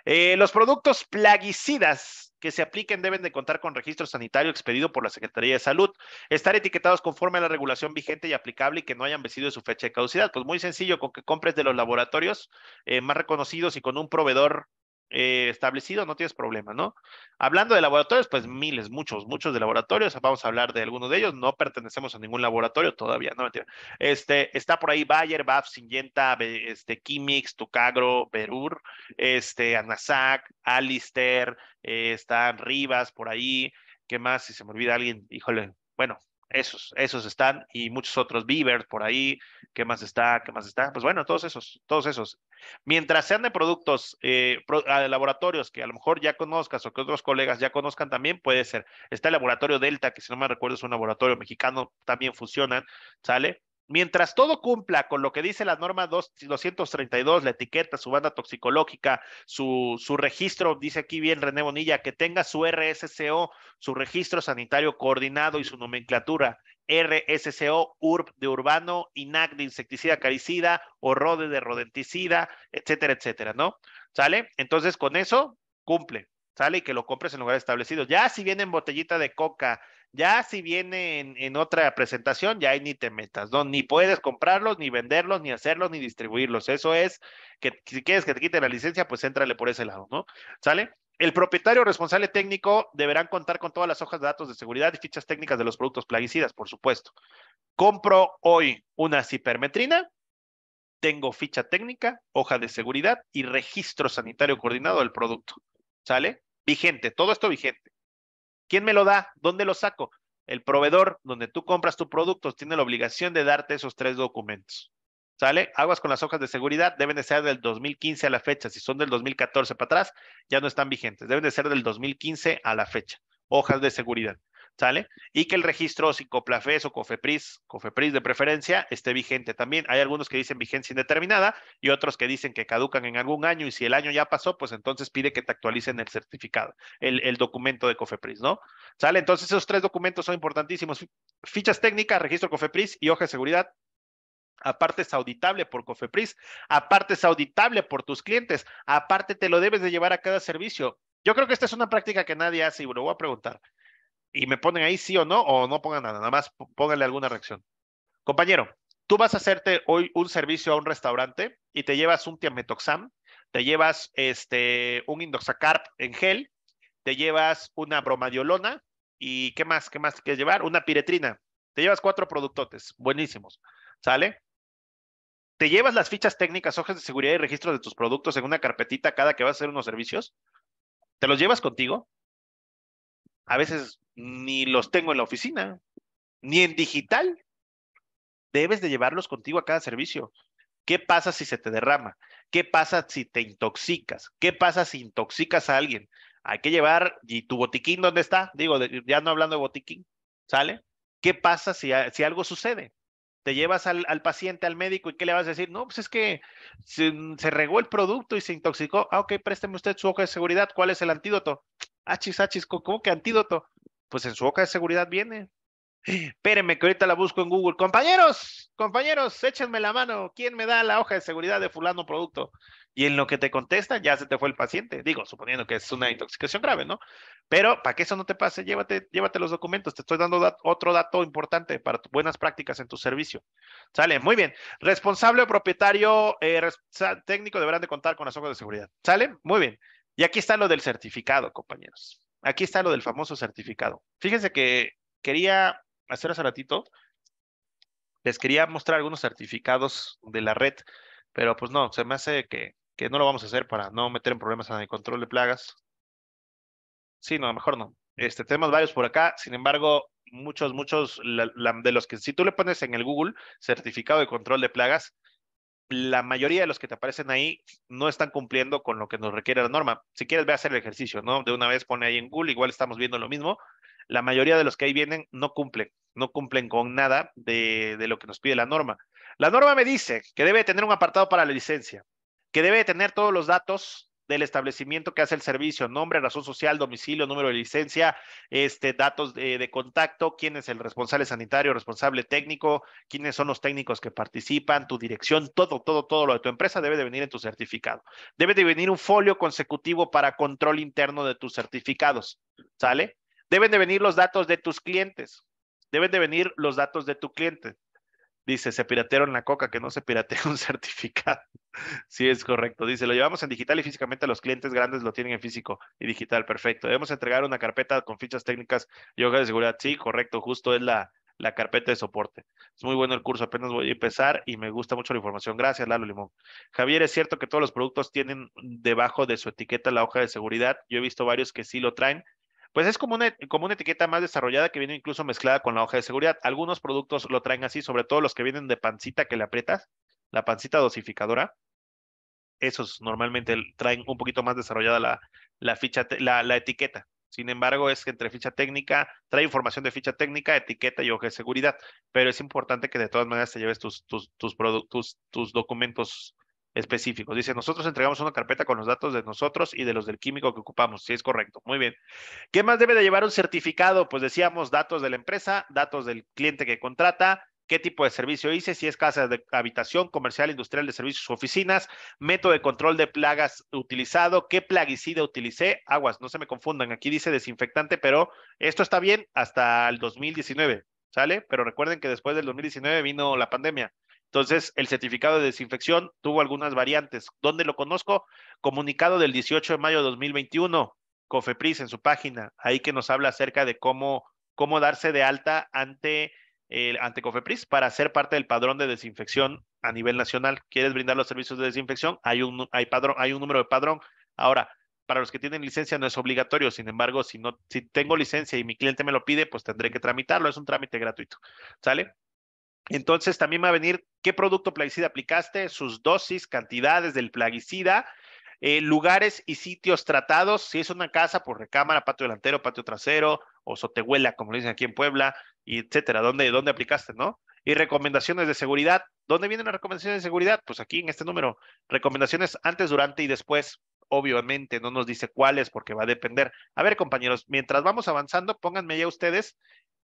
S2: Eh, los productos plaguicidas que se apliquen deben de contar con registro sanitario expedido por la Secretaría de Salud, estar etiquetados conforme a la regulación vigente y aplicable y que no hayan vencido su fecha de caducidad. Pues muy sencillo, con que compres de los laboratorios eh, más reconocidos y con un proveedor eh, establecido, no tienes problema, ¿no? Hablando de laboratorios, pues miles, muchos, muchos de laboratorios, vamos a hablar de algunos de ellos, no pertenecemos a ningún laboratorio todavía, no mentira. Este, está por ahí Bayer, BAF, Syngenta, este, Kimix, Tucagro, Berur, este, Anasac, Alister, eh, están Rivas por ahí, ¿qué más? Si se me olvida alguien, híjole, bueno, esos, esos están y muchos otros, Beaver por ahí, ¿qué más está? ¿Qué más está? Pues bueno, todos esos, todos esos. Mientras sean de productos, eh, ah, laboratorios que a lo mejor ya conozcas o que otros colegas ya conozcan también, puede ser. Está el laboratorio Delta, que si no me recuerdo es un laboratorio mexicano, también funcionan, ¿sale? Mientras todo cumpla con lo que dice la norma 232, la etiqueta, su banda toxicológica, su, su, registro, dice aquí bien René Bonilla, que tenga su RSCO, su registro sanitario coordinado y su nomenclatura, RSCO, URB de urbano, INAC de insecticida acaricida o RODE de rodenticida, etcétera, etcétera, ¿no? ¿Sale? Entonces, con eso, cumple. ¿sale? Y que lo compres en lugares establecidos. Ya si viene en botellita de coca, ya si viene en, otra presentación, ya ahí ni te metas, ¿no? Ni puedes comprarlos, ni venderlos, ni hacerlos, ni distribuirlos. Eso es que si quieres que te quite la licencia, pues éntrale por ese lado, ¿no? ¿Sale? El propietario responsable técnico deberán contar con todas las hojas de datos de seguridad y fichas técnicas de los productos plaguicidas, por supuesto. Compro hoy una cipermetrina, tengo ficha técnica, hoja de seguridad y registro sanitario coordinado del producto. ¿Sale? Vigente, todo esto vigente. ¿Quién me lo da? ¿Dónde lo saco? El proveedor donde tú compras tus productos tiene la obligación de darte esos tres documentos. ¿Sale? Aguas con las hojas de seguridad deben de ser del 2015 a la fecha. Si son del 2014 para atrás, ya no están vigentes. Deben de ser del 2015 a la fecha. Hojas de seguridad. ¿sale? Y que el registro, si o Cofepris, Cofepris de preferencia, esté vigente también. Hay algunos que dicen vigencia indeterminada y otros que dicen que caducan en algún año y si el año ya pasó, pues entonces pide que te actualicen el certificado, el, el documento de Cofepris, ¿no? ¿Sale? Entonces esos tres documentos son importantísimos. Fichas técnicas, registro Cofepris y hoja de seguridad Aparte es auditable por Cofepris, aparte es auditable por tus clientes, aparte te lo debes de llevar a cada servicio. Yo creo que esta es una práctica que nadie hace y lo voy a preguntar y me ponen ahí sí o no, o no pongan nada, nada más pónganle alguna reacción. Compañero, tú vas a hacerte hoy un servicio a un restaurante y te llevas un tiametoxam, te llevas este, un indoxacarp en gel, te llevas una bromadiolona y ¿qué más? ¿Qué más quieres llevar? Una piretrina. Te llevas cuatro productotes, buenísimos, ¿sale? Te llevas las fichas técnicas, hojas de seguridad y registro de tus productos en una carpetita cada que vas a hacer unos servicios. ¿Te los llevas contigo? A veces ni los tengo en la oficina, ni en digital. Debes de llevarlos contigo a cada servicio. ¿Qué pasa si se te derrama? ¿Qué pasa si te intoxicas? ¿Qué pasa si intoxicas a alguien? Hay que llevar, ¿y tu botiquín dónde está? Digo, ya no hablando de botiquín, ¿sale? ¿Qué pasa si, si algo sucede? Te llevas al, paciente, al médico, ¿y qué le vas a decir? No, pues es que se, regó el producto y se intoxicó. Ah, ok, présteme usted su hoja de seguridad. ¿Cuál es el antídoto? Achis, achis, ¿cómo que antídoto? pues en su hoja de seguridad viene. Espérenme que ahorita la busco en Google. Compañeros, compañeros, échenme la mano. ¿Quién me da la hoja de seguridad de fulano producto? Y en lo que te contesta, ya se te fue el paciente. Digo, suponiendo que es una intoxicación grave, ¿no? Pero para que eso no te pase, llévate, llévate los documentos. Te estoy dando otro dato importante para buenas prácticas en tu servicio. ¿Sale? Muy bien. Responsable o propietario eh, técnico deberán de contar con las hojas de seguridad. ¿Sale? Muy bien. Y aquí está lo del certificado, compañeros aquí está lo del famoso certificado. Fíjense que quería hacer hace ratito, les quería mostrar algunos certificados de la red, pero pues no, se me hace que, que no lo vamos a hacer para no meter en problemas en el control de plagas. Sí, no, mejor no. Este, tenemos varios por acá, sin embargo, muchos, muchos de los que si tú le pones en el Google certificado de control de plagas, la mayoría de los que te aparecen ahí no están cumpliendo con lo que nos requiere la norma. Si quieres, ve a hacer el ejercicio, ¿no? De una vez pone ahí en Google, igual estamos viendo lo mismo. La mayoría de los que ahí vienen no cumplen, no cumplen con nada de, de lo que nos pide la norma. La norma me dice que debe tener un apartado para la licencia, que debe tener todos los datos del establecimiento que hace el servicio, nombre, razón social, domicilio, número de licencia, este, datos de, de, contacto, quién es el responsable sanitario, responsable técnico, quiénes son los técnicos que participan, tu dirección, todo, todo, todo lo de tu empresa debe de venir en tu certificado. Debe de venir un folio consecutivo para control interno de tus certificados, ¿sale? Deben de venir los datos de tus clientes, deben de venir los datos de tu cliente. Dice, se piratearon la coca, que no se piratea un certificado. Sí, es correcto. Dice, lo llevamos en digital y físicamente los clientes grandes lo tienen en físico y digital. Perfecto. Debemos entregar una carpeta con fichas técnicas y hoja de seguridad. Sí, correcto. Justo es la, la carpeta de soporte. Es muy bueno el curso, apenas voy a empezar y me gusta mucho la información. Gracias, Lalo Limón. Javier, es cierto que todos los productos tienen debajo de su etiqueta la hoja de seguridad. Yo he visto varios que sí lo traen. Pues es como una, como una etiqueta más desarrollada que viene incluso mezclada con la hoja de seguridad. Algunos productos lo traen así, sobre todo los que vienen de pancita que le aprietas, la pancita dosificadora esos normalmente traen un poquito más desarrollada la, ficha, la, etiqueta. Sin embargo, es que entre ficha técnica, trae información de ficha técnica, etiqueta y hoja de seguridad, pero es importante que de todas maneras te lleves tus, tus, tus, documentos específicos. Dice, nosotros entregamos una carpeta con los datos de nosotros y de los del químico que ocupamos. si sí, es correcto. Muy bien. ¿Qué más debe de llevar un certificado? Pues decíamos datos de la empresa, datos del cliente que contrata, qué tipo de servicio hice, si es casa de habitación, comercial, industrial, de servicios, oficinas, método de control de plagas utilizado, qué plaguicida utilicé, aguas, no se me confundan, aquí dice desinfectante, pero esto está bien hasta el 2019, ¿sale? Pero recuerden que después del 2019 vino la pandemia. Entonces, el certificado de desinfección tuvo algunas variantes. ¿Dónde lo conozco? Comunicado del 18 de mayo de 2021, COFEPRIS en su página, ahí que nos habla acerca de cómo, cómo darse de alta ante eh, ante Cofepris para ser parte del padrón de desinfección a nivel nacional. ¿Quieres brindar los servicios de desinfección? Hay un, hay padrón, hay un número de padrón. Ahora, para los que tienen licencia no es obligatorio, sin embargo, si, no, si tengo licencia y mi cliente me lo pide, pues tendré que tramitarlo, es un trámite gratuito, ¿sale? Entonces también va a venir qué producto plaguicida aplicaste, sus dosis, cantidades del plaguicida, eh, lugares y sitios tratados, si es una casa, por pues recámara, patio delantero, patio trasero, o Sotehuela, como le dicen aquí en Puebla, y etcétera, ¿Dónde, dónde aplicaste, no? Y recomendaciones de seguridad. ¿Dónde vienen las recomendaciones de seguridad? Pues aquí en este número. Recomendaciones antes, durante y después. Obviamente no nos dice cuáles porque va a depender. A ver, compañeros, mientras vamos avanzando, pónganme ya ustedes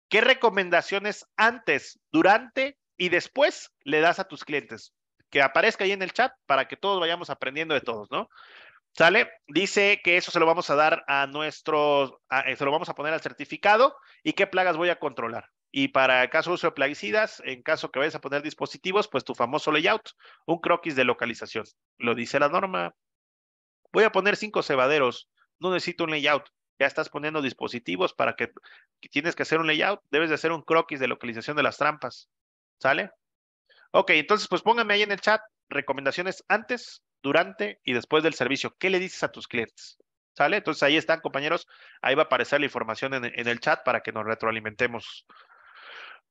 S2: qué recomendaciones antes, durante y después le das a tus clientes. Que aparezca ahí en el chat para que todos vayamos aprendiendo de todos, ¿no? ¿Sale? Dice que eso se lo vamos a dar a nuestro, eh, se lo vamos a poner al certificado y qué plagas voy a controlar. Y para el caso de uso de plaguicidas, en caso que vayas a poner dispositivos, pues tu famoso layout, un croquis de localización. Lo dice la norma. Voy a poner cinco cebaderos, no necesito un layout. Ya estás poniendo dispositivos para que, tienes que hacer un layout, debes de hacer un croquis de localización de las trampas. ¿Sale? Ok, entonces pues pónganme ahí en el chat recomendaciones antes durante y después del servicio. ¿Qué le dices a tus clientes? ¿Sale? Entonces ahí están, compañeros. Ahí va a aparecer la información en, el chat para que nos retroalimentemos.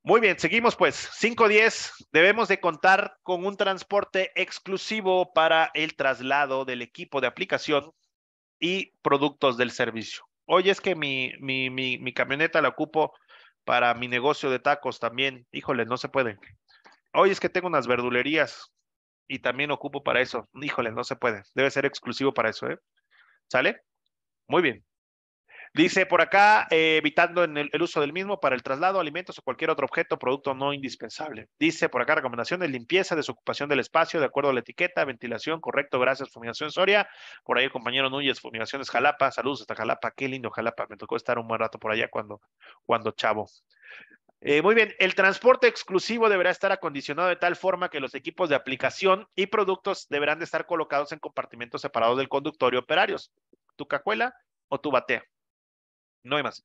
S2: Muy bien, seguimos pues. 5.10. Debemos de contar con un transporte exclusivo para el traslado del equipo de aplicación y productos del servicio. Hoy es que mi, camioneta la ocupo para mi negocio de tacos también. Híjole, no se puede. Hoy es que tengo unas verdulerías y también ocupo para eso. Híjole, no se puede. Debe ser exclusivo para eso, ¿eh? ¿Sale? Muy bien. Dice por acá, eh, evitando en el, uso del mismo para el traslado, alimentos o cualquier otro objeto, producto no indispensable. Dice por acá, recomendaciones, limpieza, desocupación del espacio, de acuerdo a la etiqueta, ventilación, correcto, gracias, fumigación Soria. Por ahí compañero Núñez, fumigaciones Jalapa, saludos hasta Jalapa, qué lindo Jalapa, me tocó estar un buen rato por allá cuando, cuando chavo. Eh, muy bien, el transporte exclusivo deberá estar acondicionado de tal forma que los equipos de aplicación y productos deberán de estar colocados en compartimentos separados del conductor y operarios. Tu cajuela o tu batea. No hay más.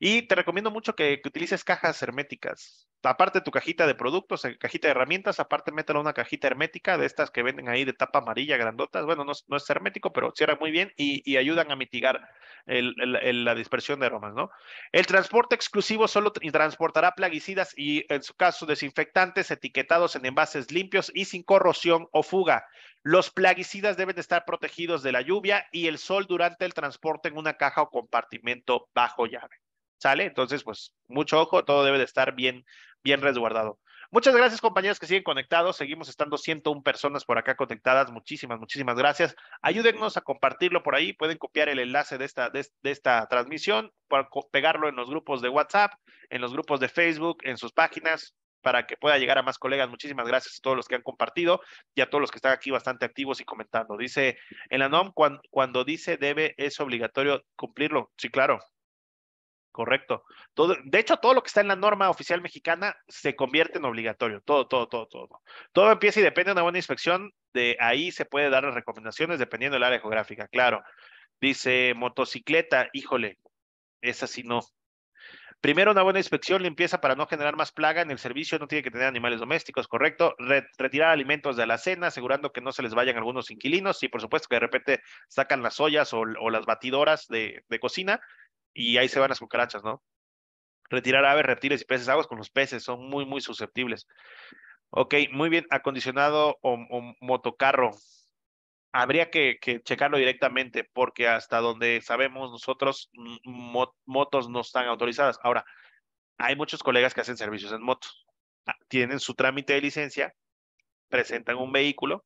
S2: Y te recomiendo mucho que, utilices cajas herméticas. Aparte tu cajita de productos, eh, cajita de herramientas, aparte métela una cajita hermética de estas que venden ahí de tapa amarilla grandotas. Bueno, no, es hermético, pero cierra muy bien y, ayudan a mitigar la dispersión de aromas, ¿no? El transporte exclusivo solo transportará plaguicidas y, en su caso, desinfectantes etiquetados en envases limpios y sin corrosión o fuga. Los plaguicidas deben estar protegidos de la lluvia y el sol durante el transporte en una caja o compartimento bajo llave. ¿Sale? Entonces, pues mucho ojo, todo debe de estar bien, bien resguardado. Muchas gracias, compañeros que siguen conectados. Seguimos estando 101 personas por acá conectadas. Muchísimas, muchísimas gracias. Ayúdennos a compartirlo por ahí. Pueden copiar el enlace de esta, de, esta transmisión, para pegarlo en los grupos de WhatsApp, en los grupos de Facebook, en sus páginas, para que pueda llegar a más colegas. Muchísimas gracias a todos los que han compartido y a todos los que están aquí bastante activos y comentando. Dice en la NOM, cuando dice debe, es obligatorio cumplirlo. Sí, claro, Correcto. Todo, de hecho, todo lo que está en la norma oficial mexicana se convierte en obligatorio. Todo, todo, todo, todo. Todo empieza y depende de una buena inspección. De ahí se puede dar las recomendaciones dependiendo del área geográfica, claro. Dice motocicleta, híjole, es así, no. Primero, una buena inspección, limpieza para no generar más plaga en el servicio, no tiene que tener animales domésticos, correcto. retirar alimentos de la cena, asegurando que no se les vayan algunos inquilinos. Y por supuesto que de repente sacan las ollas o, las batidoras de, de cocina, y ahí se van las cucarachas, ¿no? Retirar aves, reptiles y peces aguas con los peces, son muy, muy susceptibles. Ok, muy bien, acondicionado o, motocarro. Habría que, que, checarlo directamente porque hasta donde sabemos nosotros, motos no están autorizadas. Ahora, hay muchos colegas que hacen servicios en motos. Ah, tienen su trámite de licencia, presentan un vehículo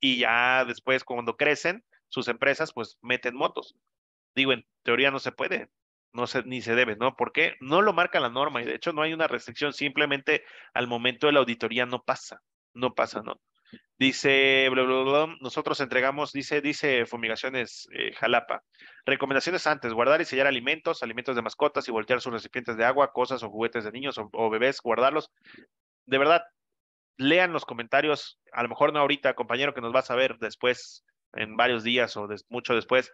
S2: y ya después cuando crecen sus empresas, pues meten motos. Digo, en teoría no se puede, no se, ni se debe, ¿no? Porque no lo marca la norma y de hecho no hay una restricción, simplemente al momento de la auditoría no pasa, no pasa, ¿no? Dice, nosotros entregamos, dice, dice Fumigaciones eh, Jalapa. Recomendaciones antes, guardar y sellar alimentos, alimentos de mascotas y voltear sus recipientes de agua, cosas o juguetes de niños o, bebés, guardarlos. De verdad, lean los comentarios, a lo mejor no ahorita, compañero que nos vas a ver después, en varios días o mucho después,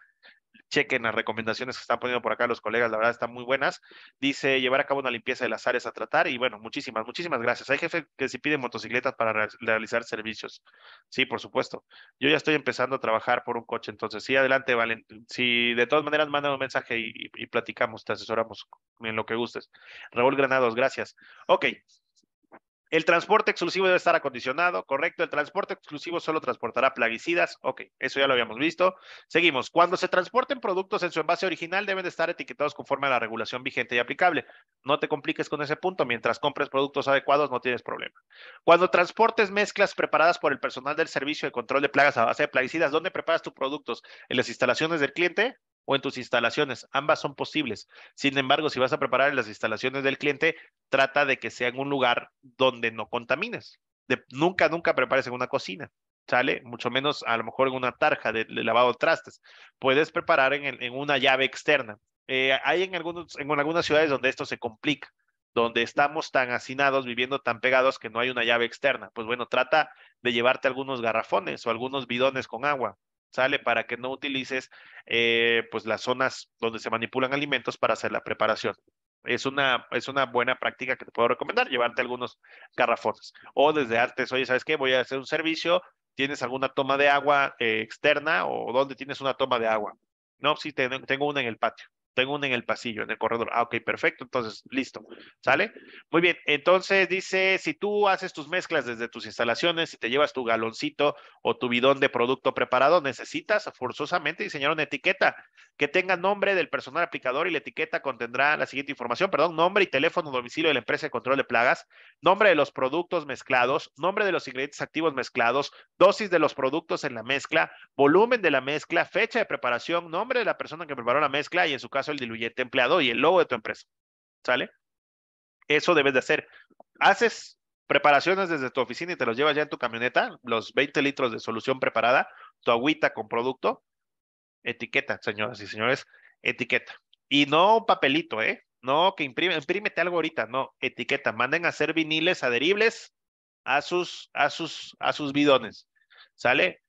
S2: chequen las recomendaciones que están poniendo por acá los colegas, la verdad están muy buenas. Dice llevar a cabo una limpieza de las áreas a tratar y bueno, muchísimas, muchísimas gracias. Hay jefe que se pide motocicletas para realizar servicios. Sí, por supuesto. Yo ya estoy empezando a trabajar por un coche, entonces sí, adelante, Valen. Si de todas maneras, manda un mensaje y, y platicamos, te asesoramos en lo que gustes. Raúl Granados, gracias. Ok, el transporte exclusivo debe estar acondicionado, correcto. El transporte exclusivo solo transportará plaguicidas. Ok, eso ya lo habíamos visto. Seguimos. Cuando se transporten productos en su envase original, deben de estar etiquetados conforme a la regulación vigente y aplicable. No te compliques con ese punto. Mientras compres productos adecuados, no tienes problema. Cuando transportes mezclas preparadas por el personal del servicio de control de plagas a base de plaguicidas, ¿dónde preparas tus productos? ¿En las instalaciones del cliente? o en tus instalaciones. Ambas son posibles. Sin embargo, si vas a preparar en las instalaciones del cliente, trata de que sea en un lugar donde no contamines. nunca, nunca prepares en una cocina, ¿sale? Mucho menos a lo mejor en una tarja de, lavado de trastes. Puedes preparar en, en una llave externa. Eh, hay en, algunos, en algunas ciudades donde esto se complica, donde estamos tan hacinados, viviendo tan pegados que no hay una llave externa. Pues bueno, trata de llevarte algunos garrafones o algunos bidones con agua ¿sale? Para que no utilices eh, pues las zonas donde se manipulan alimentos para hacer la preparación. Es una, es una buena práctica que te puedo recomendar, llevarte algunos garrafones. O desde antes, oye, ¿sabes qué? Voy a hacer un servicio, ¿tienes alguna toma de agua eh, externa o dónde tienes una toma de agua? No, sí, tengo una en el patio tengo una en el pasillo, en el corredor. Ah, ok, perfecto. Entonces, listo. ¿Sale? Muy bien. Entonces dice, si tú haces tus mezclas desde tus instalaciones, si te llevas tu galoncito o tu bidón de producto preparado, necesitas forzosamente diseñar una etiqueta que tenga nombre del personal aplicador y la etiqueta contendrá la siguiente información, perdón, nombre y teléfono, domicilio de la empresa de control de plagas, nombre de los productos mezclados, nombre de los ingredientes activos mezclados, dosis de los productos en la mezcla, volumen de la mezcla, fecha de preparación, nombre de la persona que preparó la mezcla y en su caso el diluyente empleado y el logo de tu empresa. ¿Sale? Eso debes de hacer. Haces preparaciones desde tu oficina y te los llevas ya en tu camioneta, los 20 litros de solución preparada, tu agüita con producto, etiqueta, señoras y señores, etiqueta. Y no un papelito, ¿eh? No, que imprime, imprímete algo ahorita, no, etiqueta. Manden a hacer viniles adheribles a sus, a sus, a sus bidones. ¿Sale?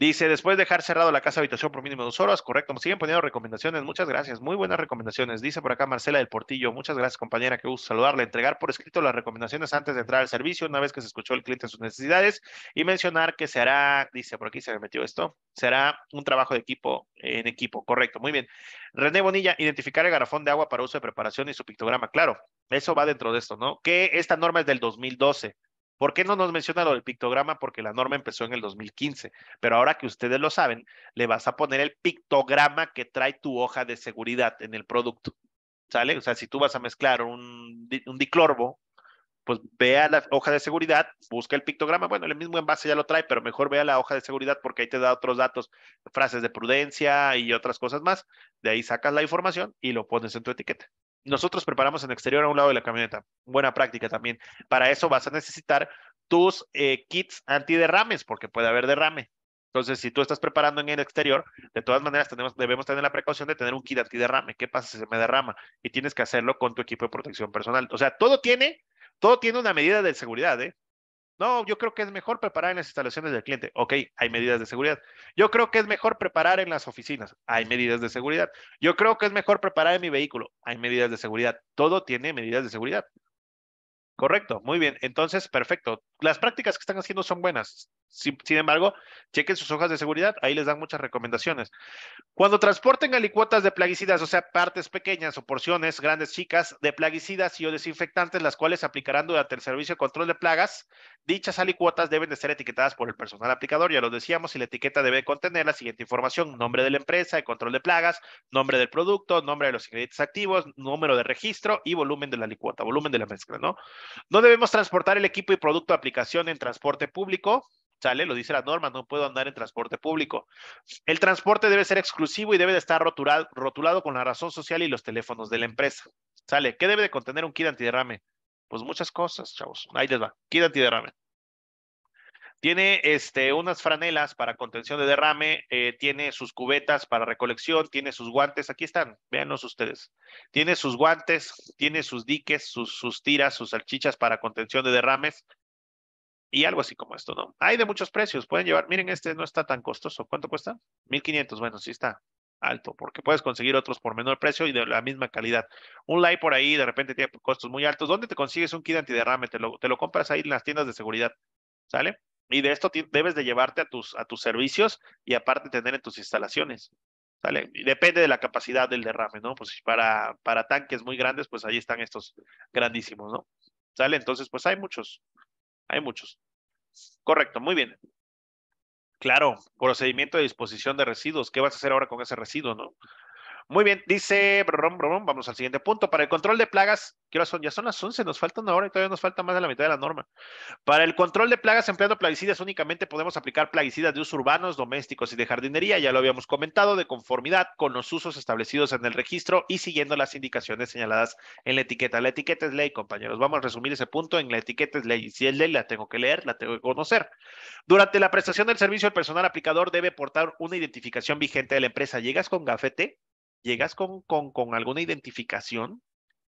S2: Dice, después de dejar cerrado la casa habitación por mínimo dos horas, correcto. Siguen poniendo recomendaciones, muchas gracias, muy buenas recomendaciones. Dice por acá Marcela del Portillo, muchas gracias compañera, que gusto saludarle. Entregar por escrito las recomendaciones antes de entrar al servicio, una vez que se escuchó el cliente sus necesidades y mencionar que se hará, dice, por aquí se me metió esto, será un trabajo de equipo, en equipo, correcto, muy bien. René Bonilla, identificar el garrafón de agua para uso de preparación y su pictograma, claro, eso va dentro de esto, ¿no? Que esta norma es del 2012. ¿Por qué no nos menciona lo del pictograma? Porque la norma empezó en el 2015, pero ahora que ustedes lo saben, le vas a poner el pictograma que trae tu hoja de seguridad en el producto. ¿Sale? O sea, si tú vas a mezclar un, diclorbo, pues vea la hoja de seguridad, busca el pictograma, bueno, el mismo envase ya lo trae, pero mejor vea la hoja de seguridad porque ahí te da otros datos, frases de prudencia y otras cosas más, de ahí sacas la información y lo pones en tu etiqueta. Nosotros preparamos en exterior a un lado de la camioneta. Buena práctica también. Para eso vas a necesitar tus eh, kits antiderrames, porque puede haber derrame. Entonces, si tú estás preparando en el exterior, de todas maneras tenemos, debemos tener la precaución de tener un kit antiderrame. ¿Qué pasa si se me derrama? Y tienes que hacerlo con tu equipo de protección personal. O sea, todo tiene, todo tiene una medida de seguridad, ¿eh? No, yo creo que es mejor preparar en las instalaciones del cliente. Ok, hay medidas de seguridad. Yo creo que es mejor preparar en las oficinas. Hay medidas de seguridad. Yo creo que es mejor preparar en mi vehículo. Hay medidas de seguridad. Todo tiene medidas de seguridad. Correcto, muy bien. Entonces, perfecto. Las prácticas que están haciendo son buenas. Sin, embargo, chequen sus hojas de seguridad, ahí les dan muchas recomendaciones. Cuando transporten alicuotas de plaguicidas, o sea, partes pequeñas o porciones grandes, chicas, de plaguicidas y o desinfectantes, las cuales aplicarán durante el servicio de control de plagas, dichas alicuotas deben de ser etiquetadas por el personal aplicador, ya lo decíamos, y la etiqueta debe contener la siguiente información, nombre de la empresa, de control de plagas, nombre del producto, nombre de los ingredientes activos, número de registro y volumen de la alicuota, volumen de la mezcla, ¿no? No debemos transportar el equipo y producto de aplicación en transporte público, ¿sale? Lo dice la norma, no puedo andar en transporte público. El transporte debe ser exclusivo y debe de estar rotulado, rotulado con la razón social y los teléfonos de la empresa, ¿sale? ¿Qué debe de contener un kit antiderrame? Pues muchas cosas, chavos. Ahí les va. Kit antiderrame. Tiene este, unas franelas para contención de derrame, eh, tiene sus cubetas para recolección, tiene sus guantes, aquí están, véanlos ustedes. Tiene sus guantes, tiene sus diques, sus, sus tiras, sus salchichas para contención de derrames, y algo así como esto, ¿no? Hay de muchos precios, pueden llevar, miren, este no está tan costoso, ¿cuánto cuesta? 1500, bueno, sí está alto, porque puedes conseguir otros por menor precio y de la misma calidad. Un light por ahí de repente tiene costos muy altos. ¿Dónde te consigues un kit antiderrame? Te lo, te lo compras ahí en las tiendas de seguridad, ¿sale? Y de esto debes de llevarte a tus, a tus servicios y aparte tener en tus instalaciones. ¿Sale? Y Depende de la capacidad del derrame, ¿no? Pues para, para tanques muy grandes, pues ahí están estos grandísimos, ¿no? ¿Sale? Entonces, pues hay muchos. Hay muchos. Correcto, muy bien. Claro, procedimiento de disposición de residuos. ¿Qué vas a hacer ahora con ese residuo, no? Muy bien, dice, vamos al siguiente punto. Para el control de plagas, ¿qué son? Ya son las 11, nos faltan ahora y todavía nos falta más de la mitad de la norma. Para el control de plagas empleando plaguicidas, únicamente podemos aplicar plaguicidas de usos urbanos, domésticos y de jardinería, ya lo habíamos comentado, de conformidad con los usos establecidos en el registro y siguiendo las indicaciones señaladas en la etiqueta. La etiqueta es ley, compañeros. Vamos a resumir ese punto en la etiqueta es ley. Si es ley, la tengo que leer, la tengo que conocer. Durante la prestación del servicio, el personal aplicador debe portar una identificación vigente de la empresa. ¿Llegas con gafete? llegas con, con, alguna identificación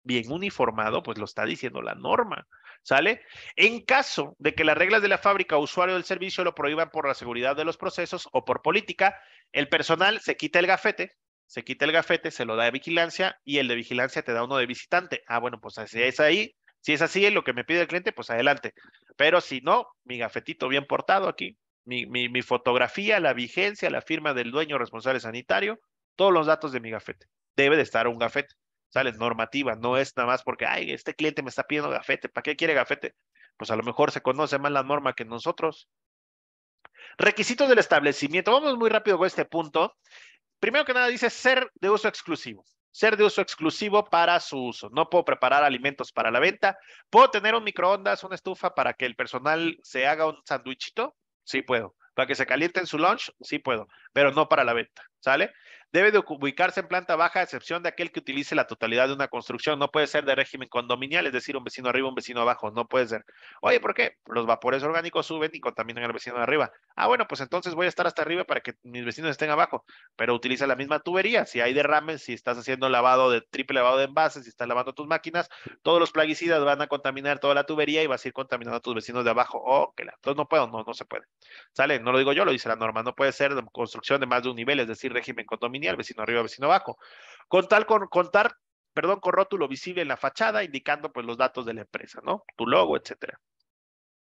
S2: bien uniformado, pues lo está diciendo la norma. ¿Sale? En caso de que las reglas de la fábrica o usuario del servicio lo prohíban por la seguridad de los procesos o por política, el personal se quita el gafete, se quita el gafete, se lo da de vigilancia y el de vigilancia te da uno de visitante. Ah, bueno, pues si es ahí, si es así, lo que me pide el cliente, pues adelante. Pero si no, mi gafetito bien portado aquí, mi, mi fotografía, la vigencia, la firma del dueño responsable sanitario todos los datos de mi gafete. Debe de estar un gafete. ¿Sale? normativa, no es nada más porque, ay, este cliente me está pidiendo gafete, ¿para qué quiere gafete? Pues a lo mejor se conoce más la norma que nosotros. Requisitos del establecimiento. Vamos muy rápido con este punto. Primero que nada dice ser de uso exclusivo. Ser de uso exclusivo para su uso. No puedo preparar alimentos para la venta. Puedo tener un microondas, una estufa para que el personal se haga un sandwichito. Sí puedo. Para que se caliente en su lunch. Sí puedo. Pero no para la venta. ¿Sale? debe de ubicarse en planta baja a excepción de aquel que utilice la totalidad de una construcción. No puede ser de régimen condominial, es decir, un vecino arriba, un vecino abajo. No puede ser. Oye, ¿por qué? Los vapores orgánicos suben y contaminan al vecino de arriba. Ah, bueno, pues entonces voy a estar hasta arriba para que mis vecinos estén abajo, pero utiliza la misma tubería. Si hay derrames, si estás haciendo lavado de triple lavado de envases, si estás lavando tus máquinas, todos los plaguicidas van a contaminar toda la tubería y vas a ir contaminando a tus vecinos de abajo. Oh, que la, entonces no puedo, no, no se puede. Sale, no lo digo yo, lo dice la norma. No puede ser de construcción de más de un nivel, es decir, régimen condominial vecino arriba, vecino abajo. Contar con, contar, perdón, con rótulo visible en la fachada, indicando pues los datos de la empresa, ¿no? Tu logo, etcétera.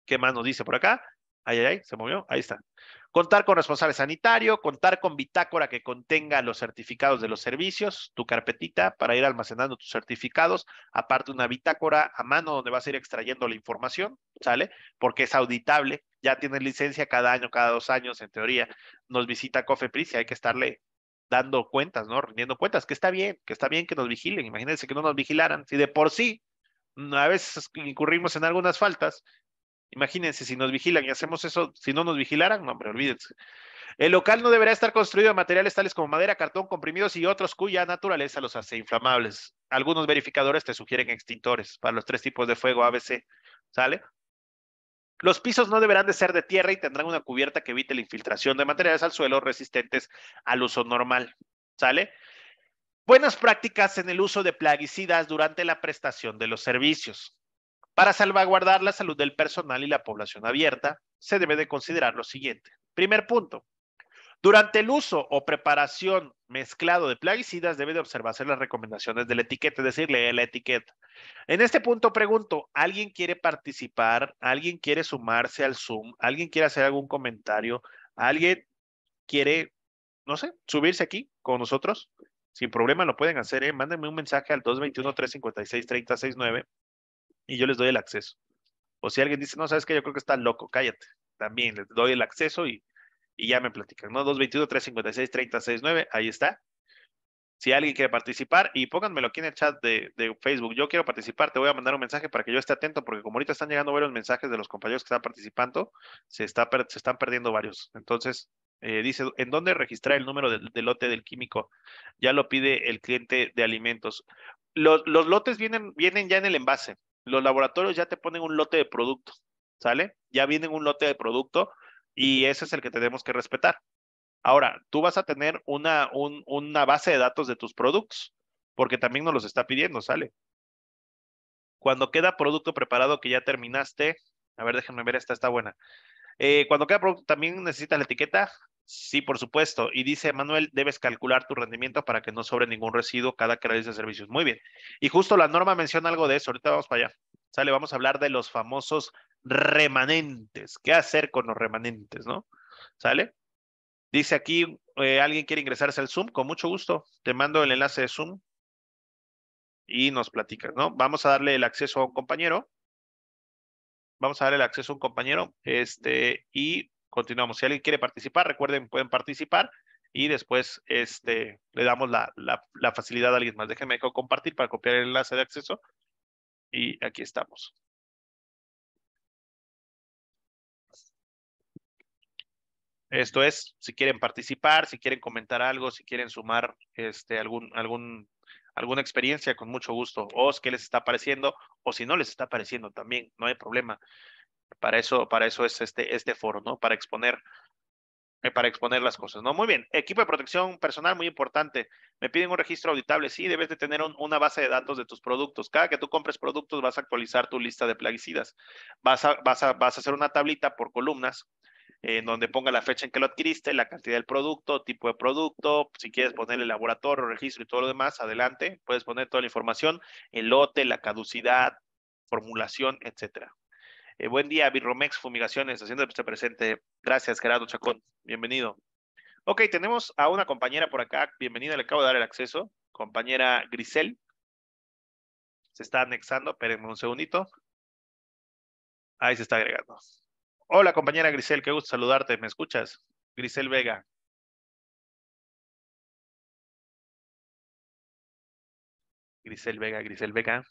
S2: ¿Qué más nos dice por acá? Ahí, ay, ay, se movió, ahí está. Contar con responsable sanitario, contar con bitácora que contenga los certificados de los servicios, tu carpetita para ir almacenando tus certificados, aparte una bitácora a mano donde vas a ir extrayendo la información, ¿sale? Porque es auditable, ya tienes licencia cada año, cada dos años, en teoría, nos visita Cofepris y hay que estarle dando cuentas, ¿no? Rindiendo cuentas, que está bien, que está bien que nos vigilen. Imagínense que no nos vigilaran. Si de por sí mm, a veces incurrimos en algunas faltas, imagínense si nos vigilan y hacemos eso, si no nos vigilaran, no, hombre, olvídense. El local no deberá estar construido de materiales tales como madera, cartón, comprimidos y otros cuya naturaleza los hace inflamables. Algunos verificadores te sugieren extintores para los tres tipos de fuego ABC, ¿sale? Los pisos no deberán de ser de tierra y tendrán una cubierta que evite la infiltración de materiales al suelo resistentes al uso normal. ¿Sale? Buenas prácticas en el uso de plaguicidas durante la prestación de los servicios. Para salvaguardar la salud del personal y la población abierta, se debe de considerar lo siguiente. Primer punto, durante el uso o preparación mezclado de plaguicidas debe de observarse las recomendaciones de la etiqueta, es decir, leer la etiqueta. En este punto pregunto, ¿alguien quiere participar? ¿Alguien quiere sumarse al Zoom? ¿Alguien quiere hacer algún comentario? ¿Alguien quiere, no sé, subirse aquí con nosotros? Sin problema lo pueden hacer, ¿eh? mándenme un mensaje al 221-356-3069 y yo les doy el acceso. O si alguien dice, no, sabes que yo creo que está loco, cállate. También les doy el acceso y y ya me platican, no treinta 221-356-3069, ahí está. Si alguien quiere participar, y pónganmelo aquí en el chat de, Facebook, yo quiero participar, te voy a mandar un mensaje para que yo esté atento, porque como ahorita están llegando varios mensajes de los compañeros que están participando, se, está, se están perdiendo varios. Entonces, eh, dice, ¿en dónde registrar el número del lote del químico? Ya lo pide el cliente de alimentos. Los, los lotes vienen, vienen ya en el envase. Los laboratorios ya te ponen un lote de producto, ¿sale? Ya vienen un lote de producto y ese es el que tenemos que respetar. Ahora, tú vas a tener una, una base de datos de tus productos, porque también nos los está pidiendo, ¿sale? Cuando queda producto preparado que ya terminaste, a ver, déjenme ver, esta está buena. Eh, cuando queda producto, ¿también necesita la etiqueta? Sí, por supuesto. Y dice Manuel, debes calcular tu rendimiento para que no sobre ningún residuo cada que de servicios. Muy bien. Y justo la norma menciona algo de eso. Ahorita vamos para allá. Sale, vamos a hablar de los famosos remanentes. ¿Qué hacer con los remanentes, no? ¿Sale? Dice aquí, eh, ¿alguien quiere ingresarse al Zoom? Con mucho gusto. Te mando el enlace de Zoom y nos platicas, ¿no? Vamos a darle el acceso a un compañero. Vamos a darle el acceso a un compañero. Este, y continuamos. Si alguien quiere participar, recuerden, pueden participar y después
S1: este, le damos la, la, facilidad a alguien más. Déjenme compartir para copiar el enlace de acceso. Y aquí estamos. Esto es, si quieren participar, si quieren comentar algo, si
S2: quieren sumar este, algún, algún, alguna experiencia, con mucho gusto. O qué les está pareciendo, o si no les está pareciendo también, no hay problema. Para eso, para eso es este, este foro, ¿no? Para exponer, eh, para exponer las cosas, ¿no? Muy bien. Equipo de protección personal, muy importante. Me piden un registro auditable. Sí, debes de tener una base de datos de tus productos. Cada que tú compres productos, vas a actualizar tu lista de plaguicidas. Vas a, vas a, vas a hacer una tablita por columnas en donde ponga la fecha en que lo adquiriste, la cantidad del producto, tipo de producto, si quieres poner el laboratorio, registro y todo lo demás, adelante, puedes poner toda la información, el lote, la caducidad, formulación, etcétera. Eh, buen día, Birromex Fumigaciones, haciendo este presente. Gracias, Gerardo Chacón, bienvenido. Ok, tenemos a una compañera por
S1: acá, bienvenida, le acabo de dar el acceso, compañera
S2: Grisel. Se está
S1: anexando, espérenme un segundito. Ahí se está agregando. Hola compañera Grisel, qué gusto saludarte. ¿Me escuchas? Grisel Vega. Grisel Vega, Grisel Vega.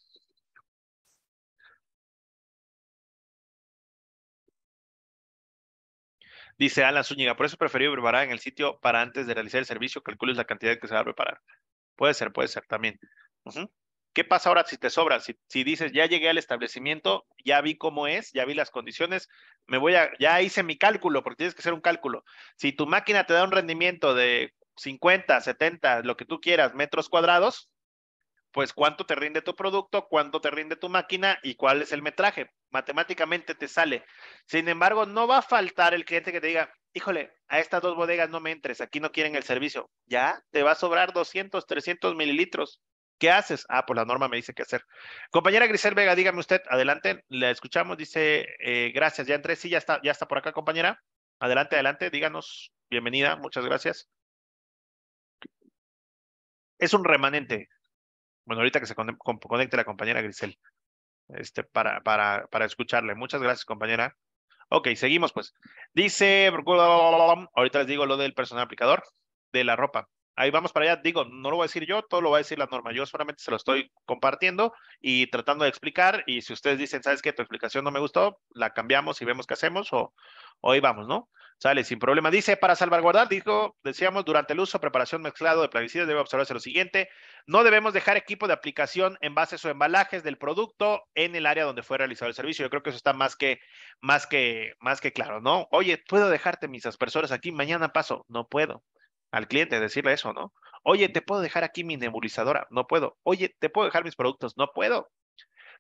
S1: Dice Alan Zúñiga, por eso preferí preparar en el sitio para antes de realizar el servicio, calcules
S2: la cantidad que se va a preparar. Puede ser, puede ser también. ¿Qué pasa ahora si te sobra? Si, si, dices, ya llegué al establecimiento, ya vi cómo es, ya vi las condiciones, me voy a, ya hice mi cálculo, porque tienes que hacer un cálculo. Si tu máquina te da un rendimiento de 50, 70, lo que tú quieras, metros cuadrados, pues cuánto te rinde tu producto, cuánto te rinde tu máquina y cuál es el metraje. Matemáticamente te sale. Sin embargo, no va a faltar el cliente que te diga, híjole, a estas dos bodegas no me entres, aquí no quieren el servicio. Ya, te va a sobrar 200, 300 mililitros. ¿Qué haces? Ah, pues la norma me dice qué hacer. Compañera Grisel Vega, dígame usted, adelante, la escuchamos, dice, gracias, ya entré, sí, ya está, ya está por acá, compañera. Adelante, adelante, díganos, bienvenida, muchas gracias. Es un remanente. Bueno, ahorita que se conecte la compañera Grisel, este, para, para, para escucharle. Muchas gracias, compañera. Ok, seguimos pues. Dice, ahorita les digo lo del personal aplicador de la ropa. Ahí vamos para allá. Digo, no lo voy a decir yo, todo lo va a decir la norma. Yo solamente se lo estoy compartiendo y tratando de explicar. Y si ustedes dicen, sabes qué? tu explicación no me gustó, la cambiamos y vemos qué hacemos o, ahí vamos, ¿no? Sale sin problema. Dice, para salvaguardar, dijo, decíamos, durante el uso, preparación mezclado de plaguicidas debe observarse lo siguiente. No debemos dejar equipo de aplicación, envases o embalajes del producto en el área donde fue realizado el servicio. Yo creo que eso está más que, más que, más que claro, ¿no? Oye, ¿puedo dejarte mis aspersores aquí? Mañana paso. No puedo al cliente, decirle eso, ¿no? Oye, ¿te puedo dejar aquí mi nebulizadora? No puedo. Oye, ¿te puedo dejar mis productos? No puedo.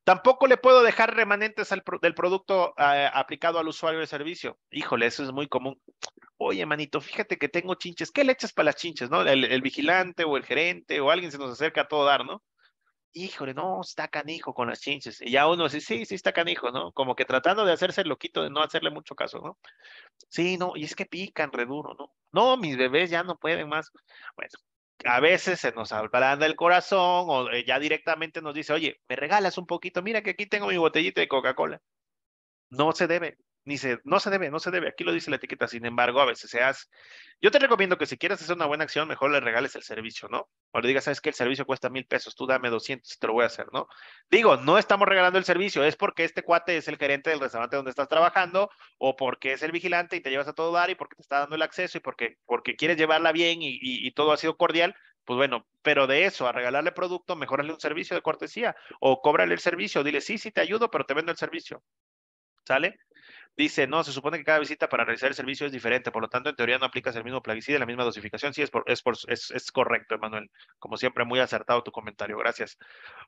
S2: Tampoco le puedo dejar remanentes del producto eh, aplicado al usuario del servicio. Híjole, eso es muy común. Oye, manito, fíjate que tengo chinches. ¿Qué le echas para las chinches, no? el vigilante o el gerente o alguien se nos acerca a todo dar, ¿no? híjole, no, está canijo con las chinches. Y ya uno dice, sí, sí está canijo, ¿no? Como que tratando de hacerse loquito, de no hacerle mucho caso, ¿no? Sí, no, y es que pican re ¿no? No, mis bebés ya no pueden más. Bueno, pues, a veces se nos ablanda el corazón o eh, ya directamente nos dice, oye, me regalas un poquito, mira que aquí tengo mi botellita de Coca-Cola. No se debe ni no se debe, no se debe, aquí lo dice la etiqueta, sin embargo, a veces se hace. Yo te recomiendo que si quieres hacer una buena acción, mejor le regales el servicio, ¿no? O le digas, sabes que el servicio cuesta mil pesos, tú dame doscientos y te lo voy a hacer, ¿no? Digo, no estamos regalando el servicio, es porque este cuate es el gerente del restaurante donde estás trabajando, o porque es el vigilante y te llevas a todo dar, y porque te está dando el acceso, y porque, porque quieres llevarla bien y, todo ha sido cordial, pues bueno, pero de eso, a regalarle producto, mejorarle un servicio de cortesía, o cóbrale el servicio, dile, sí, sí, te ayudo, pero te vendo el servicio. ¿Sale? dice, no, se supone que cada visita para realizar el servicio es diferente, por lo tanto, en teoría no aplicas el mismo plaguicida, la misma dosificación. Sí, es, es, es, correcto, Emanuel. Como siempre, muy acertado tu comentario. Gracias.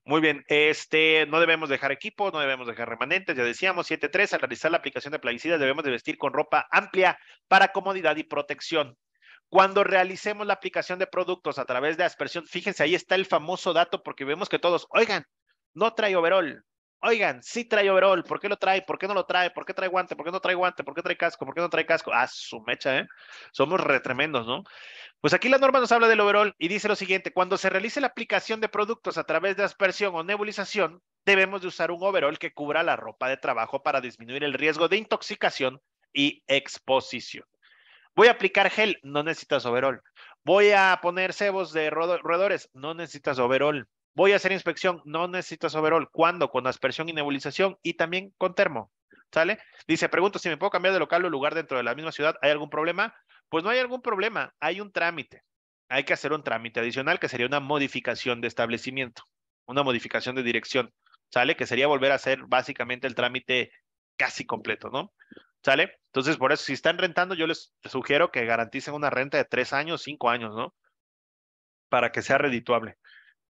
S2: Muy bien, este, no debemos dejar equipo, no debemos dejar remanentes. Ya decíamos, 7.3, al realizar la aplicación de plaguicidas debemos de vestir con ropa amplia para comodidad y protección. Cuando realicemos la aplicación de productos a través de aspersión, fíjense, ahí está el famoso dato porque vemos que todos, oigan, no trae overall oigan, sí trae overall, ¿por qué lo trae? ¿Por qué no lo trae? ¿Por qué trae guante? ¿Por qué no trae guante? ¿Por qué trae casco? ¿Por qué no trae casco? Ah, su mecha, ¿eh? Somos re tremendos, ¿no? Pues aquí la norma nos habla del overall y dice lo siguiente, cuando se realice la aplicación de productos a través de aspersión o nebulización, debemos de usar un overall que cubra la ropa de trabajo para disminuir el riesgo de intoxicación y exposición. Voy a aplicar gel, no necesitas overall. Voy a poner cebos de roedores, no necesitas overall. Voy a hacer inspección, no necesitas overall. ¿Cuándo? Con aspersión y nebulización y también con termo. ¿Sale? Dice, pregunto si me puedo cambiar de local o lugar dentro de la misma ciudad. ¿Hay algún problema? Pues no hay algún problema, hay un trámite. Hay que hacer un trámite adicional que sería una modificación de establecimiento, una modificación de dirección. ¿Sale? Que sería volver a hacer básicamente el trámite casi completo, ¿no? ¿Sale? Entonces, por eso, si están rentando, yo les sugiero que garanticen una renta de tres años, cinco años, ¿no? Para que sea redituable.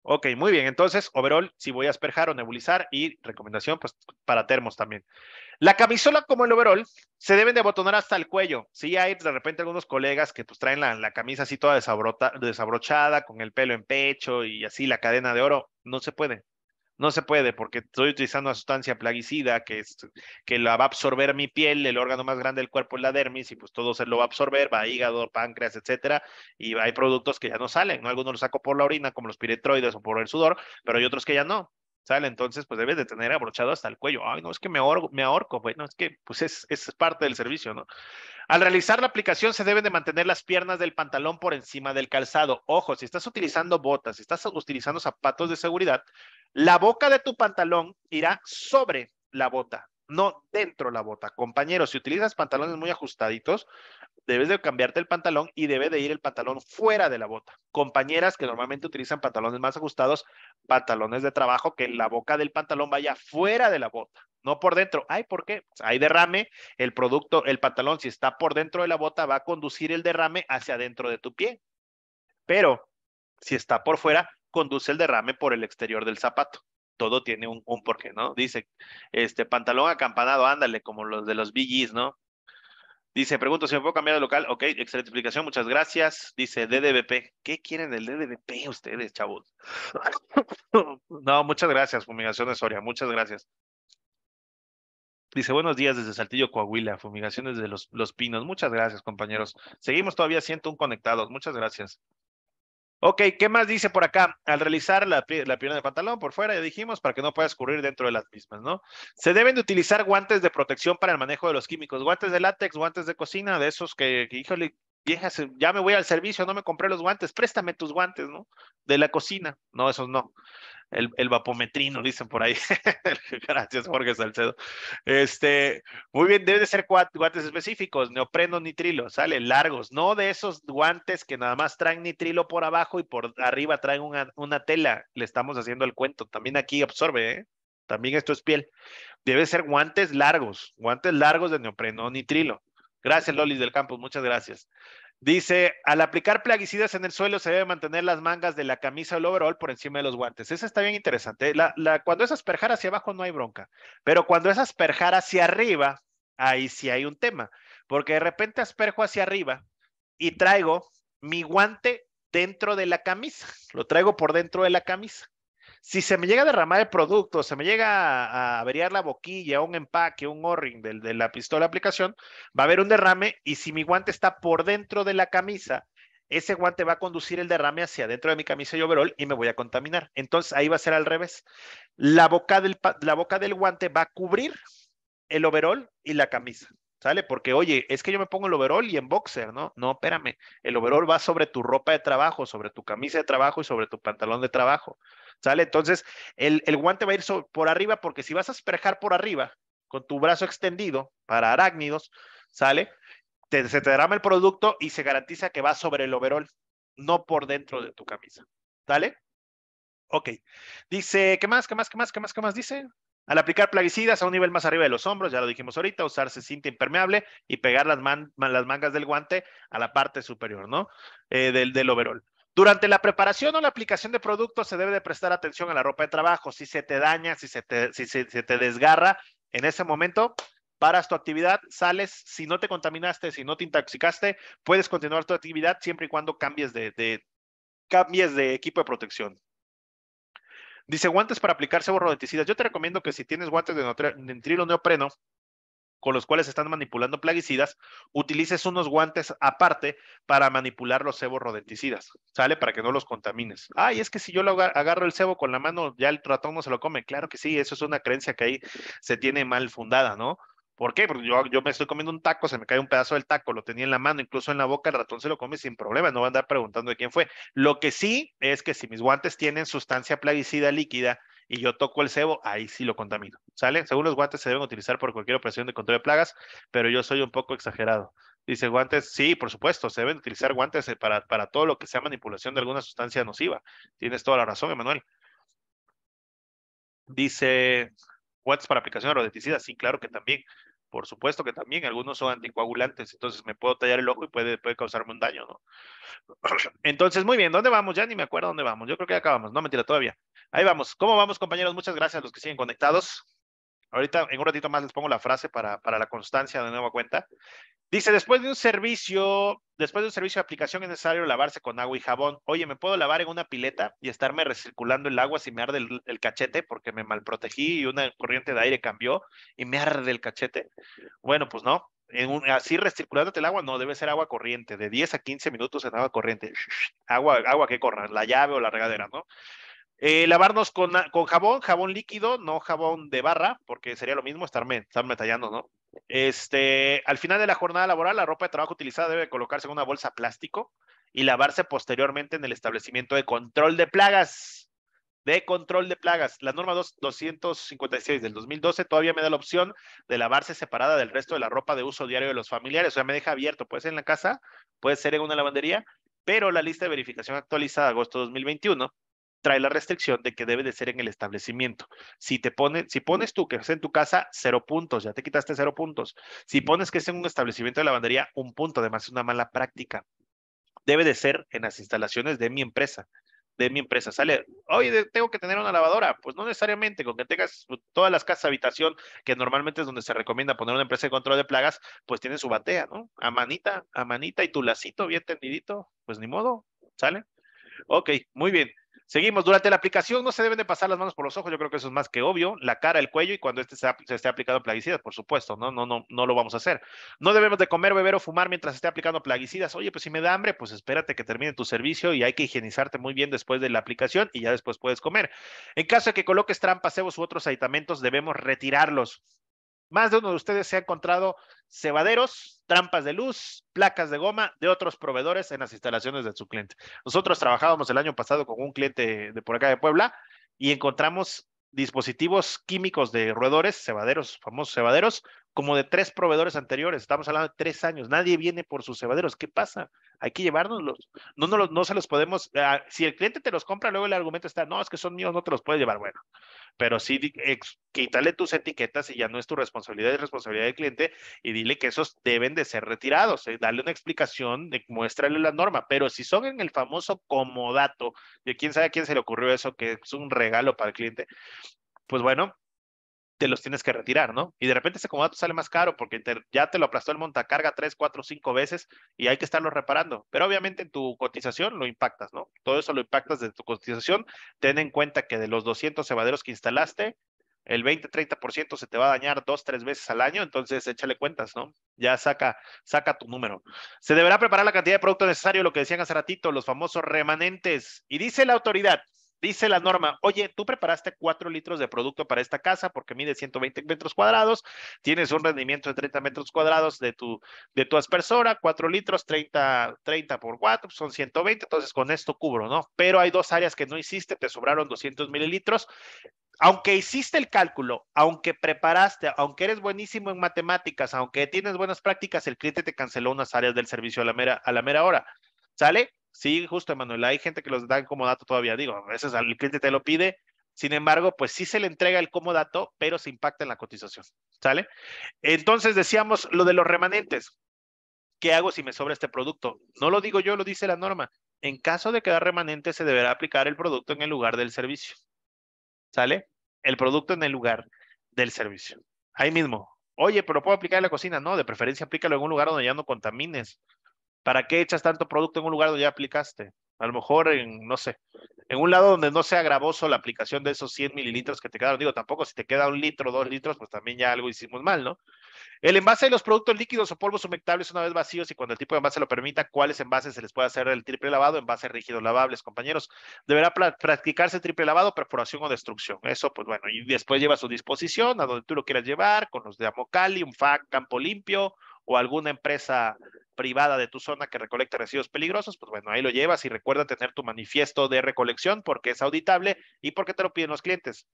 S2: Ok, muy bien. Entonces, overall, si voy a asperjar o nebulizar y recomendación, pues para termos también. La camisola como el overall se deben de abotonar hasta el cuello. Si hay de repente algunos colegas que pues traen la, la camisa así toda desabrota, desabrochada, con el pelo en pecho y así la cadena de oro. No se puede. No se puede porque estoy utilizando una sustancia plaguicida que, es, que la va a absorber mi piel, el órgano más grande del cuerpo es la dermis y pues todo se lo va a absorber, va a hígado, páncreas, etcétera, y hay productos que ya no salen, ¿no? Algunos los saco por la orina como los piretroides o por el sudor, pero hay otros que ya no. salen. Entonces, pues debes de tener abrochado hasta el cuello. Ay, no, es que me ahorco, me ahorco. Bueno, es que pues es, es parte del servicio, ¿no? Al realizar la aplicación se deben de mantener las piernas del pantalón por encima del calzado. Ojo, si estás utilizando botas, si estás utilizando zapatos de seguridad, la boca de tu pantalón irá sobre la bota no dentro la bota. Compañeros, si utilizas pantalones muy ajustaditos, debes de cambiarte el pantalón y debe de ir el pantalón fuera de la bota. Compañeras que normalmente utilizan pantalones más ajustados, pantalones de trabajo, que la boca del pantalón vaya fuera de la bota, no por dentro. Ay, ¿por qué? Pues hay derrame, el producto, el pantalón, si está por dentro de la bota, va a conducir el derrame hacia dentro de tu pie. Pero si está por fuera, conduce el derrame por el exterior del zapato todo tiene un, un porqué, ¿no? Dice, este, pantalón acampanado, ándale, como los de los BGs, ¿no? Dice, pregunto si me puedo cambiar de local. Ok, excelente explicación, muchas gracias. Dice, DDBP. ¿Qué quieren del DDBP ustedes, chavos? no, muchas gracias, Fumigaciones Soria, muchas gracias. Dice, buenos días desde Saltillo, Coahuila, Fumigaciones de los, los Pinos. Muchas gracias, compañeros. Seguimos todavía un conectados. Muchas gracias. Ok, ¿qué más dice por acá? Al realizar la, la pierna pantalón por fuera, ya dijimos, para que no pueda escurrir dentro de las mismas, ¿no? Se deben utilizar guantes de protección para el manejo de los químicos, guantes de látex, guantes de cocina, de esos que, que híjole, ya me voy al servicio, no me compré los guantes, préstame tus guantes, ¿no? De la cocina. No, esos no. El, el vapometrino, dicen por ahí. Gracias, Jorge Salcedo. Este, muy bien, Debe de ser guantes específicos, neopreno, nitrilo, sale, largos, no de esos guantes que nada más traen nitrilo por abajo y por arriba traen una, una tela. Le estamos haciendo el cuento. También aquí absorbe, ¿eh? También esto es piel. Debe ser guantes largos, guantes largos de neopreno, nitrilo. Gracias, Lolis del Campus, muchas gracias. Dice, al aplicar plaguicidas en el suelo se debe mantener las mangas de la camisa o el overall por encima de los guantes. eso está bien interesante. ¿eh? cuando es asperjar hacia abajo no hay bronca, pero cuando es asperjar hacia arriba, ahí sí hay un tema, porque de repente asperjo hacia arriba y traigo mi guante dentro de la camisa, lo traigo por dentro de la camisa si se me llega a derramar el producto, se me llega a, averiar la boquilla, un empaque, un o-ring de, la pistola aplicación, va a haber un derrame y si mi guante está por dentro de la camisa, ese guante va a conducir el derrame hacia dentro de mi camisa y overall y me voy a contaminar. Entonces ahí va a ser al revés. La boca del, la boca del guante va a cubrir el overall y la camisa. ¿sale? Porque, oye, es que yo me pongo el overall y en boxer, ¿no? No, espérame, el overall va sobre tu ropa de trabajo, sobre tu camisa de trabajo y sobre tu pantalón de trabajo, ¿sale? Entonces, el, guante va a ir por arriba porque si vas a esprejar por arriba con tu brazo extendido para arácnidos, ¿sale? se te derrama el producto y se garantiza que va sobre el overall, no por dentro de tu camisa, ¿sale? Ok. Dice, ¿qué más? ¿Qué más? ¿Qué más? ¿Qué más? ¿Qué más dice? Al aplicar plaguicidas a un nivel más arriba de los hombros, ya lo dijimos ahorita, usarse cinta impermeable y pegar las, mangas del guante a la parte superior, ¿no? Eh, del, del Durante la preparación o la aplicación de productos se debe de prestar atención a la ropa de trabajo. Si se te daña, si se te, desgarra, en ese momento paras tu actividad, sales, si no te contaminaste, si no te intoxicaste, puedes continuar tu actividad siempre y cuando cambies cambies de equipo de protección. Dice, guantes para aplicarse rodenticidas? Yo te recomiendo que si tienes guantes de nitrilo neopreno, con los cuales están manipulando plaguicidas, utilices unos guantes aparte para manipular los cebos rodenticidas, ¿sale? Para que no los contamines. Ay, es que si yo lo agarro el cebo con la mano, ya el ratón no se lo come. Claro que sí, eso es una creencia que ahí se tiene mal fundada, ¿no? ¿Por qué? Porque yo, yo me estoy comiendo un taco, se me cae un pedazo del taco, lo tenía en la mano, incluso en la boca, el ratón se lo come sin problema, no va a andar preguntando de quién fue. Lo que sí es que si mis guantes tienen sustancia plaguicida líquida y yo toco el cebo, ahí sí lo contamino. ¿Sale? Según los guantes se deben utilizar por cualquier operación de control de plagas, pero yo soy un poco exagerado. Dice guantes, sí, por supuesto, se deben utilizar guantes eh, para, para todo lo que sea manipulación de alguna sustancia nociva. Tienes toda la razón, Emanuel. Dice, cuates para aplicación de sí, claro que también. Por supuesto que también algunos son anticoagulantes, entonces me puedo tallar el ojo y puede, puede causarme un daño, ¿no? Entonces, muy bien, ¿dónde vamos? Ya ni me acuerdo dónde vamos. Yo creo que acabamos. No, mentira, todavía. Ahí vamos. ¿Cómo vamos, compañeros? Muchas gracias a los que siguen conectados. Ahorita en un ratito más les pongo la frase para, para la constancia de nueva cuenta. Dice, después de un servicio, después de un servicio de aplicación es necesario lavarse con agua y jabón. Oye, ¿me puedo lavar en una pileta y estarme recirculando el agua si me arde el, cachete porque me malprotegí y una corriente de aire cambió y me arde el cachete? Bueno, pues no. así recirculándote el agua, no, debe ser agua corriente, de 10 a 15 minutos en agua corriente. Agua, agua que corra, la llave o la regadera, ¿no? Eh, lavarnos con, con, jabón, jabón líquido, no jabón de barra, porque sería lo mismo estarme, estarme tallando, ¿no? Este, al final de la jornada laboral, la ropa de trabajo utilizada debe colocarse en una bolsa plástico y lavarse posteriormente en el establecimiento de control de plagas. De control de plagas. La norma 256 del 2012 todavía me da la opción de lavarse separada del resto de la ropa de uso diario de los familiares. O sea, me deja abierto. Puede ser en la casa, puede ser en una lavandería, pero la lista de verificación actualizada agosto 2021 trae la restricción de que debe de ser en el establecimiento. Si te pone, si pones tú que es en tu casa, cero puntos, ya te quitaste cero puntos. Si pones que es en un establecimiento de lavandería, un punto, además es una mala práctica. Debe de ser en las instalaciones de mi empresa. De mi empresa sale, Hoy tengo que tener una lavadora. Pues no necesariamente, con que tengas pues, todas las casas habitación, que normalmente es donde se recomienda poner una empresa de control de plagas, pues tiene su batea, ¿no? A manita, a manita y tu lacito bien tendidito, pues ni modo, ¿sale? Ok, muy bien. Seguimos. Durante la aplicación no se deben de pasar las manos por los ojos, yo creo que eso es más que obvio. La cara, el cuello y cuando este se, esté aplicando plaguicidas, por supuesto, ¿no? No, no, no lo vamos a hacer. No debemos de comer, beber o fumar mientras esté aplicando plaguicidas. Oye, pues si me da hambre, pues espérate que termine tu servicio y hay que higienizarte muy bien después de la aplicación y ya después puedes comer. En caso de que coloques trampas, cebos u otros aditamentos, debemos retirarlos. Más de uno de ustedes se ha encontrado cebaderos, trampas de luz, placas de goma de otros proveedores en las instalaciones de su cliente. Nosotros trabajábamos el año pasado con un cliente de por acá de Puebla y encontramos dispositivos químicos de roedores, cebaderos, famosos cebaderos, como de tres proveedores anteriores. Estamos hablando de tres años. Nadie viene por sus cebaderos. ¿Qué pasa? Hay que llevárnoslos. No, no, no se los podemos. Ah, si el cliente te los compra, luego el argumento está, no, es que son míos, no te los puedes llevar. Bueno, pero sí quítale tus etiquetas y ya no es tu responsabilidad, es responsabilidad del cliente y dile que esos deben de ser retirados. Eh, dale una explicación, de, eh, muéstrale la norma. Pero si son en el famoso comodato, de quién sabe a quién se le ocurrió eso, que es un regalo para el cliente, pues bueno, te los tienes que retirar, ¿no? Y de repente ese comodato sale más caro porque ya te lo aplastó el montacarga tres, cuatro, cinco veces y hay que estarlo reparando. Pero obviamente en tu cotización lo impactas, ¿no? Todo eso lo impactas de tu cotización. Ten en cuenta que de los 200 cebaderos que instalaste, el 20-30% se te va a dañar dos, tres veces al año, entonces échale cuentas, ¿no? Ya saca, saca tu número. Se deberá preparar la cantidad de producto necesario, lo que decían hace ratito, los famosos remanentes. Y dice la autoridad, Dice la norma, oye, tú preparaste 4 litros de producto para esta casa porque mide 120 metros cuadrados, tienes un rendimiento de 30 metros cuadrados de tu, de tu aspersora, 4 litros, 30, 30 por 4, pues son 120, entonces con esto cubro, ¿no? Pero hay dos áreas que no hiciste, te sobraron 200 mililitros. Aunque hiciste el cálculo, aunque preparaste, aunque eres buenísimo en matemáticas, aunque tienes buenas prácticas, el cliente te canceló unas áreas del servicio a la mera, a la mera hora. ¿Sale? Sí, justo, Manuel. Hay gente que los dan como dato todavía. Digo, a veces el cliente te lo pide. Sin embargo, pues sí se le entrega el como dato, pero se impacta en la cotización. ¿Sale? Entonces decíamos lo de los remanentes. ¿Qué hago si me sobra este producto? No lo digo yo, lo dice la norma. En caso de quedar remanente, se deberá aplicar el producto en el lugar del servicio. ¿Sale? El producto en el lugar del servicio. Ahí mismo. Oye, pero puedo aplicar en la cocina. No, de preferencia aplícalo en un lugar donde ya no contamines. ¿Para qué echas tanto producto en un lugar donde ya aplicaste? A lo mejor en, no sé, en un lado donde no sea gravoso la aplicación de esos 100 mililitros que te quedaron. Digo, tampoco si te queda un litro, dos litros, pues también ya algo hicimos mal, ¿no? El envase de los productos líquidos o polvos humectables una vez vacíos y cuando el tipo de envase lo permita, ¿cuáles envases se les puede hacer el triple lavado? Envases rígidos lavables, compañeros. Deberá practicarse triple lavado, perforación o destrucción. Eso, pues bueno, y después lleva a su disposición, a donde tú lo quieras llevar, con los de Amocali, un FAC, campo limpio o alguna empresa privada de tu zona que recolecta residuos peligrosos, pues bueno, ahí lo llevas y recuerda tener tu manifiesto de recolección porque es auditable y porque te lo piden los clientes.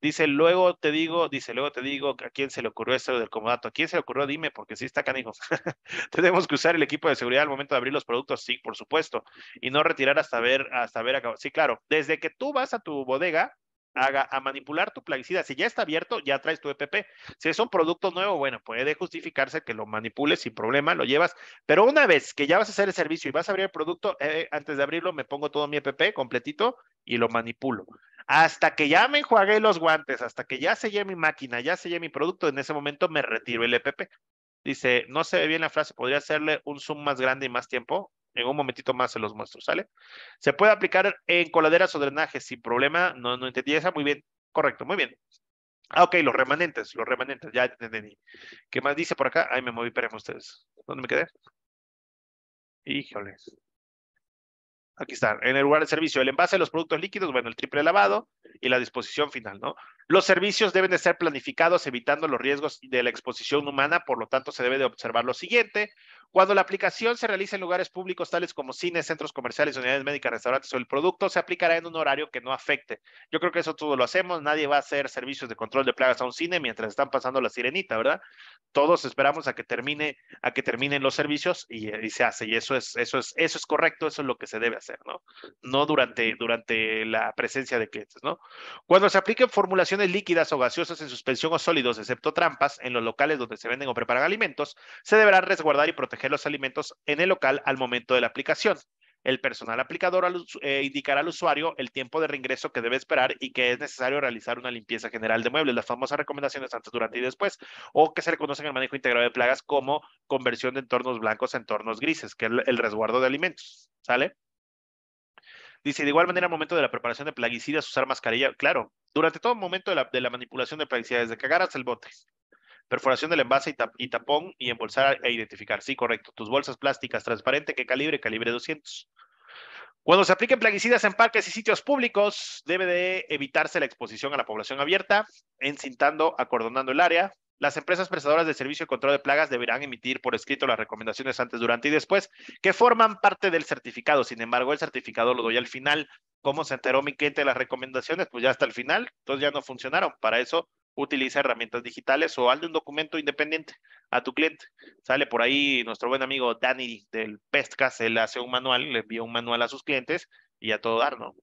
S2: Dice, luego te digo, dice, luego te digo, ¿a quién se le ocurrió esto del comodato? ¿A quién se le ocurrió? Dime, porque sí está acá, hijos. Tenemos que usar el equipo de seguridad al momento de abrir los productos, sí, por supuesto, y no retirar hasta ver, hasta ver Sí, claro, desde que tú vas a tu bodega, a, a, manipular tu plaguicida. Si ya está abierto, ya traes tu EPP. Si es un producto nuevo, bueno, puede justificarse que lo manipules sin problema, lo llevas. Pero una vez que ya vas a hacer el servicio y vas a abrir el producto, eh, antes de abrirlo me pongo todo mi EPP completito y lo manipulo. Hasta que ya me enjuagué los guantes, hasta que ya sellé mi máquina, ya sellé mi producto, en ese momento me retiro el EPP. Dice, no se ve bien la frase, podría hacerle un zoom más grande y más tiempo. En un momentito más se los muestro, ¿sale? Se puede aplicar en coladeras o drenajes sin problema. No, no entendí esa. Muy bien. Correcto, muy bien. Ah, ok, los remanentes, los remanentes, ya entendí. ¿Qué más dice por acá? Ahí me moví, espérenme ustedes. ¿Dónde me quedé? Híjoles. Aquí está, en el lugar de servicio, el envase de los productos líquidos, bueno, el triple lavado y la disposición final, ¿no? Los servicios deben de ser planificados evitando los riesgos de la exposición humana, por lo tanto se debe de observar lo siguiente, cuando la aplicación se realice en lugares públicos tales como cines, centros comerciales, unidades médicas, restaurantes o el producto, se aplicará en un horario que no afecte. Yo creo que eso todo lo hacemos. Nadie va a hacer servicios de control de plagas a un cine mientras están pasando la sirenita, ¿verdad? Todos esperamos a que termine, a que terminen los servicios y, se hace. Y eso es, eso es, eso es correcto, eso es lo que se debe hacer, ¿no? No durante, durante la presencia de clientes, ¿no? Cuando se apliquen formulaciones líquidas o gaseosas en suspensión o sólidos, excepto trampas, en los locales donde se venden o preparan alimentos, se deberá resguardar y proteger los alimentos en el local al momento de la aplicación. El personal aplicador eh, indicará al usuario el tiempo de reingreso que debe esperar y que es necesario realizar una limpieza general de muebles, las famosas recomendaciones antes, durante y después, o que se reconocen el manejo integrado de plagas como conversión de entornos blancos a entornos grises, que es el resguardo de alimentos. ¿Sale? Dice, de igual manera, al momento de la preparación de plaguicidas, usar mascarilla. Claro, durante todo momento de la, manipulación de plaguicidas, desde que hasta el bote, Perforación del envase y, y tapón y embolsar e identificar. Sí, correcto. Tus bolsas plásticas transparente, ¿qué calibre? Calibre 200. Cuando se apliquen plaguicidas en parques y sitios públicos, debe de evitarse la exposición a la población abierta, encintando, acordonando el área. Las empresas prestadoras de servicio de control de plagas deberán emitir por escrito las recomendaciones antes, durante y después, que forman parte del certificado. Sin embargo, el certificado lo doy al final. ¿Cómo se enteró mi cliente de las recomendaciones? Pues ya hasta el final, entonces ya no funcionaron. Para eso utiliza herramientas digitales o hazle un documento independiente a tu cliente. Sale por ahí nuestro buen amigo Dani del se le hace un manual, le envía un manual a sus clientes y a todo dar, ¿no?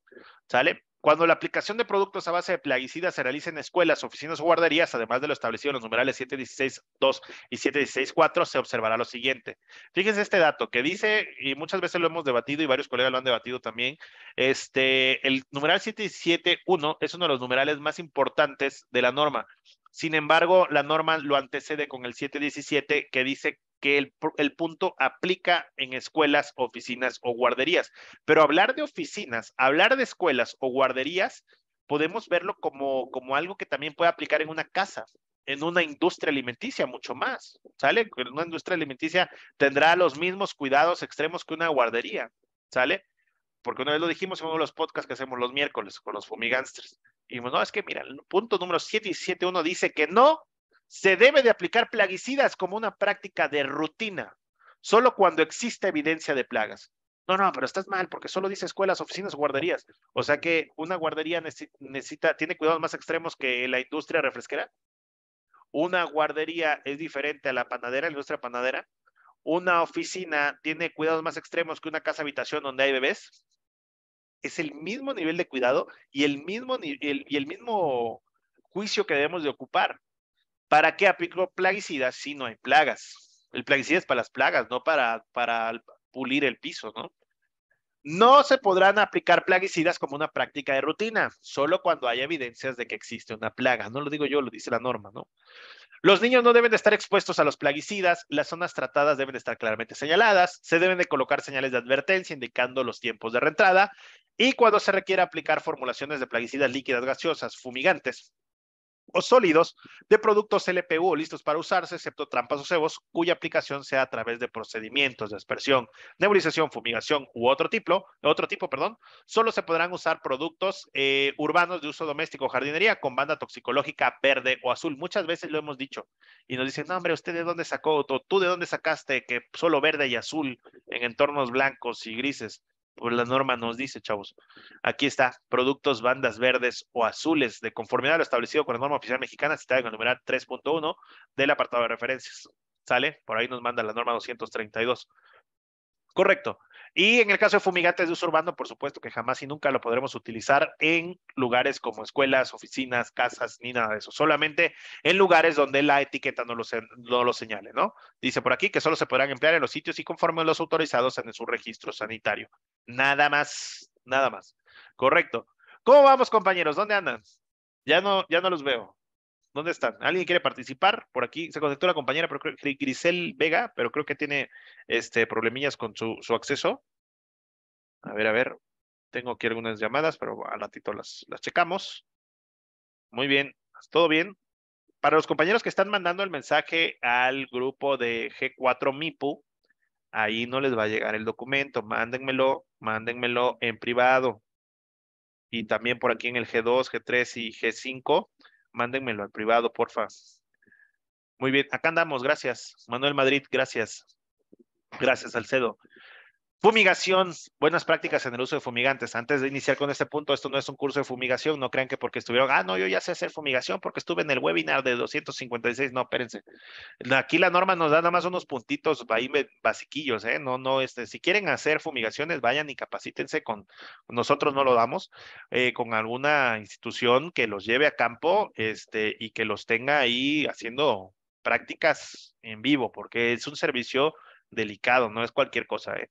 S2: ¿Sale? Cuando la aplicación de productos a base de plaguicidas se realice en escuelas, oficinas o guarderías, además de lo establecido en los numerales 716.2 y 716.4, se observará lo siguiente. Fíjense este dato que dice, y muchas veces lo hemos debatido y varios colegas lo han debatido también, este, el numeral 717.1 es uno de los numerales más importantes de la norma. Sin embargo, la norma lo antecede con el 717 que dice que el, punto aplica en escuelas, oficinas o guarderías. Pero hablar de oficinas, hablar de escuelas o guarderías, podemos verlo como, como algo que también puede aplicar en una casa, en una industria alimenticia, mucho más. ¿Sale? Una industria alimenticia tendrá los mismos cuidados extremos que una guardería. ¿Sale? Porque una vez lo dijimos en uno de los podcasts que hacemos los miércoles con los fumigánsters. Y dijimos, no, es que mira, el punto número 7 y uno dice que no se debe de aplicar plaguicidas como una práctica de rutina, solo cuando existe evidencia de plagas. No, no, pero estás mal porque solo dice escuelas, oficinas, guarderías. O sea que una guardería necesita, tiene cuidados más extremos que la industria refresquera. Una guardería es diferente a la panadera, la industria panadera. Una oficina tiene cuidados más extremos que una casa habitación donde hay bebés. Es el mismo nivel de cuidado y el mismo, y el mismo juicio que debemos de ocupar. ¿Para qué aplico plaguicidas si no hay plagas? El plaguicida es para las plagas, no para, para pulir el piso, ¿no? No se podrán aplicar plaguicidas como una práctica de rutina, solo cuando hay evidencias de que existe una plaga. No lo digo yo, lo dice la norma, ¿no? Los niños no deben de estar expuestos a los plaguicidas, las zonas tratadas deben estar claramente señaladas, se deben de colocar señales de advertencia indicando los tiempos de reentrada y cuando se requiera aplicar formulaciones de plaguicidas líquidas gaseosas, fumigantes, o sólidos de productos LPU listos para usarse, excepto trampas o cebos, cuya aplicación sea a través de procedimientos de aspersión, nebulización, fumigación u otro tipo, otro tipo, perdón, solo se podrán usar productos eh, urbanos de uso doméstico o jardinería con banda toxicológica verde o azul. Muchas veces lo hemos dicho y nos dicen, no, hombre, ¿usted de dónde sacó? tú de dónde sacaste que solo verde y azul en entornos blancos y grises? la norma nos dice, chavos. Aquí está, productos, bandas verdes o azules, de conformidad a lo establecido con la norma oficial mexicana, citada en el numeral 3.1 del apartado de referencias. ¿Sale? Por ahí nos manda la norma 232. Correcto. Y en el caso de fumigantes de uso urbano, por supuesto que jamás y nunca lo podremos utilizar en lugares como escuelas, oficinas, casas, ni nada de eso. Solamente en lugares donde la etiqueta no lo, no lo señale, ¿no? Dice por aquí que solo se podrán emplear en los sitios y conforme a los autorizados en su registro sanitario. Nada más, nada más. Correcto. ¿Cómo vamos, compañeros? ¿Dónde andan? Ya no, ya no los veo. ¿Dónde están? ¿Alguien quiere participar? Por aquí se conectó la compañera pero Grisel Vega, pero creo que tiene este, problemillas con su, acceso. A ver, a ver. Tengo aquí algunas llamadas, pero al ratito las, las checamos. Muy bien. ¿Todo bien? Para los compañeros que están mandando el mensaje al grupo de G4 MIPU, ahí no les va a llegar el documento. Mándenmelo, mándenmelo en privado. Y también por aquí en el G2, G3 y G5, mándenmelo en privado, porfa. Muy bien, acá andamos, gracias. Manuel Madrid, gracias. Gracias, Alcedo. Fumigación, buenas prácticas en el uso de fumigantes. Antes de iniciar con este punto, esto no es un curso de fumigación, no crean que porque estuvieron, ah, no, yo ya sé hacer fumigación porque estuve en el webinar de 256, no, espérense. Aquí la norma nos da nada más unos puntitos ahí basiquillos, ¿eh? No, no, este, si quieren hacer fumigaciones, vayan y capacítense con, nosotros no lo damos, eh, con alguna institución que los lleve a campo, este, y que los tenga ahí haciendo prácticas en vivo, porque es un servicio delicado, no es cualquier cosa. ¿eh?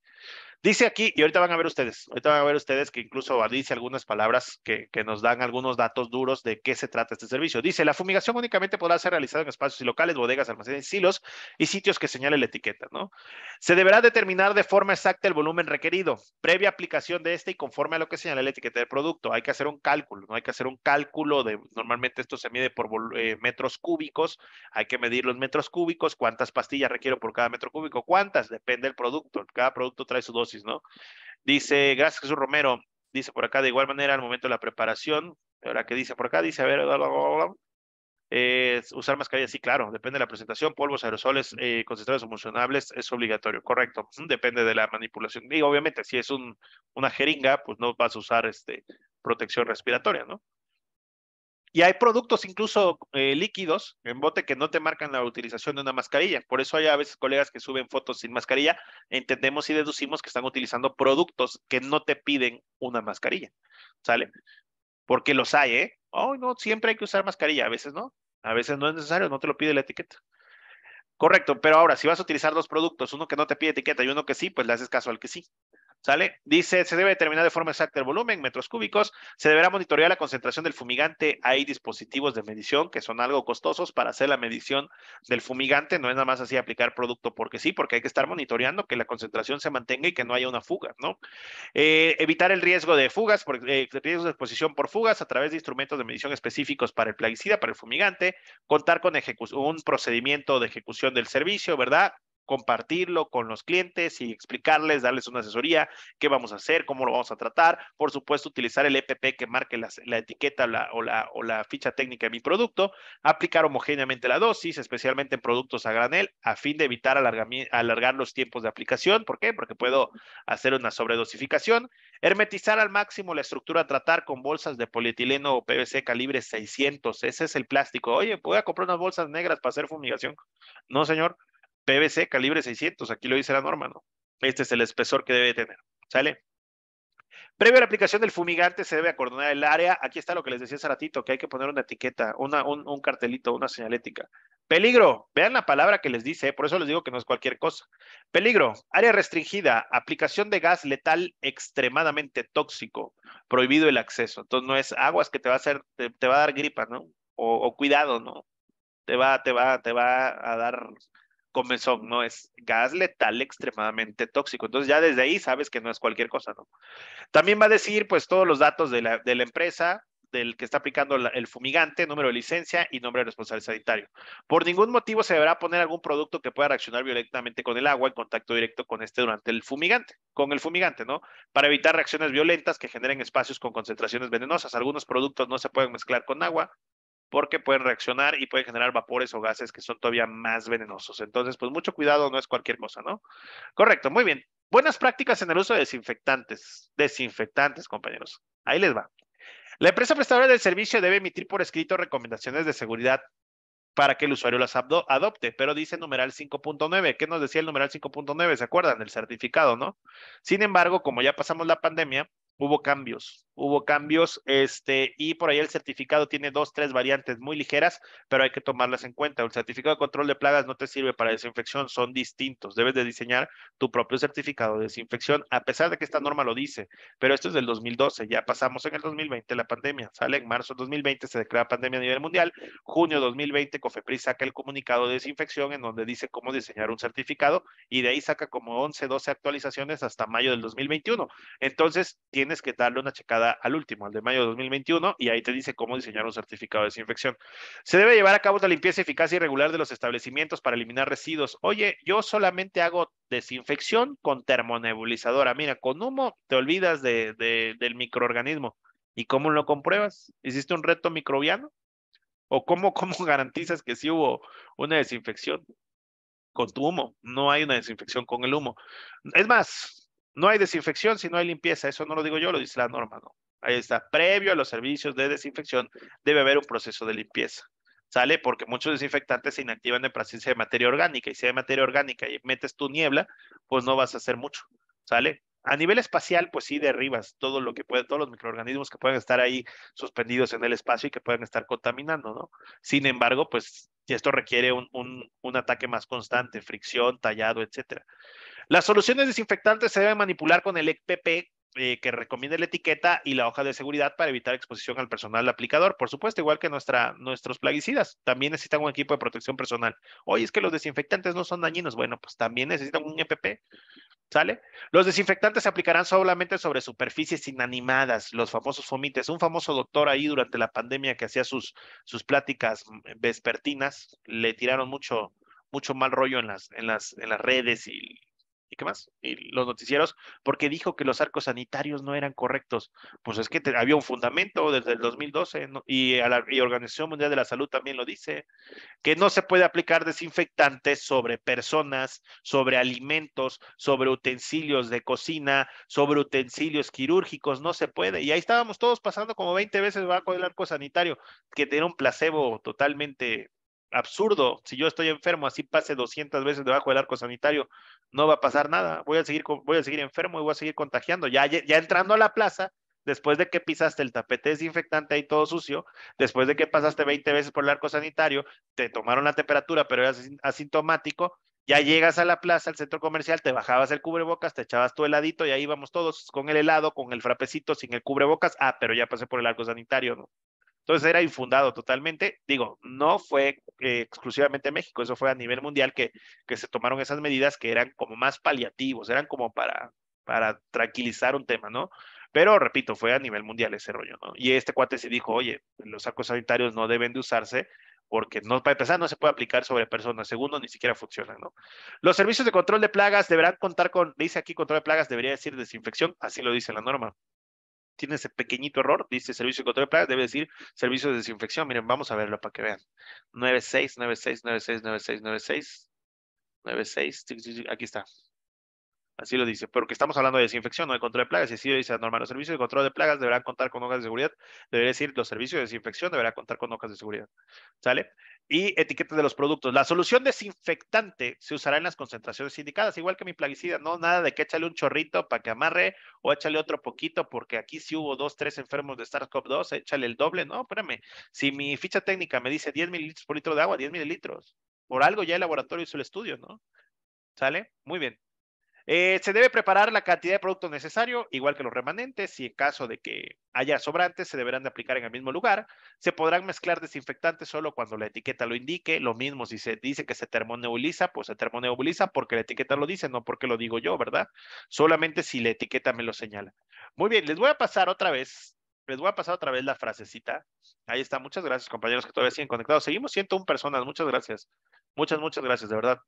S2: Dice aquí, y ahorita van a ver ustedes, ahorita van a ver ustedes que incluso dice algunas palabras que, nos dan algunos datos duros de qué se trata este servicio. Dice, la fumigación únicamente podrá ser realizada en espacios y locales, bodegas, almacenes, silos y sitios que señale la etiqueta, ¿no? Se deberá determinar de forma exacta el volumen requerido, previa aplicación de este y conforme a lo que señala la etiqueta del producto. Hay que hacer un cálculo, ¿no? Hay que hacer un cálculo de, normalmente esto se mide por eh, metros cúbicos, hay que medir los metros cúbicos, cuántas pastillas requiero por cada metro cúbico, cuántas, depende del producto. Cada producto trae su dosis ¿no? Dice, gracias Jesús Romero, dice por acá, de igual manera, al momento de la preparación, ahora que dice por acá, dice, a ver, usar mascarilla, sí, claro, depende de la presentación, polvos, aerosoles, eh, concentrados emocionables, es obligatorio, correcto, depende de la manipulación. Y obviamente, si es una jeringa, pues no vas a usar este, protección respiratoria, ¿no? Y hay productos incluso eh, líquidos en bote que no te marcan la utilización de una mascarilla. Por eso hay a veces colegas que suben fotos sin mascarilla. Entendemos y deducimos que están utilizando productos que no te piden una mascarilla. ¿Sale? Porque los hay, ¿eh? Oh, no, siempre hay que usar mascarilla. A veces no. A veces no es necesario, no te lo pide la etiqueta. Correcto, pero ahora, si vas a utilizar dos productos, uno que no te pide etiqueta y uno que sí, pues le haces caso al que sí. ¿Sale? Dice, se debe determinar de forma exacta el volumen, metros cúbicos, se deberá monitorear la concentración del fumigante, hay dispositivos de medición que son algo costosos para hacer la medición del fumigante, no es nada más así aplicar producto porque sí, porque hay que estar monitoreando que la concentración se mantenga y que no haya una fuga, ¿no? Eh, evitar el riesgo de fugas, por, eh, riesgos de exposición por fugas a través de instrumentos de medición específicos para el plaguicida, para el fumigante, contar con un procedimiento de ejecución del servicio, ¿verdad? compartirlo con los clientes y explicarles, darles una asesoría, qué vamos a hacer, cómo lo vamos a tratar. Por supuesto, utilizar el EPP que marque la, etiqueta o, la, o la ficha técnica de mi producto, aplicar homogéneamente la dosis, especialmente en productos a granel, a fin de evitar alargar los tiempos de aplicación. ¿Por qué? Porque puedo hacer una sobredosificación. Hermetizar al máximo la estructura a tratar con bolsas de polietileno o PVC calibre 600. Ese es el plástico. Oye, ¿puedo comprar unas bolsas negras para hacer fumigación? No, señor. PVC calibre 600, aquí lo dice la norma, ¿no? Este es el espesor que debe tener, ¿sale? Previo a la aplicación del fumigante se debe acordonar el área. Aquí está lo que les decía hace ratito, que hay que poner una etiqueta, un, cartelito, una señalética. Peligro, vean la palabra que les dice, por eso les digo que no es cualquier cosa. Peligro, área restringida, aplicación de gas letal extremadamente tóxico, prohibido el acceso. Entonces no es aguas que te va a hacer, te, va a dar gripa, ¿no? O, o, cuidado, ¿no? Te va, te va, te va a dar comenzó ¿no? Es gas letal extremadamente tóxico. Entonces ya desde ahí sabes que no es cualquier cosa, ¿no? También va a decir pues todos los datos de la, de la empresa, del que está aplicando el fumigante, número de licencia y nombre de responsable sanitario. Por ningún motivo se deberá poner algún producto que pueda reaccionar violentamente con el agua en contacto directo con este durante el fumigante, con el fumigante, ¿no? Para evitar reacciones violentas que generen espacios con concentraciones venenosas. Algunos productos no se pueden mezclar con agua, porque pueden reaccionar y pueden generar vapores o gases que son todavía más venenosos. Entonces, pues mucho cuidado, no es cualquier cosa, ¿no? Correcto, muy bien. Buenas prácticas en el uso de desinfectantes. Desinfectantes, compañeros. Ahí les va. La empresa prestadora del servicio debe emitir por escrito recomendaciones de seguridad para que el usuario las adopte, pero dice numeral 5.9. ¿Qué nos decía el numeral 5.9? ¿Se acuerdan? El certificado, ¿no? Sin embargo, como ya pasamos la pandemia, hubo cambios, hubo cambios, este, y por ahí el certificado tiene dos, tres variantes muy ligeras, pero hay que tomarlas en cuenta. El certificado de control de plagas no te sirve para desinfección, son distintos. Debes de diseñar tu propio certificado de desinfección, a pesar de que esta norma lo dice, pero esto es del 2012, ya pasamos en el 2020 la pandemia, sale en marzo 2020, se declara pandemia a nivel mundial, junio 2020 COFEPRIS saca el comunicado de desinfección en donde dice cómo diseñar un certificado y de ahí saca como 11, 12 actualizaciones hasta mayo del 2021. Entonces, tiene es que darle una checada al último, al de mayo de 2021, y ahí te dice cómo diseñar un certificado de desinfección. Se debe llevar a cabo la limpieza eficaz y regular de los establecimientos para eliminar residuos. Oye, yo solamente hago desinfección con termonebulizadora. Mira, con humo te olvidas del microorganismo. ¿Y cómo lo compruebas? ¿Hiciste un reto microbiano? ¿O cómo, cómo garantizas que sí hubo una desinfección? Con tu humo. No hay una desinfección con el humo. Es más, no hay desinfección si no hay limpieza. Eso no lo digo yo, lo dice la norma, ¿no? Ahí está. Previo a los servicios de desinfección debe haber un proceso de limpieza. ¿Sale? Porque muchos desinfectantes se inactivan en presencia de materia orgánica. Y si hay materia orgánica y metes tu niebla, pues no vas a hacer mucho. ¿Sale? A nivel espacial, pues sí derribas todo lo que puede, todos los microorganismos que pueden estar ahí suspendidos en el espacio y que pueden estar contaminando, ¿no? Sin embargo, pues esto requiere un, ataque más constante, fricción, tallado, etcétera. Las soluciones desinfectantes se deben manipular con el EPP eh, que recomiende la etiqueta y la hoja de seguridad para evitar exposición al personal aplicador. Por supuesto, igual que nuestra, nuestros plaguicidas, también necesitan un equipo de protección personal. Oye, es que los desinfectantes no son dañinos. Bueno, pues también necesitan un EPP. ¿Sale? Los desinfectantes se aplicarán solamente sobre superficies inanimadas, los famosos fomites. Un famoso doctor ahí durante la pandemia que hacía sus, sus pláticas mm, vespertinas, le tiraron mucho, mucho mal rollo en las, en las, en las redes y ¿Y qué más? Y los noticieros, porque dijo que los arcos sanitarios no eran correctos. Pues es que había un fundamento desde el 2012 y la Organización Mundial de la Salud también lo dice, que no se puede aplicar desinfectantes sobre personas, sobre alimentos, sobre utensilios de cocina, sobre utensilios quirúrgicos, no se puede. Y ahí estábamos todos pasando como 20 veces bajo el arco sanitario, que era un placebo totalmente absurdo. Si yo estoy enfermo, así pase 200 veces debajo del arco sanitario, no va a pasar nada. Voy a seguir, voy a seguir enfermo y voy a seguir contagiando. Ya, ya entrando a la plaza, después de que pisaste el tapete desinfectante ahí todo sucio, después de que pasaste 20 veces por el arco sanitario, te tomaron la temperatura, pero eras asintomático, ya llegas a la plaza, al centro comercial, te bajabas el cubrebocas, te echabas tu heladito y ahí íbamos todos con el helado, con el frapecito, sin el cubrebocas. Ah, pero ya pasé por el arco sanitario, ¿no? Entonces era infundado totalmente. Digo, no fue eh, exclusivamente México, eso fue a nivel mundial que, que se tomaron esas medidas que eran como más paliativos, eran como para, para tranquilizar un tema, ¿no? Pero repito, fue a nivel mundial ese rollo, ¿no? Y este cuate se dijo, oye, los sacos sanitarios no deben de usarse porque no, para empezar no se puede aplicar sobre personas, segundo ni siquiera funcionan, ¿no? Los servicios de control de plagas deberán contar con, dice aquí control de plagas, debería decir desinfección, así lo dice la norma tiene ese pequeñito error, dice servicio de control de plagas, debe decir servicio de desinfección. Miren, vamos a verlo para que vean. 96, 96, 96, 96, 96, 96, aquí está. Así lo dice, porque estamos hablando de desinfección, no de control de plagas. Y así lo dice normal, los servicios de control de plagas deberán contar con hojas de seguridad. Debería decir, los servicios de desinfección deberán contar con hojas de seguridad. ¿Sale? Y etiquetas de los productos. La solución desinfectante se usará en las concentraciones indicadas, igual que mi plaguicida. No, nada de que échale un chorrito para que amarre o échale otro poquito, porque aquí sí hubo dos, tres enfermos de SARS-CoV-2, échale el doble. No, espérame. Si mi ficha técnica me dice 10 mililitros por litro de agua, 10 mililitros. Por algo ya el laboratorio hizo el estudio, ¿no? ¿Sale? Muy bien. Eh, se debe preparar la cantidad de producto necesario, igual que los remanentes, y en caso de que haya sobrantes, se deberán de aplicar en el mismo lugar. Se podrán mezclar desinfectantes solo cuando la etiqueta lo indique. Lo mismo si se dice que se termonebuliza, pues se termonebuliza porque la etiqueta lo dice, no porque lo digo yo, ¿verdad? Solamente si la etiqueta me lo señala. Muy bien, les voy a pasar otra vez les voy a pasar otra vez la frasecita. Ahí está. Muchas gracias, compañeros que todavía siguen conectados. Seguimos 101 personas. Muchas gracias. Muchas, muchas gracias, de verdad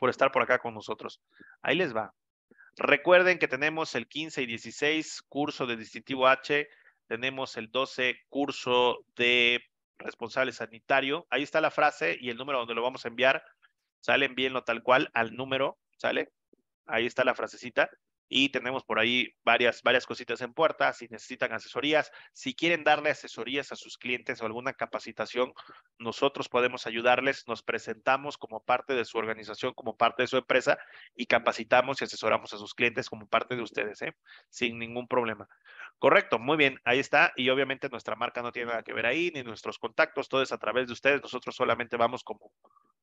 S2: por estar por acá con nosotros. Ahí les va. Recuerden que tenemos el 15 y 16 curso de distintivo H, tenemos el 12 curso de responsable sanitario. Ahí está la frase y el número donde lo vamos a enviar. Salen bien lo tal cual al número, ¿sale? Ahí está la frasecita y tenemos por ahí varias, varias cositas en puerta. Si necesitan asesorías, si quieren darle asesorías a sus clientes o alguna capacitación, nosotros podemos ayudarles. Nos presentamos como parte de su organización, como parte de su empresa y capacitamos y asesoramos a sus clientes como parte de ustedes, ¿eh? sin ningún problema. Correcto, muy bien, ahí está. Y obviamente nuestra marca no tiene nada que ver ahí, ni nuestros contactos, todo es a través de ustedes. Nosotros solamente vamos como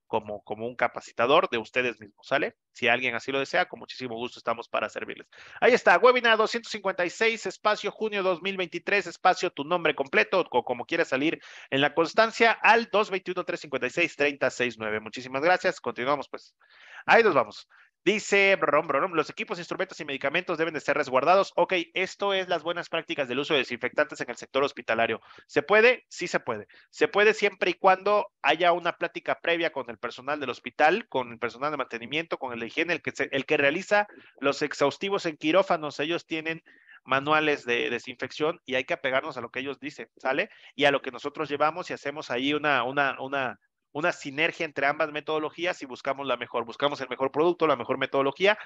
S2: como, como un capacitador de ustedes mismos, ¿sale? Si alguien así lo desea, con muchísimo gusto estamos para servirles. Ahí está, webinar 256, espacio junio 2023, espacio tu nombre completo o como quieras salir en la constancia al 221-356-3069. Muchísimas gracias, continuamos pues. Ahí nos vamos. Dice, los equipos, instrumentos y medicamentos deben de ser resguardados. Ok, esto es las buenas prácticas del uso de desinfectantes en el sector hospitalario. ¿Se puede? Sí se puede. Se puede siempre y cuando haya una plática previa con el personal del hospital, con el personal de mantenimiento, con el de higiene, el que, el que realiza los exhaustivos en quirófanos. Ellos tienen manuales de desinfección y hay que apegarnos a lo que ellos dicen, ¿sale? Y a lo que nosotros llevamos y hacemos ahí una, una, una, una sinergia entre ambas metodologías y buscamos la mejor, buscamos el mejor producto, la mejor metodología,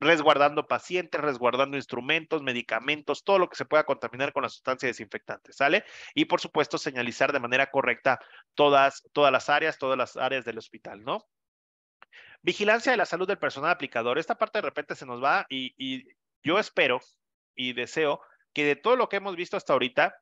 S2: resguardando pacientes, resguardando instrumentos, medicamentos, todo lo que se pueda contaminar con la sustancia desinfectante, ¿sale? Y por supuesto, señalizar de manera correcta todas, todas las áreas, todas las áreas del hospital, ¿no? Vigilancia de la salud del personal aplicador. Esta parte de repente se nos va y, y yo espero y deseo que de todo lo que hemos visto hasta ahorita,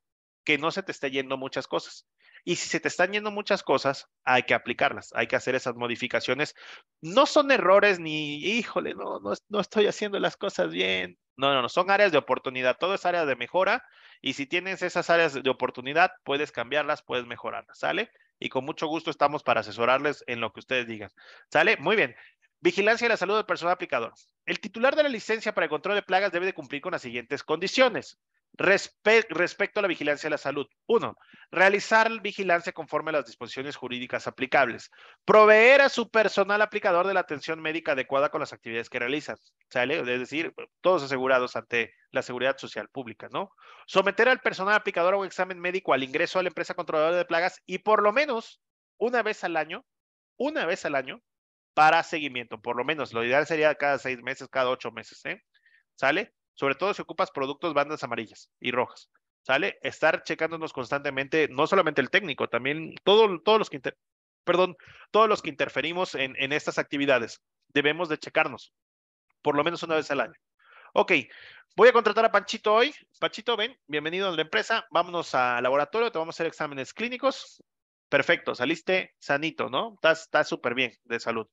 S2: que no se te esté yendo muchas cosas. Y si se te están yendo muchas cosas, hay que aplicarlas, hay que hacer esas modificaciones. No son errores ni, híjole, no, no, estoy haciendo las cosas bien. No, no, no, son áreas de oportunidad, todo es área de mejora. Y si tienes esas áreas de oportunidad, puedes cambiarlas, puedes mejorarlas, ¿sale? Y con mucho gusto estamos para asesorarles en lo que ustedes digan. ¿Sale? Muy bien. Vigilancia de la salud del personal aplicador. El titular de la licencia para el control de plagas debe cumplir con las siguientes condiciones respecto a la vigilancia de la salud. Uno, realizar vigilancia conforme a las disposiciones jurídicas aplicables. Proveer a su personal aplicador de la atención médica adecuada con las actividades que realiza, ¿Sale? Es decir, todos asegurados ante la seguridad social pública, ¿no? Someter al personal aplicador a un examen médico al ingreso a la empresa controladora de plagas y por lo menos una vez al año, una vez al año, para seguimiento. Por lo menos, lo ideal sería cada seis meses, cada ocho meses, ¿eh? ¿Sale? sobre todo si ocupas productos bandas amarillas y rojas. ¿Sale? Estar checándonos constantemente, no solamente el técnico, también todos los que perdón, todos los que interferimos en, en estas actividades. Debemos de checarnos, por lo menos una vez al año. Ok, voy a contratar a Panchito hoy. Panchito, ven, bienvenido a la empresa. Vámonos al laboratorio, te vamos a hacer exámenes clínicos. Perfecto, saliste sanito, ¿no? Estás súper bien de salud.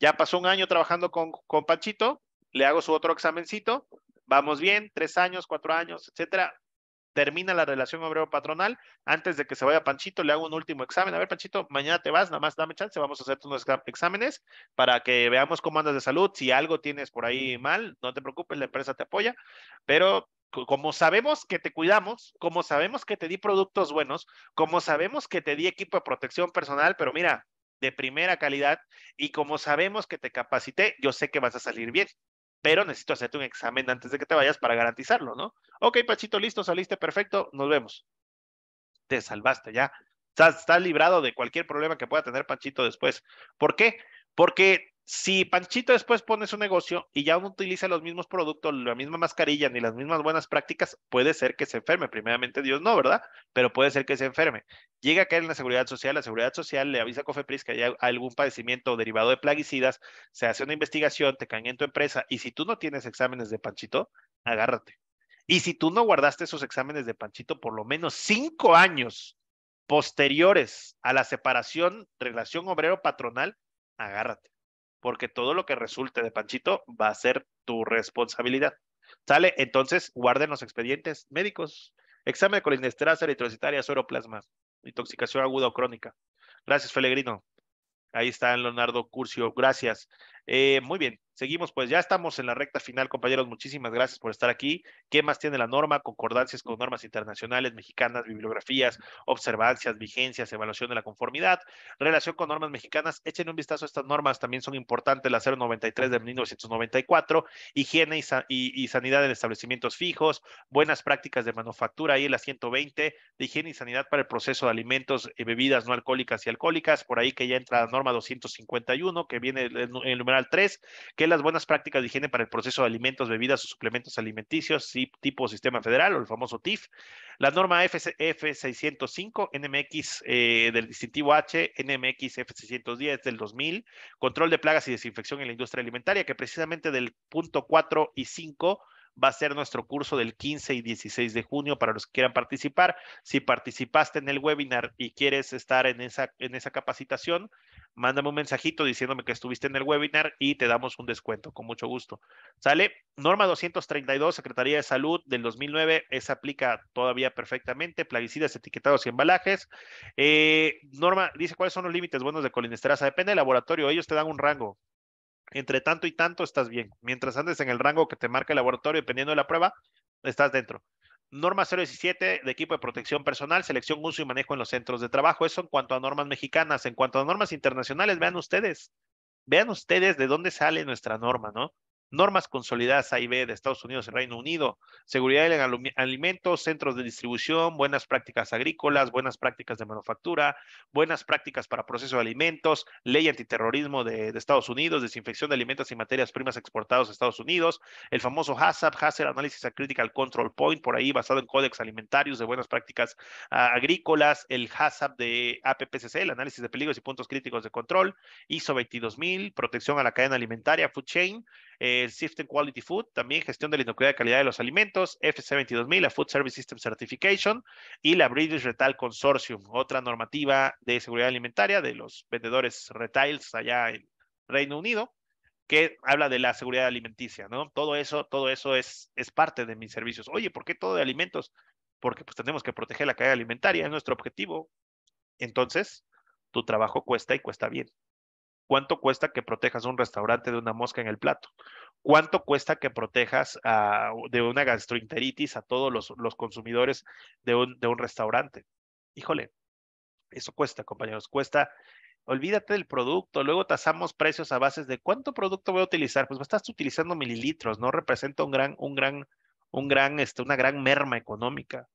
S2: Ya pasó un año trabajando con, con Panchito, le hago su otro examencito vamos bien, tres años, cuatro años, etcétera. Termina la relación obrero-patronal. Antes de que se vaya Panchito, le hago un último examen. A ver, Panchito, mañana te vas, nada más dame chance, vamos a hacer unos exámenes para que veamos cómo andas de salud. Si algo tienes por ahí mal, no te preocupes, la empresa te apoya. Pero como sabemos que te cuidamos, como sabemos que te di productos buenos, como sabemos que te di equipo de protección personal, pero mira, de primera calidad, y como sabemos que te capacité, yo sé que vas a salir bien pero necesito hacerte un examen antes de que te vayas para garantizarlo, ¿no? Ok, Pachito, listo, saliste perfecto, nos vemos. Te salvaste ya. Estás, librado de cualquier problema que pueda tener Pachito después. ¿Por qué? Porque si Panchito después pone su negocio y ya no utiliza los mismos productos, la misma mascarilla ni las mismas buenas prácticas, puede ser que se enferme. Primeramente, Dios no, ¿verdad? Pero puede ser que se enferme. Llega a caer en la seguridad social, la seguridad social le avisa a Cofepris que hay algún padecimiento derivado de plaguicidas, se hace una investigación, te caen en tu empresa y si tú no tienes exámenes de Panchito, agárrate. Y si tú no guardaste esos exámenes de Panchito por lo menos cinco años posteriores a la separación, relación obrero-patronal, agárrate porque todo lo que resulte de Panchito va a ser tu responsabilidad. ¿Sale? Entonces, guarden los expedientes médicos. Examen de colinesterasa eritrocitaria, sueroplasma, intoxicación aguda o crónica. Gracias, Felegrino. Ahí está Leonardo Curcio. Gracias. Eh, muy bien, seguimos pues, ya estamos en la recta final, compañeros. Muchísimas gracias por estar aquí. ¿Qué más tiene la norma? Concordancias con normas internacionales, mexicanas, bibliografías, observancias, vigencias, evaluación de la conformidad, relación con normas mexicanas. Échenle un vistazo a estas normas, también son importantes, la 093 de 1994, higiene y, sanidad en establecimientos fijos, buenas prácticas de manufactura, y la 120, de higiene y sanidad para el proceso de alimentos y eh, bebidas no alcohólicas y alcohólicas, por ahí que ya entra la norma 251, que viene en el, 3, que las buenas prácticas de higiene para el proceso de alimentos, bebidas o suplementos alimenticios tipo Sistema Federal o el famoso TIF. La norma F605, NMX eh, del distintivo H, NMX F610 del 2000, control de plagas y desinfección en la industria alimentaria, que precisamente del punto 4 y 5 va a ser nuestro curso del 15 y 16 de junio para los que quieran participar. Si participaste en el webinar y quieres estar en esa, en esa capacitación, mándame un mensajito diciéndome que estuviste en el webinar y te damos un descuento, con mucho gusto. ¿Sale? Norma 232, Secretaría de Salud del 2009, esa aplica todavía perfectamente, plaguicidas, etiquetados y embalajes. Eh, Norma dice, ¿cuáles son los límites buenos de colinesterasa? Depende del laboratorio, ellos te dan un rango. Entre tanto y tanto estás bien. Mientras andes en el rango que te marca el laboratorio, dependiendo de la prueba, estás dentro. Norma 017 de equipo de protección personal, selección, uso y manejo en los centros de trabajo. Eso en cuanto a normas mexicanas. En cuanto a normas internacionales, vean ustedes, vean ustedes de dónde sale nuestra norma, ¿no? normas consolidadas A y B de Estados Unidos y Reino Unido, seguridad en alimentos, centros de distribución, buenas prácticas agrícolas, buenas prácticas de manufactura, buenas prácticas para proceso de alimentos, ley antiterrorismo de, Estados Unidos, desinfección de alimentos y materias primas exportados a Estados Unidos, el famoso HACCP, HACCP, Análisis Critical Control Point, por ahí basado en códex alimentarios de buenas prácticas ah, agrícolas, el HACCP de APPCC, el análisis de peligros y puntos críticos de control, ISO 22000, protección a la cadena alimentaria, food chain, el and Quality Food, también gestión de la inocuidad de calidad de los alimentos, FC 22000, la Food Service System Certification y la British Retail Consortium, otra normativa de seguridad alimentaria de los vendedores retails allá en Reino Unido que habla de la seguridad alimenticia, ¿no? Todo eso, todo eso es, es parte de mis servicios. Oye, ¿por qué todo de alimentos? Porque pues tenemos que proteger la calidad alimentaria, es nuestro objetivo. Entonces, tu trabajo cuesta y cuesta bien. ¿Cuánto cuesta que protejas un restaurante de una mosca en el plato? ¿Cuánto cuesta que protejas de una gastroenteritis a todos los, consumidores de un, de un restaurante? Híjole, eso cuesta, compañeros, cuesta olvídate del producto, luego tasamos precios a bases de cuánto producto voy a utilizar, pues estás utilizando mililitros, no representa un gran, un gran, un gran, este, una gran merma económica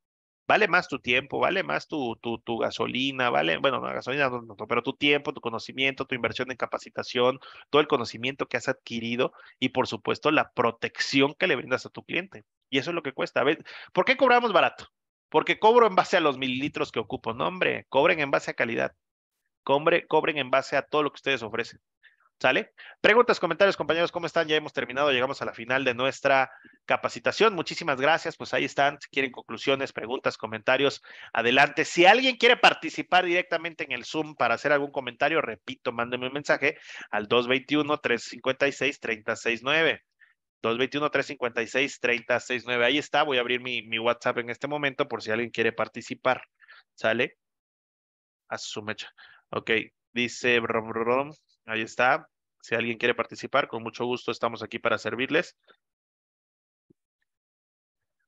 S2: vale más tu tiempo, vale más tu, tu, tu gasolina, vale, bueno, no, gasolina no, pero tu tiempo, tu conocimiento, tu inversión en capacitación, todo el conocimiento que has adquirido y por supuesto la protección que le brindas a tu cliente. Y eso es lo que cuesta. A ver, ¿por qué cobramos barato? Porque cobro en base a los mililitros que ocupo. No, hombre, cobren en base a calidad. Cobre, cobren en base a todo lo que ustedes ofrecen. ¿Sale? Preguntas, comentarios, compañeros, ¿cómo están? Ya hemos terminado, llegamos a la final de nuestra capacitación. Muchísimas gracias, pues ahí están. Si quieren conclusiones, preguntas, comentarios, adelante. Si alguien quiere participar directamente en el Zoom para hacer algún comentario, repito, mándenme un mensaje al 221 356 369 221 356 369 Ahí está, voy a abrir mi, WhatsApp en este momento por si alguien quiere participar. ¿Sale? A su mecha. Ok, dice, Brom ahí está. Si alguien quiere participar, con mucho gusto estamos aquí para
S1: servirles.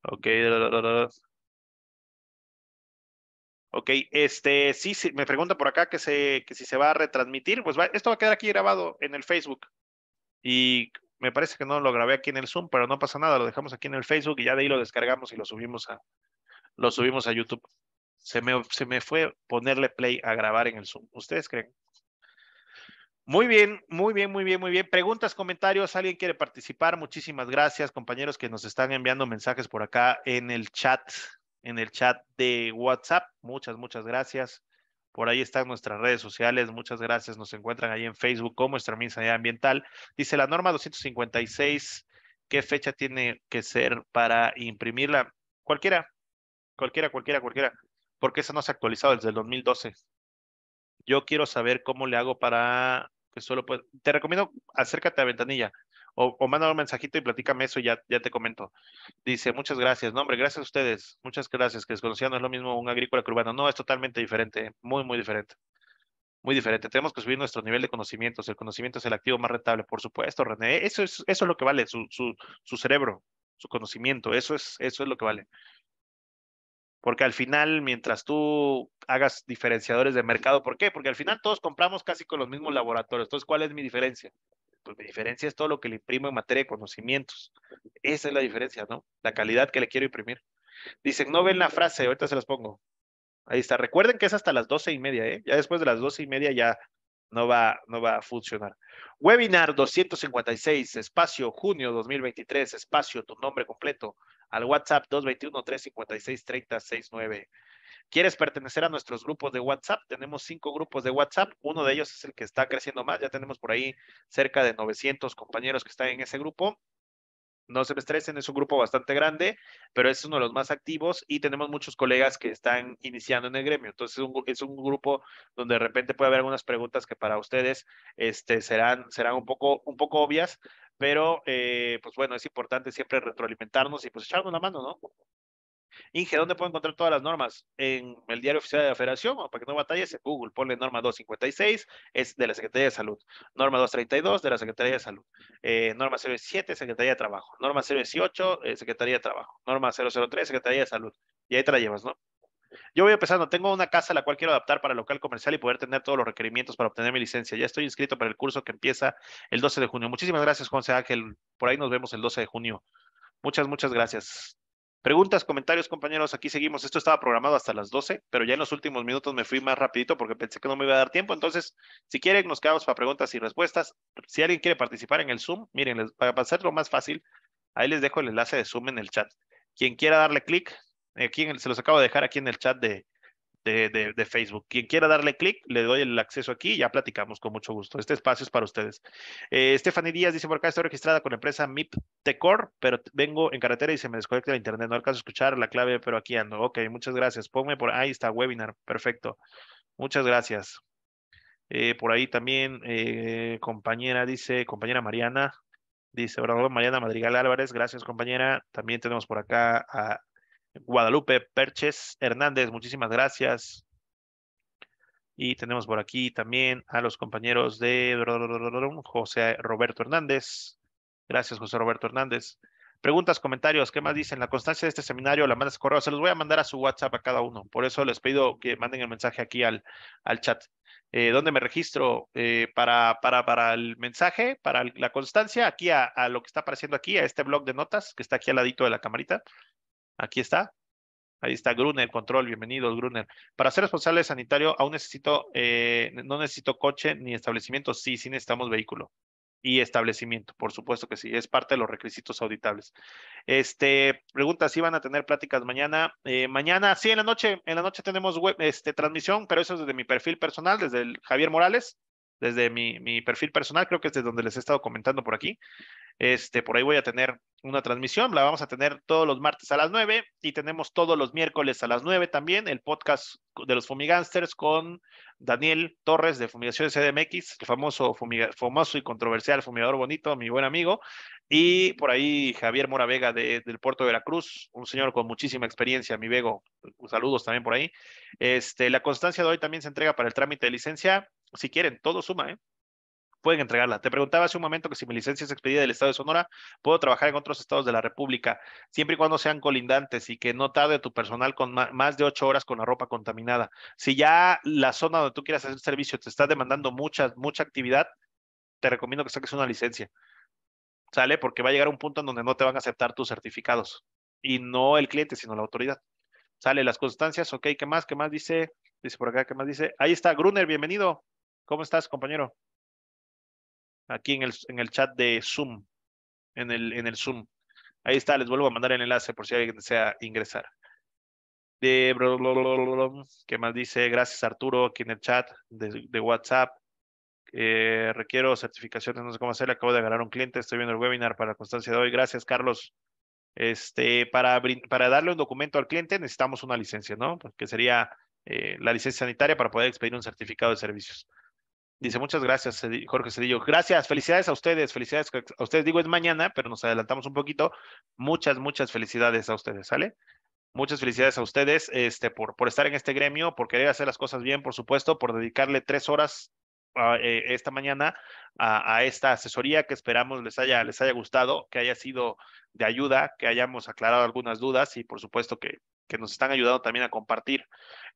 S1: Ok. Ok, este, sí, sí, me pregunta por acá que, se, que si
S2: se va a retransmitir, pues va, esto va a quedar aquí grabado en el Facebook. Y me parece que no lo grabé aquí en el Zoom, pero no pasa nada, lo dejamos aquí en el Facebook y ya de ahí lo descargamos y lo subimos a, lo subimos a YouTube. Se me, se me fue ponerle play a grabar en el Zoom. ¿Ustedes creen? Muy bien, muy bien, muy bien, muy bien. Preguntas, comentarios, alguien quiere participar. Muchísimas gracias, compañeros que nos están enviando mensajes por acá en el chat, en el chat de WhatsApp. Muchas, muchas gracias. Por ahí están nuestras redes sociales. Muchas gracias. Nos encuentran ahí en Facebook como Sanidad Ambiental. Dice la norma 256. ¿Qué fecha tiene que ser para imprimirla? Cualquiera, cualquiera, cualquiera, cualquiera. Porque esa no se ha actualizado desde el 2012. Yo quiero saber cómo le hago para solo Te recomiendo acércate a ventanilla o, o manda un mensajito y platícame eso y ya, ya te comento. Dice, muchas gracias. nombre, hombre, gracias a ustedes. Muchas gracias. Que desconocida no es lo mismo un agrícola cubano, No, es totalmente diferente. ¿eh? Muy, muy diferente. Muy diferente. Tenemos que subir nuestro nivel de conocimientos. El conocimiento es el activo más rentable, por supuesto, René. Eso es, eso es lo que vale, su, su, su cerebro, su conocimiento. Eso es, eso es lo que vale. Porque al final, mientras tú hagas diferenciadores de mercado, ¿por qué? Porque al final todos compramos casi con los mismos laboratorios. Entonces, ¿cuál es mi diferencia? Pues mi diferencia es todo lo que le imprimo en materia de conocimientos. Esa es la diferencia, ¿no? La calidad que le quiero imprimir. Dicen, no ven la frase, ahorita se las pongo. Ahí está. Recuerden que es hasta las doce y media, ¿eh? Ya después de las doce y media ya no va, no va a funcionar. Webinar 256, espacio junio 2023, espacio tu nombre completo al WhatsApp 221-356-3069. ¿Quieres pertenecer a nuestros grupos de WhatsApp? Tenemos cinco grupos de WhatsApp. Uno de ellos es el que está creciendo más. Ya tenemos por ahí cerca de 900 compañeros que están en ese grupo no se me estresen, es un grupo bastante grande, pero es uno de los más activos y tenemos muchos colegas que están iniciando en el gremio. Entonces es un, grupo donde de repente puede haber algunas preguntas que para ustedes este, serán, serán un, poco, un poco obvias, pero eh, pues bueno, es importante siempre retroalimentarnos y pues echarnos la mano, ¿no? Inge, ¿dónde puedo encontrar todas las normas? En el diario oficial de la Federación, o para que no batalles, en Google, ponle norma 256, es de la Secretaría de Salud. Norma 232, de la Secretaría de Salud. Eh, norma 07, Secretaría de Trabajo. Norma 018, eh, Secretaría de Trabajo. Norma 003, Secretaría de Salud. Y ahí te la llevas, ¿no? Yo voy empezando. Tengo una casa a la cual quiero adaptar para local comercial y poder tener todos los requerimientos para obtener mi licencia. Ya estoy inscrito para el curso que empieza el 12 de junio. Muchísimas gracias, José Ángel. Por ahí nos vemos el 12 de junio. Muchas, muchas gracias. Preguntas, comentarios, compañeros, aquí seguimos. Esto estaba programado hasta las 12, pero ya en los últimos minutos me fui más rapidito porque pensé que no me iba a dar tiempo. Entonces, si quieren, nos quedamos para preguntas y respuestas. Si alguien quiere participar en el Zoom, miren, para hacerlo más fácil, ahí les dejo el enlace de Zoom en el chat. Quien quiera darle clic, eh, el, se los acabo de dejar aquí en el chat de, de, Facebook. Quien quiera darle clic, le doy el acceso aquí y ya platicamos con mucho gusto. Este espacio es para ustedes. Eh, Stephanie Díaz dice por acá, estoy registrada con la empresa MIP Tecor, pero vengo en carretera y se me desconecta la internet. No alcanzo a escuchar la clave, pero aquí ando. Ok, muchas gracias. Ponme por ahí está, webinar. Perfecto. Muchas gracias. Eh, por ahí también, eh, compañera, dice, compañera Mariana, dice, Mariana Madrigal Álvarez, gracias compañera. También tenemos por acá a Guadalupe Perches Hernández, muchísimas gracias. Y tenemos por aquí también a los compañeros de José Roberto Hernández. Gracias, José Roberto Hernández. Preguntas, comentarios, ¿qué más dicen? La constancia de este seminario la mandas correo. Se los voy a mandar a su WhatsApp a cada uno. Por eso les pido que manden el mensaje aquí al, al chat. Eh, donde me registro eh, para, para, para, el mensaje, para la constancia? Aquí a, lo que está apareciendo aquí, a este blog de notas que está aquí al ladito de la camarita. Aquí está. Ahí está Gruner, control, bienvenido Gruner. Para ser responsable sanitario aún necesito, eh, no necesito coche ni establecimiento. Sí, sí necesitamos vehículo y establecimiento, por supuesto que sí, es parte de los requisitos auditables. Este, pregunta si van a tener pláticas mañana. Eh, mañana, sí, en la noche, en la noche tenemos web, este, transmisión, pero eso es desde mi perfil personal, desde Javier Morales desde mi, perfil personal, creo que es desde donde les he estado comentando por aquí. Este, por ahí voy a tener una transmisión, la vamos a tener todos los martes a las nueve y tenemos todos los miércoles a las nueve también el podcast de los Fumigánsters con Daniel Torres de Fumigaciones CDMX, el famoso, famoso y controversial fumigador bonito, mi buen amigo, y por ahí Javier Mora Vega del Puerto de Veracruz, un señor con muchísima experiencia, mi Vego, saludos también por ahí. Este, la constancia de hoy también se entrega para el trámite de licencia, si quieren, todo suma, ¿eh? pueden entregarla. Te preguntaba hace un momento que si mi licencia es expedida del Estado de Sonora, puedo trabajar en otros estados de la República, siempre y cuando sean colindantes y que no tarde tu personal con más de ocho horas con la ropa contaminada. Si ya la zona donde tú quieras hacer servicio te está demandando mucha, mucha actividad, te recomiendo que saques una licencia. Sale porque va a llegar un punto en donde no te van a aceptar tus certificados y no el cliente, sino la autoridad. Sale las constancias, ok, ¿qué más? ¿Qué más dice? Dice por acá, ¿qué más dice? Ahí está, Gruner, bienvenido. ¿Cómo estás, compañero? Aquí en el, en el chat de Zoom, en el, en el Zoom. Ahí está, les vuelvo a mandar el enlace por si alguien desea ingresar. De ¿Qué más dice? Gracias, Arturo, aquí en el chat de, WhatsApp. Eh, requiero certificaciones, no sé cómo hacer, acabo de agarrar un cliente, estoy viendo el webinar para constancia de hoy. Gracias, Carlos. Este, para, para darle un documento al cliente necesitamos una licencia, ¿no? Que sería eh, la licencia sanitaria para poder expedir un certificado de servicios. Dice, muchas gracias, Jorge Cedillo. Gracias, felicidades a ustedes, felicidades a ustedes. Digo, es mañana, pero nos adelantamos un poquito. Muchas, muchas felicidades a ustedes, ¿sale? Muchas felicidades a ustedes este, por, por estar en este gremio, por querer hacer las cosas bien, por supuesto, por dedicarle tres horas ah, eh, esta mañana a, a, esta asesoría que esperamos les haya, les haya gustado, que haya sido de ayuda, que hayamos aclarado algunas dudas y por supuesto que que nos están ayudando también a compartir.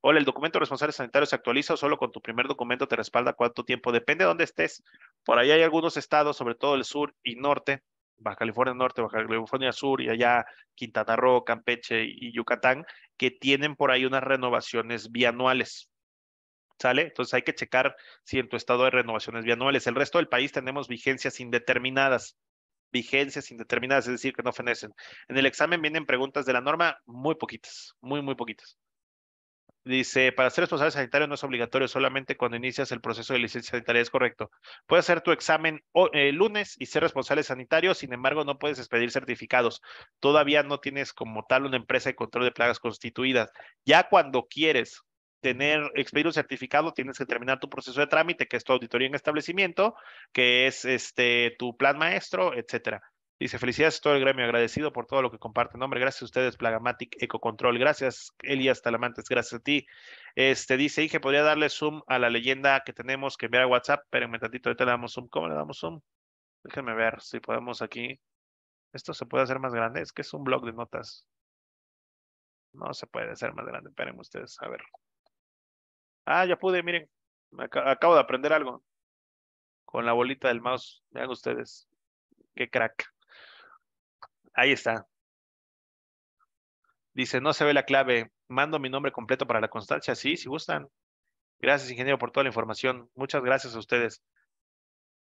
S2: Hola, ¿el documento responsable sanitario se actualiza o solo con tu primer documento te respalda cuánto tiempo? Depende de dónde estés. Por ahí hay algunos estados, sobre todo el sur y norte, Baja California Norte, Baja California Sur y allá Quintana Roo, Campeche y Yucatán, que tienen por ahí unas renovaciones bianuales. ¿Sale? Entonces hay que checar si en tu estado hay renovaciones bianuales. El resto del país tenemos vigencias indeterminadas vigencias indeterminadas, es decir, que no fenecen. En el examen vienen preguntas de la norma muy poquitas, muy, muy poquitas. Dice, para ser responsable sanitario no es obligatorio, solamente cuando inicias el proceso de licencia sanitaria es correcto. Puedes hacer tu examen el eh, lunes y ser responsable sanitario, sin embargo, no puedes expedir certificados. Todavía no tienes como tal una empresa de control de plagas constituida. Ya cuando quieres Tener expedir un certificado, tienes que terminar tu proceso de trámite, que es tu auditoría en establecimiento, que es este, tu plan maestro, etcétera. Dice, felicidades a todo el gremio, agradecido por todo lo que comparten. Hombre, gracias a ustedes, Plagamatic Ecocontrol. Gracias, Elias Talamantes, gracias a ti. Este, dice, dije, podría darle zoom a la leyenda que tenemos que enviar a WhatsApp. un tantito, ahorita le damos zoom. ¿Cómo le damos zoom? Déjenme ver si podemos aquí.
S1: ¿Esto se puede hacer más grande? Es que es un blog de notas. No se puede hacer más grande, Esperen ustedes, a ver. Ah, ya pude, miren, acabo de aprender algo con la bolita del mouse. Vean ustedes, qué crack. Ahí está. Dice, no se ve la clave.
S2: Mando mi nombre completo para la constancia. Sí, si gustan. Gracias, ingeniero, por toda la información. Muchas gracias a ustedes.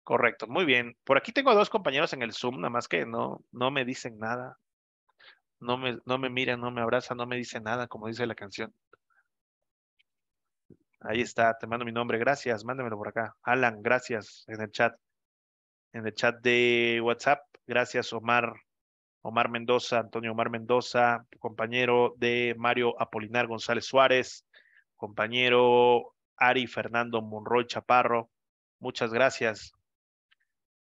S2: Correcto, muy bien. Por aquí tengo dos compañeros en el Zoom, nada más que no, no me dicen nada. No me, no me miran, no me abrazan, no me dicen nada, como dice la canción. Ahí está, te mando mi nombre, gracias, mándamelo por acá. Alan, gracias en el chat. En el chat de WhatsApp, gracias Omar, Omar Mendoza, Antonio Omar Mendoza, compañero de Mario Apolinar González Suárez, compañero Ari Fernando Monroy Chaparro. Muchas gracias.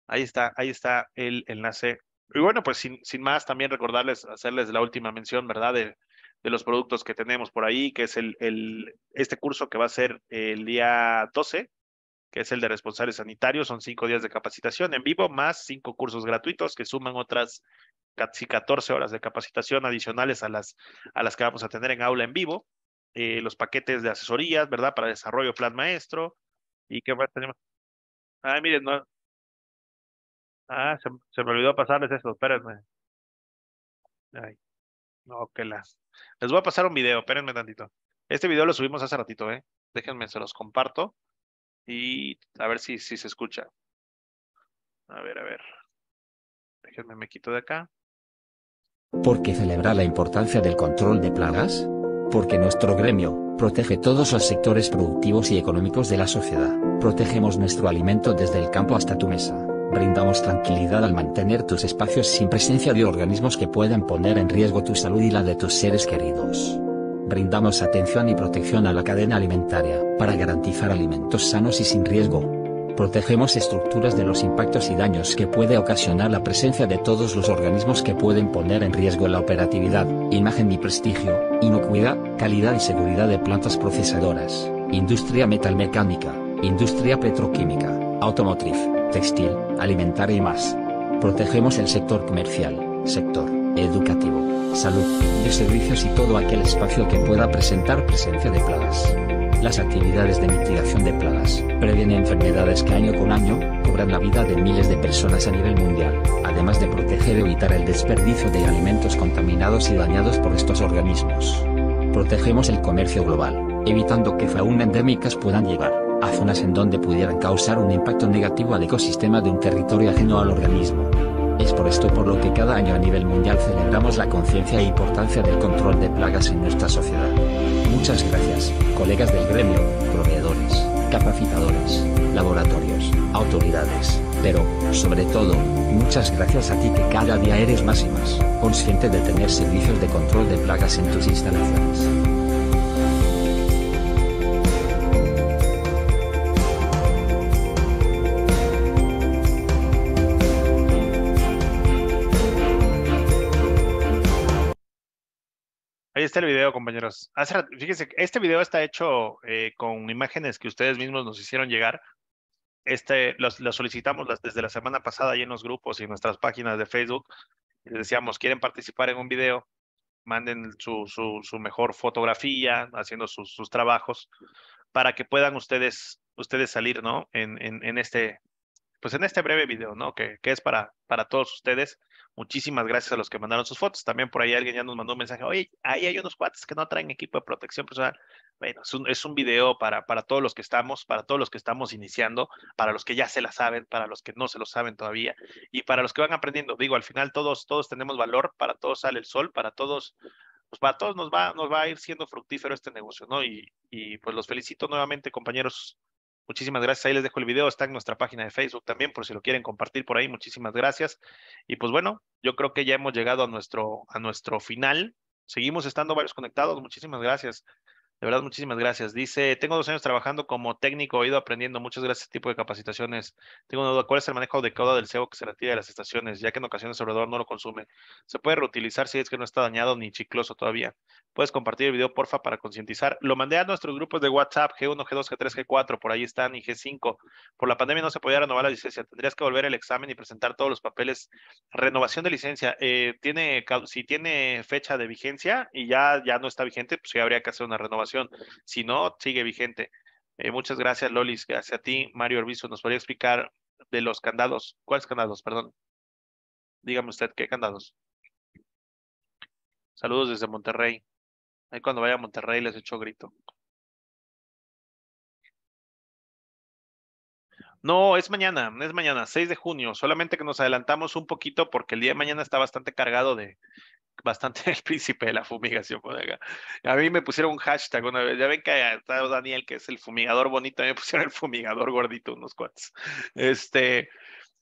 S2: Ahí está, ahí está el enlace. Y bueno, pues sin, sin más, también recordarles, hacerles la última mención, ¿verdad? De, de los productos que tenemos por ahí, que es el, el, este curso que va a ser el día 12, que es el de responsables sanitarios. Son cinco días de capacitación en vivo, más cinco cursos gratuitos que suman otras casi 14 horas de capacitación adicionales a las, a las que vamos a tener en aula en vivo. Eh, los paquetes de asesorías, ¿verdad? Para desarrollo plan maestro. ¿Y qué más tenemos?
S1: Ah, miren, no. Ah, se, se me olvidó pasarles eso, espérenme. Ay, no, que las. Les voy a pasar un video, espérenme tantito.
S2: Este video lo subimos hace ratito, ¿eh?
S1: Déjenme, se los comparto y a ver si, si se escucha. A ver, a ver. Déjenme, me quito
S3: de acá. ¿Por qué celebrar la importancia del control de plagas? Porque nuestro gremio protege todos los sectores productivos y económicos de la sociedad. Protegemos nuestro alimento desde el campo hasta tu mesa. Brindamos tranquilidad al mantener tus espacios sin presencia de organismos que puedan poner en riesgo tu salud y la de tus seres queridos. Brindamos atención y protección a la cadena alimentaria, para garantizar alimentos sanos y sin riesgo, protegemos estructuras de los impactos y daños que puede ocasionar la presencia de todos los organismos que pueden poner en riesgo la operatividad, imagen y prestigio, inocuidad, calidad y seguridad de plantas procesadoras, industria metalmecánica, industria petroquímica, automotriz, textil, alimentaria y más. Protegemos el sector comercial, sector educativo, salud, de servicios y todo aquel espacio que pueda presentar presencia de plagas. Las actividades de mitigación de plagas previenen enfermedades que año con año cobran la vida de miles de personas a nivel mundial, además de proteger y evitar el desperdicio de alimentos contaminados y dañados por estos organismos. Protegemos el comercio global, evitando que fauna endémicas puedan llegar a zonas en donde pudieran causar un impacto negativo al ecosistema de un territorio ajeno al organismo. Es por esto por lo que cada año a nivel mundial celebramos la conciencia e importancia del control de plagas en nuestra sociedad. Muchas gracias, colegas del gremio, proveedores, capacitadores, laboratorios, autoridades, pero, sobre todo, muchas gracias a ti que cada día eres más y más consciente de tener servicios de control de plagas en tus instalaciones.
S2: Ahí está el video, compañeros. fíjense, este video está hecho eh, con imágenes que ustedes mismos nos hicieron llegar. Este, las, solicitamos desde la semana pasada ahí en los grupos y en nuestras páginas de Facebook. Les decíamos, quieren participar en un video, manden su, mejor fotografía, haciendo sus, trabajos, para que puedan ustedes, ustedes salir, ¿no? En, este, pues en este breve video, ¿no? Que, que es para, para todos ustedes Muchísimas gracias a los que mandaron sus fotos. También por ahí alguien ya nos mandó un mensaje, oye, ahí hay unos cuates que no traen equipo de protección personal. Bueno, es un, es un video para, para todos los que estamos, para todos los que estamos iniciando, para los que ya se la saben, para los que no se lo saben todavía y para los que van aprendiendo. Digo, al final todos, todos tenemos valor, para todos sale el sol, para todos pues para todos nos va, nos va a ir siendo fructífero este negocio, ¿no? Y, y pues los felicito nuevamente, compañeros. Muchísimas gracias. Ahí les dejo el video. Está en nuestra página de Facebook también, por si lo quieren compartir por ahí. Muchísimas gracias. Y pues bueno, yo creo que ya hemos llegado a nuestro, a nuestro final. Seguimos estando varios conectados. Muchísimas gracias. De verdad, muchísimas gracias. Dice, tengo dos años trabajando como técnico, he ido aprendiendo. Muchas gracias a este tipo de capacitaciones. Tengo una duda, ¿cuál es el manejo de cauda del cebo que se retira de las estaciones, ya que en ocasiones el sobrador no lo consume? ¿Se puede reutilizar si es que no está dañado ni chicloso todavía? ¿Puedes compartir el video, porfa, para concientizar? Lo mandé a nuestros grupos de WhatsApp, G1, G2, G3, G4, por ahí están, y G5. Por la pandemia no se podía renovar la licencia. Tendrías que volver el examen y presentar todos los papeles. Renovación de licencia, eh, tiene, si tiene fecha de vigencia y ya, ya no está vigente, pues ya habría que hacer una renovación si no, sigue vigente. Eh, muchas gracias, Lolis. Gracias a ti, Mario Orbizo. ¿Nos podría explicar de los candados? ¿Cuáles candados? Perdón. Dígame usted, ¿qué
S1: candados? Saludos desde Monterrey. Ahí cuando vaya a Monterrey les echo grito. No, es mañana, es mañana, 6 de junio, solamente que nos adelantamos un poquito porque el día de mañana
S2: está bastante cargado de, bastante el príncipe de la fumigación por A mí me pusieron un hashtag ya ven que está Daniel, que es el fumigador bonito, me pusieron el fumigador gordito unos cuantos. Este,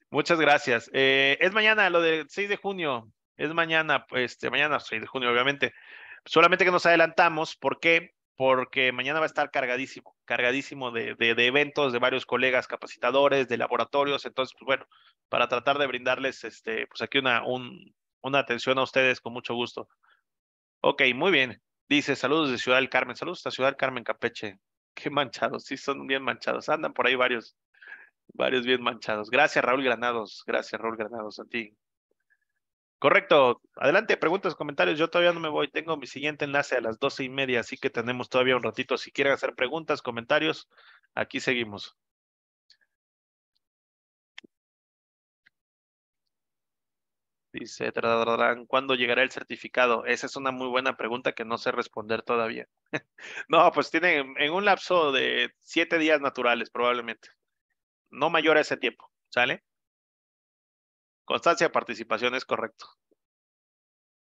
S2: muchas gracias. Eh, es mañana, lo del 6 de junio, es mañana, este, mañana 6 de junio, obviamente. Solamente que nos adelantamos, ¿por qué? Porque mañana va a estar cargadísimo, cargadísimo de, de, eventos, de varios colegas capacitadores, de laboratorios, entonces, pues bueno, para tratar de brindarles, este, pues aquí una, un, una atención a ustedes con mucho gusto. Ok, muy bien. Dice, saludos de Ciudad del Carmen. Saludos a Ciudad del Carmen, Capeche, Qué manchados, sí son bien manchados. Andan por ahí varios, varios bien manchados. Gracias, Raúl Granados. Gracias, Raúl Granados, a ti. Correcto. Adelante, preguntas, comentarios. Yo todavía no me voy. Tengo mi siguiente enlace a las doce y media, así que
S1: tenemos todavía un ratito. Si quieren hacer preguntas, comentarios, aquí seguimos. Dice, ¿cuándo llegará el certificado? Esa es una muy buena pregunta que no sé responder todavía.
S2: no, pues tienen en un lapso de siete días naturales, probablemente. No mayor a ese tiempo, ¿sale? Constancia de participación es correcto.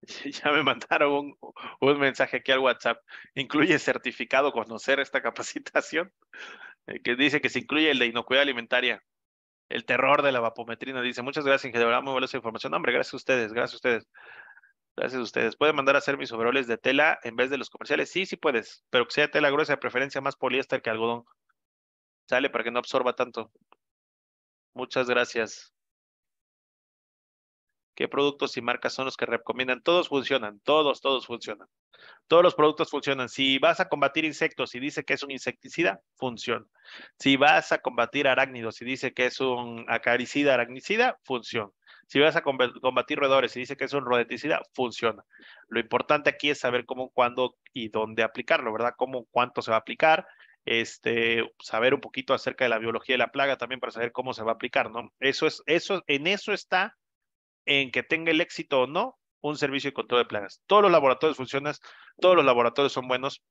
S2: ya me mandaron un, un, mensaje aquí al WhatsApp. ¿Incluye certificado conocer esta capacitación? Eh, que dice que se incluye el de inocuidad alimentaria el terror de la vapometrina. Dice, muchas gracias, ingeniero. Muy esa información. hombre, gracias a ustedes, gracias a ustedes. Gracias a ustedes. Puede mandar a hacer mis overoles de tela en vez de los comerciales? Sí, sí
S1: puedes, pero que sea tela gruesa, de preferencia más poliéster que algodón. Sale para que no absorba tanto. Muchas gracias qué productos
S2: y marcas son los que recomiendan. Todos funcionan, todos, todos funcionan. Todos los productos funcionan. Si vas a combatir insectos y dice que es un insecticida, funciona. Si vas a combatir arácnidos y dice que es un acaricida, aracnicida, funciona. Si vas a combatir roedores y dice que es un rodenticida, funciona. Lo importante aquí es saber cómo, cuándo y dónde aplicarlo, ¿verdad? Cómo, cuánto se va a aplicar, este, saber un poquito acerca de la biología de la plaga también para saber cómo se va a aplicar, ¿no? Eso es, eso, en eso está en que tenga el éxito o no un servicio de control de plagas. Todos los laboratorios funcionan, todos los laboratorios son buenos.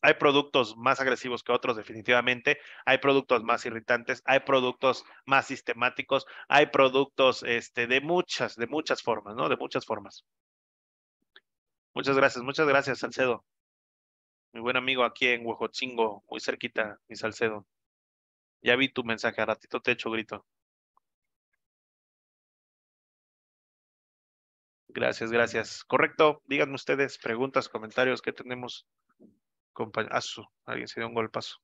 S2: Hay productos más agresivos que otros, definitivamente. Hay productos más irritantes, hay productos más sistemáticos, hay productos este, de muchas, de muchas formas,
S1: ¿no? De muchas formas. Muchas gracias, muchas gracias, Salcedo. Mi buen amigo aquí en Huejotzingo, muy cerquita, mi Salcedo. Ya vi tu mensaje, a ratito te echo grito. Gracias, gracias. Correcto. Díganme ustedes preguntas, comentarios que tenemos.
S2: Compañazo, ah, alguien se dio un golpazo.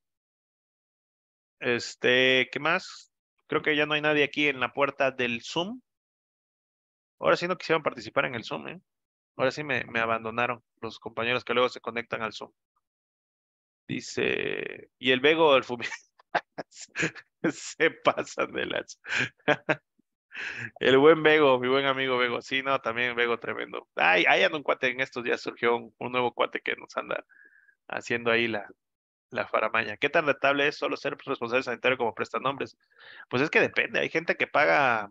S1: Este,
S2: ¿qué más? Creo que ya no hay nadie aquí en la puerta del Zoom. Ahora sí no quisieron participar en el Zoom, ¿eh? Ahora sí me, abandonaron los compañeros que luego se conectan al Zoom.
S1: Dice, y el
S2: Vego el Fumi. se pasan de las. El buen Vego, mi buen amigo Vego. Sí, no, también Vego tremendo. Ay, hay un cuate, en estos días surgió un, nuevo cuate que nos anda haciendo ahí la, la faramaña. ¿Qué tan rentable es solo ser responsable sanitario como prestanombres? Pues es que depende. Hay gente que paga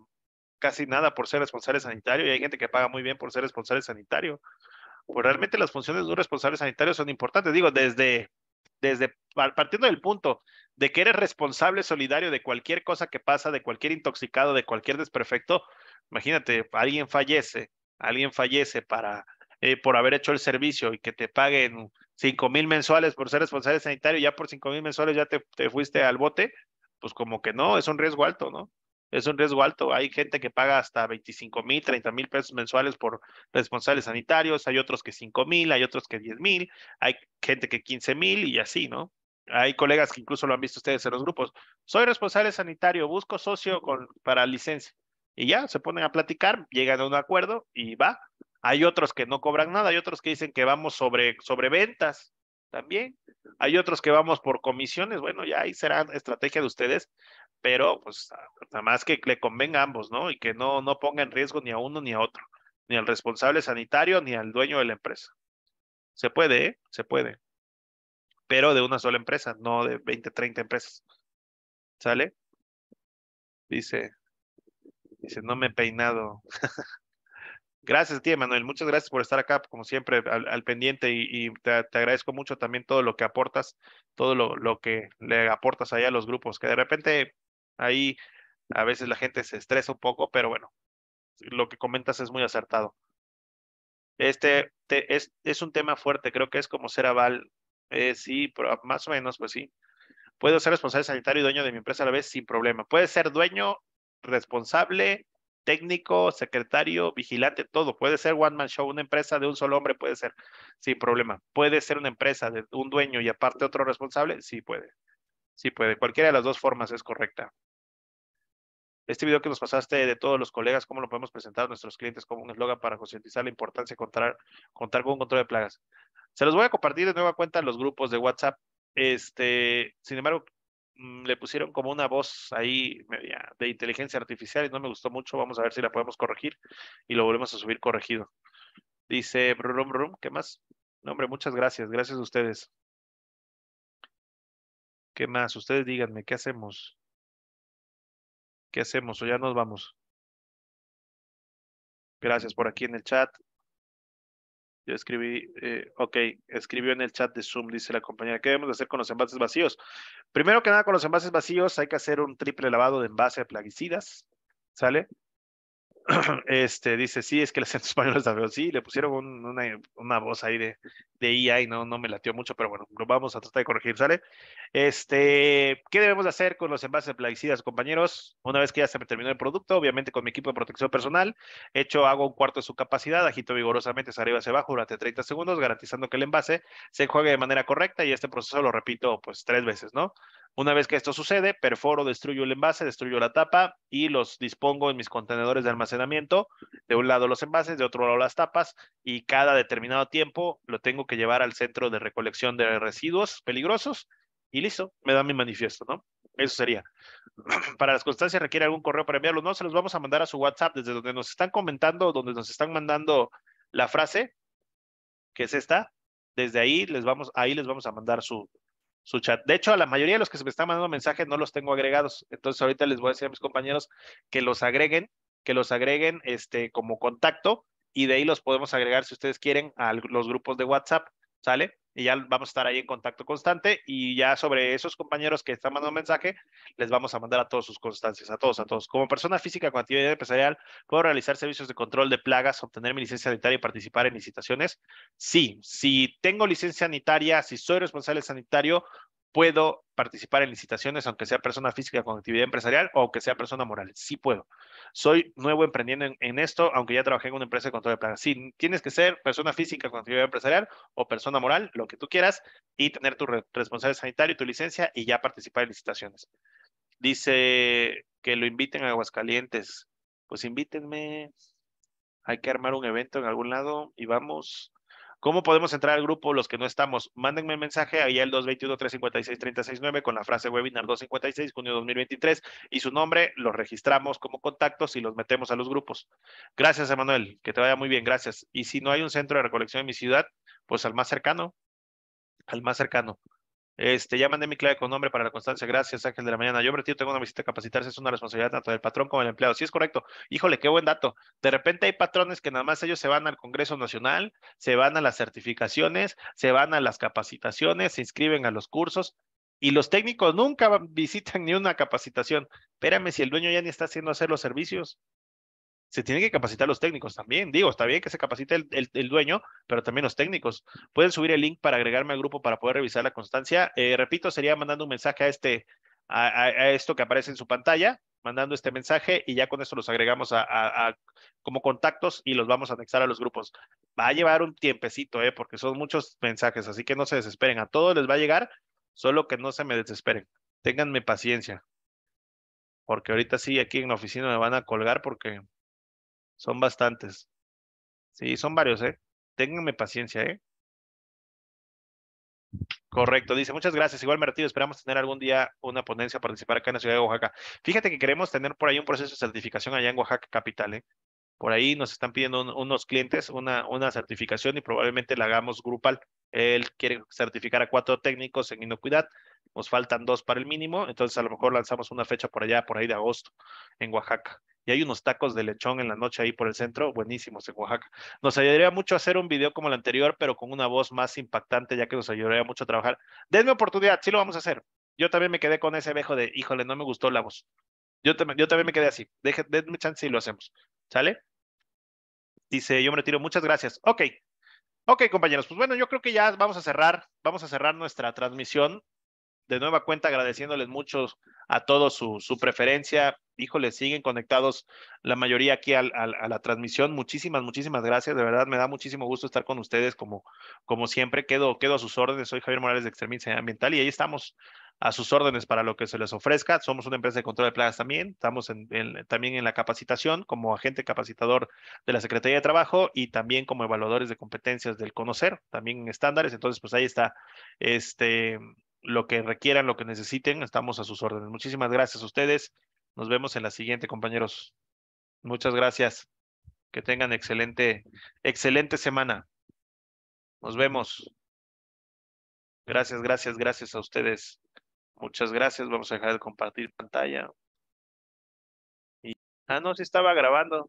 S2: casi nada por ser responsable sanitario y hay gente que paga muy bien por ser responsable sanitario. Pues realmente las funciones de un responsable sanitario son importantes. Digo, desde desde partiendo del punto de que eres responsable solidario de cualquier cosa que pasa, de cualquier intoxicado, de cualquier desperfecto, imagínate, alguien fallece, alguien fallece para eh, por haber hecho el servicio y que te paguen cinco mil mensuales por ser responsable sanitario, ya por cinco mil mensuales ya te fuiste al bote, pues como que no, es un riesgo alto, ¿no? es un riesgo alto. Hay gente que paga hasta 25 mil, 30 mil pesos mensuales por responsables sanitarios, hay otros que 5 mil, hay otros que 10 mil, hay gente que 15 mil y así, ¿no? Hay colegas que incluso lo han visto ustedes en los grupos. Soy responsable sanitario, busco socio con, para licencia. Y ya, se ponen a platicar, llegan a un acuerdo y va. Hay otros que no cobran nada, hay otros que dicen que vamos sobre, sobre ventas también. Hay otros que vamos por comisiones, bueno, ya ahí será estrategia de ustedes pero pues nada más que le convenga a ambos, ¿no? Y que no, no ponga en riesgo ni a uno ni a otro, ni al responsable sanitario ni al dueño de la empresa. Se puede, ¿eh? se puede,
S1: pero de una sola empresa, no de 20, 30 empresas. ¿Sale? Dice, dice, no me he peinado.
S2: gracias, tía Manuel, muchas gracias por estar acá, como siempre, al, pendiente y, te, agradezco mucho también todo lo que aportas, todo lo, lo que le aportas allá a los grupos, que de repente Ahí a veces la gente se estresa un poco, pero bueno, lo que comentas es muy acertado. Este es, un tema fuerte, creo que es como ser aval. Eh, sí, más o menos, pues sí. Puedo ser responsable sanitario y dueño de mi empresa a la vez sin problema. Puede ser dueño, responsable, técnico, secretario, vigilante, todo. Puede ser one man show, una empresa de un solo hombre puede ser, sin problema. Puede ser una empresa de un dueño y aparte otro responsable, sí puede. Sí puede. Cualquiera de las dos formas es correcta. Este video que nos pasaste de todos los colegas, cómo lo podemos presentar a nuestros clientes como un eslogan para concientizar la importancia de contar, con un control de plagas. Se los voy a compartir de nueva cuenta en los grupos de WhatsApp. Este, sin embargo, mm, le pusieron como una voz ahí media de inteligencia artificial y no me gustó mucho. Vamos a ver si la podemos corregir y lo volvemos a subir corregido. Dice Brum Brum, ¿qué más? No, hombre, muchas gracias. Gracias a ustedes.
S1: ¿Qué más? Ustedes díganme, ¿qué hacemos? ¿Qué hacemos? ¿O ya nos vamos? Gracias por aquí en el chat. Yo escribí, eh, ok, escribió en el chat de
S2: Zoom, dice la compañera, ¿qué debemos hacer con los envases vacíos? Primero que nada, con los envases vacíos hay que hacer un triple lavado de envase de plaguicidas, ¿sale? este, dice, sí, es que el acento español Sí, le pusieron una, voz ahí de, de IA y no, no me latió mucho, pero bueno, lo vamos a tratar de corregir, ¿sale? Este, ¿qué debemos hacer con los envases plaguicidas, compañeros? Una vez que ya se me terminó el producto, obviamente con mi equipo de protección personal, hecho, hago un cuarto de su capacidad, agito vigorosamente hacia arriba hacia abajo durante 30 segundos, garantizando que el envase se enjuague de manera correcta y este proceso lo repito pues tres veces, ¿no? Una vez que esto sucede, perforo, destruyo el envase, destruyo la tapa y los dispongo en mis contenedores de almacenamiento. De un lado los envases, de otro lado las tapas y cada determinado tiempo lo tengo que llevar al centro de recolección de residuos peligrosos y listo, me da mi manifiesto, ¿no? Eso sería. Para las constancias requiere algún correo para enviarlo. No, se los vamos a mandar a su WhatsApp desde donde nos están comentando, donde nos están mandando la frase, que es esta. Desde ahí les vamos, ahí les vamos a mandar su, de hecho, a la mayoría de los que se me están mandando mensajes no los tengo agregados. Entonces, ahorita les voy a decir a mis compañeros que los agreguen, que los agreguen este, como contacto y de ahí los podemos agregar si ustedes quieren a los grupos de WhatsApp, ¿sale? y ya vamos a estar ahí en contacto constante y ya sobre esos compañeros que están mandando mensaje, les vamos a mandar a todos sus constancias, a todos, a todos. Como persona física con actividad empresarial, ¿puedo realizar servicios de control de plagas, obtener mi licencia sanitaria y participar en licitaciones? Sí, si tengo licencia sanitaria, si soy responsable sanitario, puedo participar en licitaciones, aunque sea persona física con actividad empresarial o que sea persona moral. Sí puedo. Soy nuevo emprendiendo en, esto, aunque ya trabajé en una empresa de control de plan. Sí, tienes que ser persona física con actividad empresarial o persona moral, lo que tú quieras, y tener tu responsabilidad responsable sanitario, tu licencia y ya participar en licitaciones. Dice que lo inviten a Aguascalientes. Pues invítenme. Hay que armar un evento en algún lado y vamos. ¿Cómo podemos entrar al grupo los que no estamos? Mándenme el mensaje ahí al 221-356-369 con la frase webinar 256, junio 2023 y su nombre, los registramos como contactos y los metemos a los grupos. Gracias, Emanuel, que te vaya muy bien, gracias. Y si no hay un centro de recolección en mi ciudad, pues al más cercano, al más cercano. Este, ya mandé mi clave con nombre para la constancia. Gracias, Ángel de la Mañana. Yo, Bertillo, tengo una visita a capacitarse. Es una responsabilidad tanto del patrón como del empleado. Sí, es correcto. Híjole, qué buen dato. De repente hay patrones que nada más ellos se van al Congreso Nacional, se van a las certificaciones, se van a las capacitaciones, se inscriben a los cursos y los técnicos nunca visitan ni una capacitación. Espérame si el dueño ya ni está haciendo hacer los servicios se tienen que capacitar los técnicos también. Digo, está bien que se capacite el, dueño, pero también los técnicos. Pueden subir el link para agregarme al grupo para poder revisar la constancia. Eh, repito, sería mandando un mensaje a este, a, esto que aparece en su pantalla, mandando este mensaje y ya con eso los agregamos a, a, como contactos y los vamos a anexar a los grupos. Va a llevar un tiempecito, eh, porque son muchos mensajes, así que no se desesperen. A todos les va a llegar, solo que no se me desesperen. Ténganme paciencia.
S1: Porque ahorita sí, aquí en la oficina me van a colgar porque son bastantes. Sí, son varios, ¿eh? Ténganme paciencia, ¿eh?
S2: Correcto, dice, muchas gracias. Igual me retiro, esperamos tener algún día una ponencia participar acá en la ciudad de Oaxaca. Fíjate que queremos tener por ahí un proceso de certificación allá en Oaxaca Capital, ¿eh? Por ahí nos están pidiendo unos clientes una, una certificación y probablemente la hagamos grupal. Él quiere certificar a cuatro técnicos en inocuidad, nos faltan dos para el mínimo, entonces a lo mejor lanzamos una fecha por allá, por ahí de agosto, en Oaxaca. Y hay unos tacos de lechón en la noche ahí por el centro, buenísimos en Oaxaca. Nos ayudaría mucho hacer un video como el anterior, pero con una voz más impactante, ya que nos ayudaría mucho a trabajar. Denme oportunidad, sí lo vamos a hacer. Yo también me quedé con ese vejo de, híjole, no me gustó la voz. Yo también, yo también me quedé así. Deje, denme chance y lo hacemos. ¿Sale? Dice, yo me retiro, muchas gracias. Ok. Ok, compañeros, pues bueno, yo creo que ya vamos a cerrar, vamos a cerrar nuestra transmisión de nueva cuenta agradeciéndoles mucho a todos su, su preferencia. Híjole, siguen conectados la mayoría aquí al, a la transmisión. Muchísimas, muchísimas gracias. De verdad, me da muchísimo gusto estar con ustedes como, como siempre. Quedo, quedo a sus órdenes. Soy Javier Morales de Exterminación Ambiental y ahí estamos a sus órdenes para lo que se les ofrezca. Somos una empresa de control de plagas también. Estamos en, también en la capacitación como agente capacitador de la Secretaría de Trabajo y también como evaluadores de competencias del conocer, también en estándares. Entonces, pues ahí está este, lo que requieran, lo que necesiten, estamos a sus órdenes. Muchísimas gracias a ustedes. Nos vemos en la siguiente, compañeros. Muchas gracias. Que tengan excelente, excelente semana.
S1: Nos vemos. Gracias, gracias, gracias a ustedes. Muchas gracias. Vamos a dejar de compartir pantalla. Y, ah, no, se estaba grabando.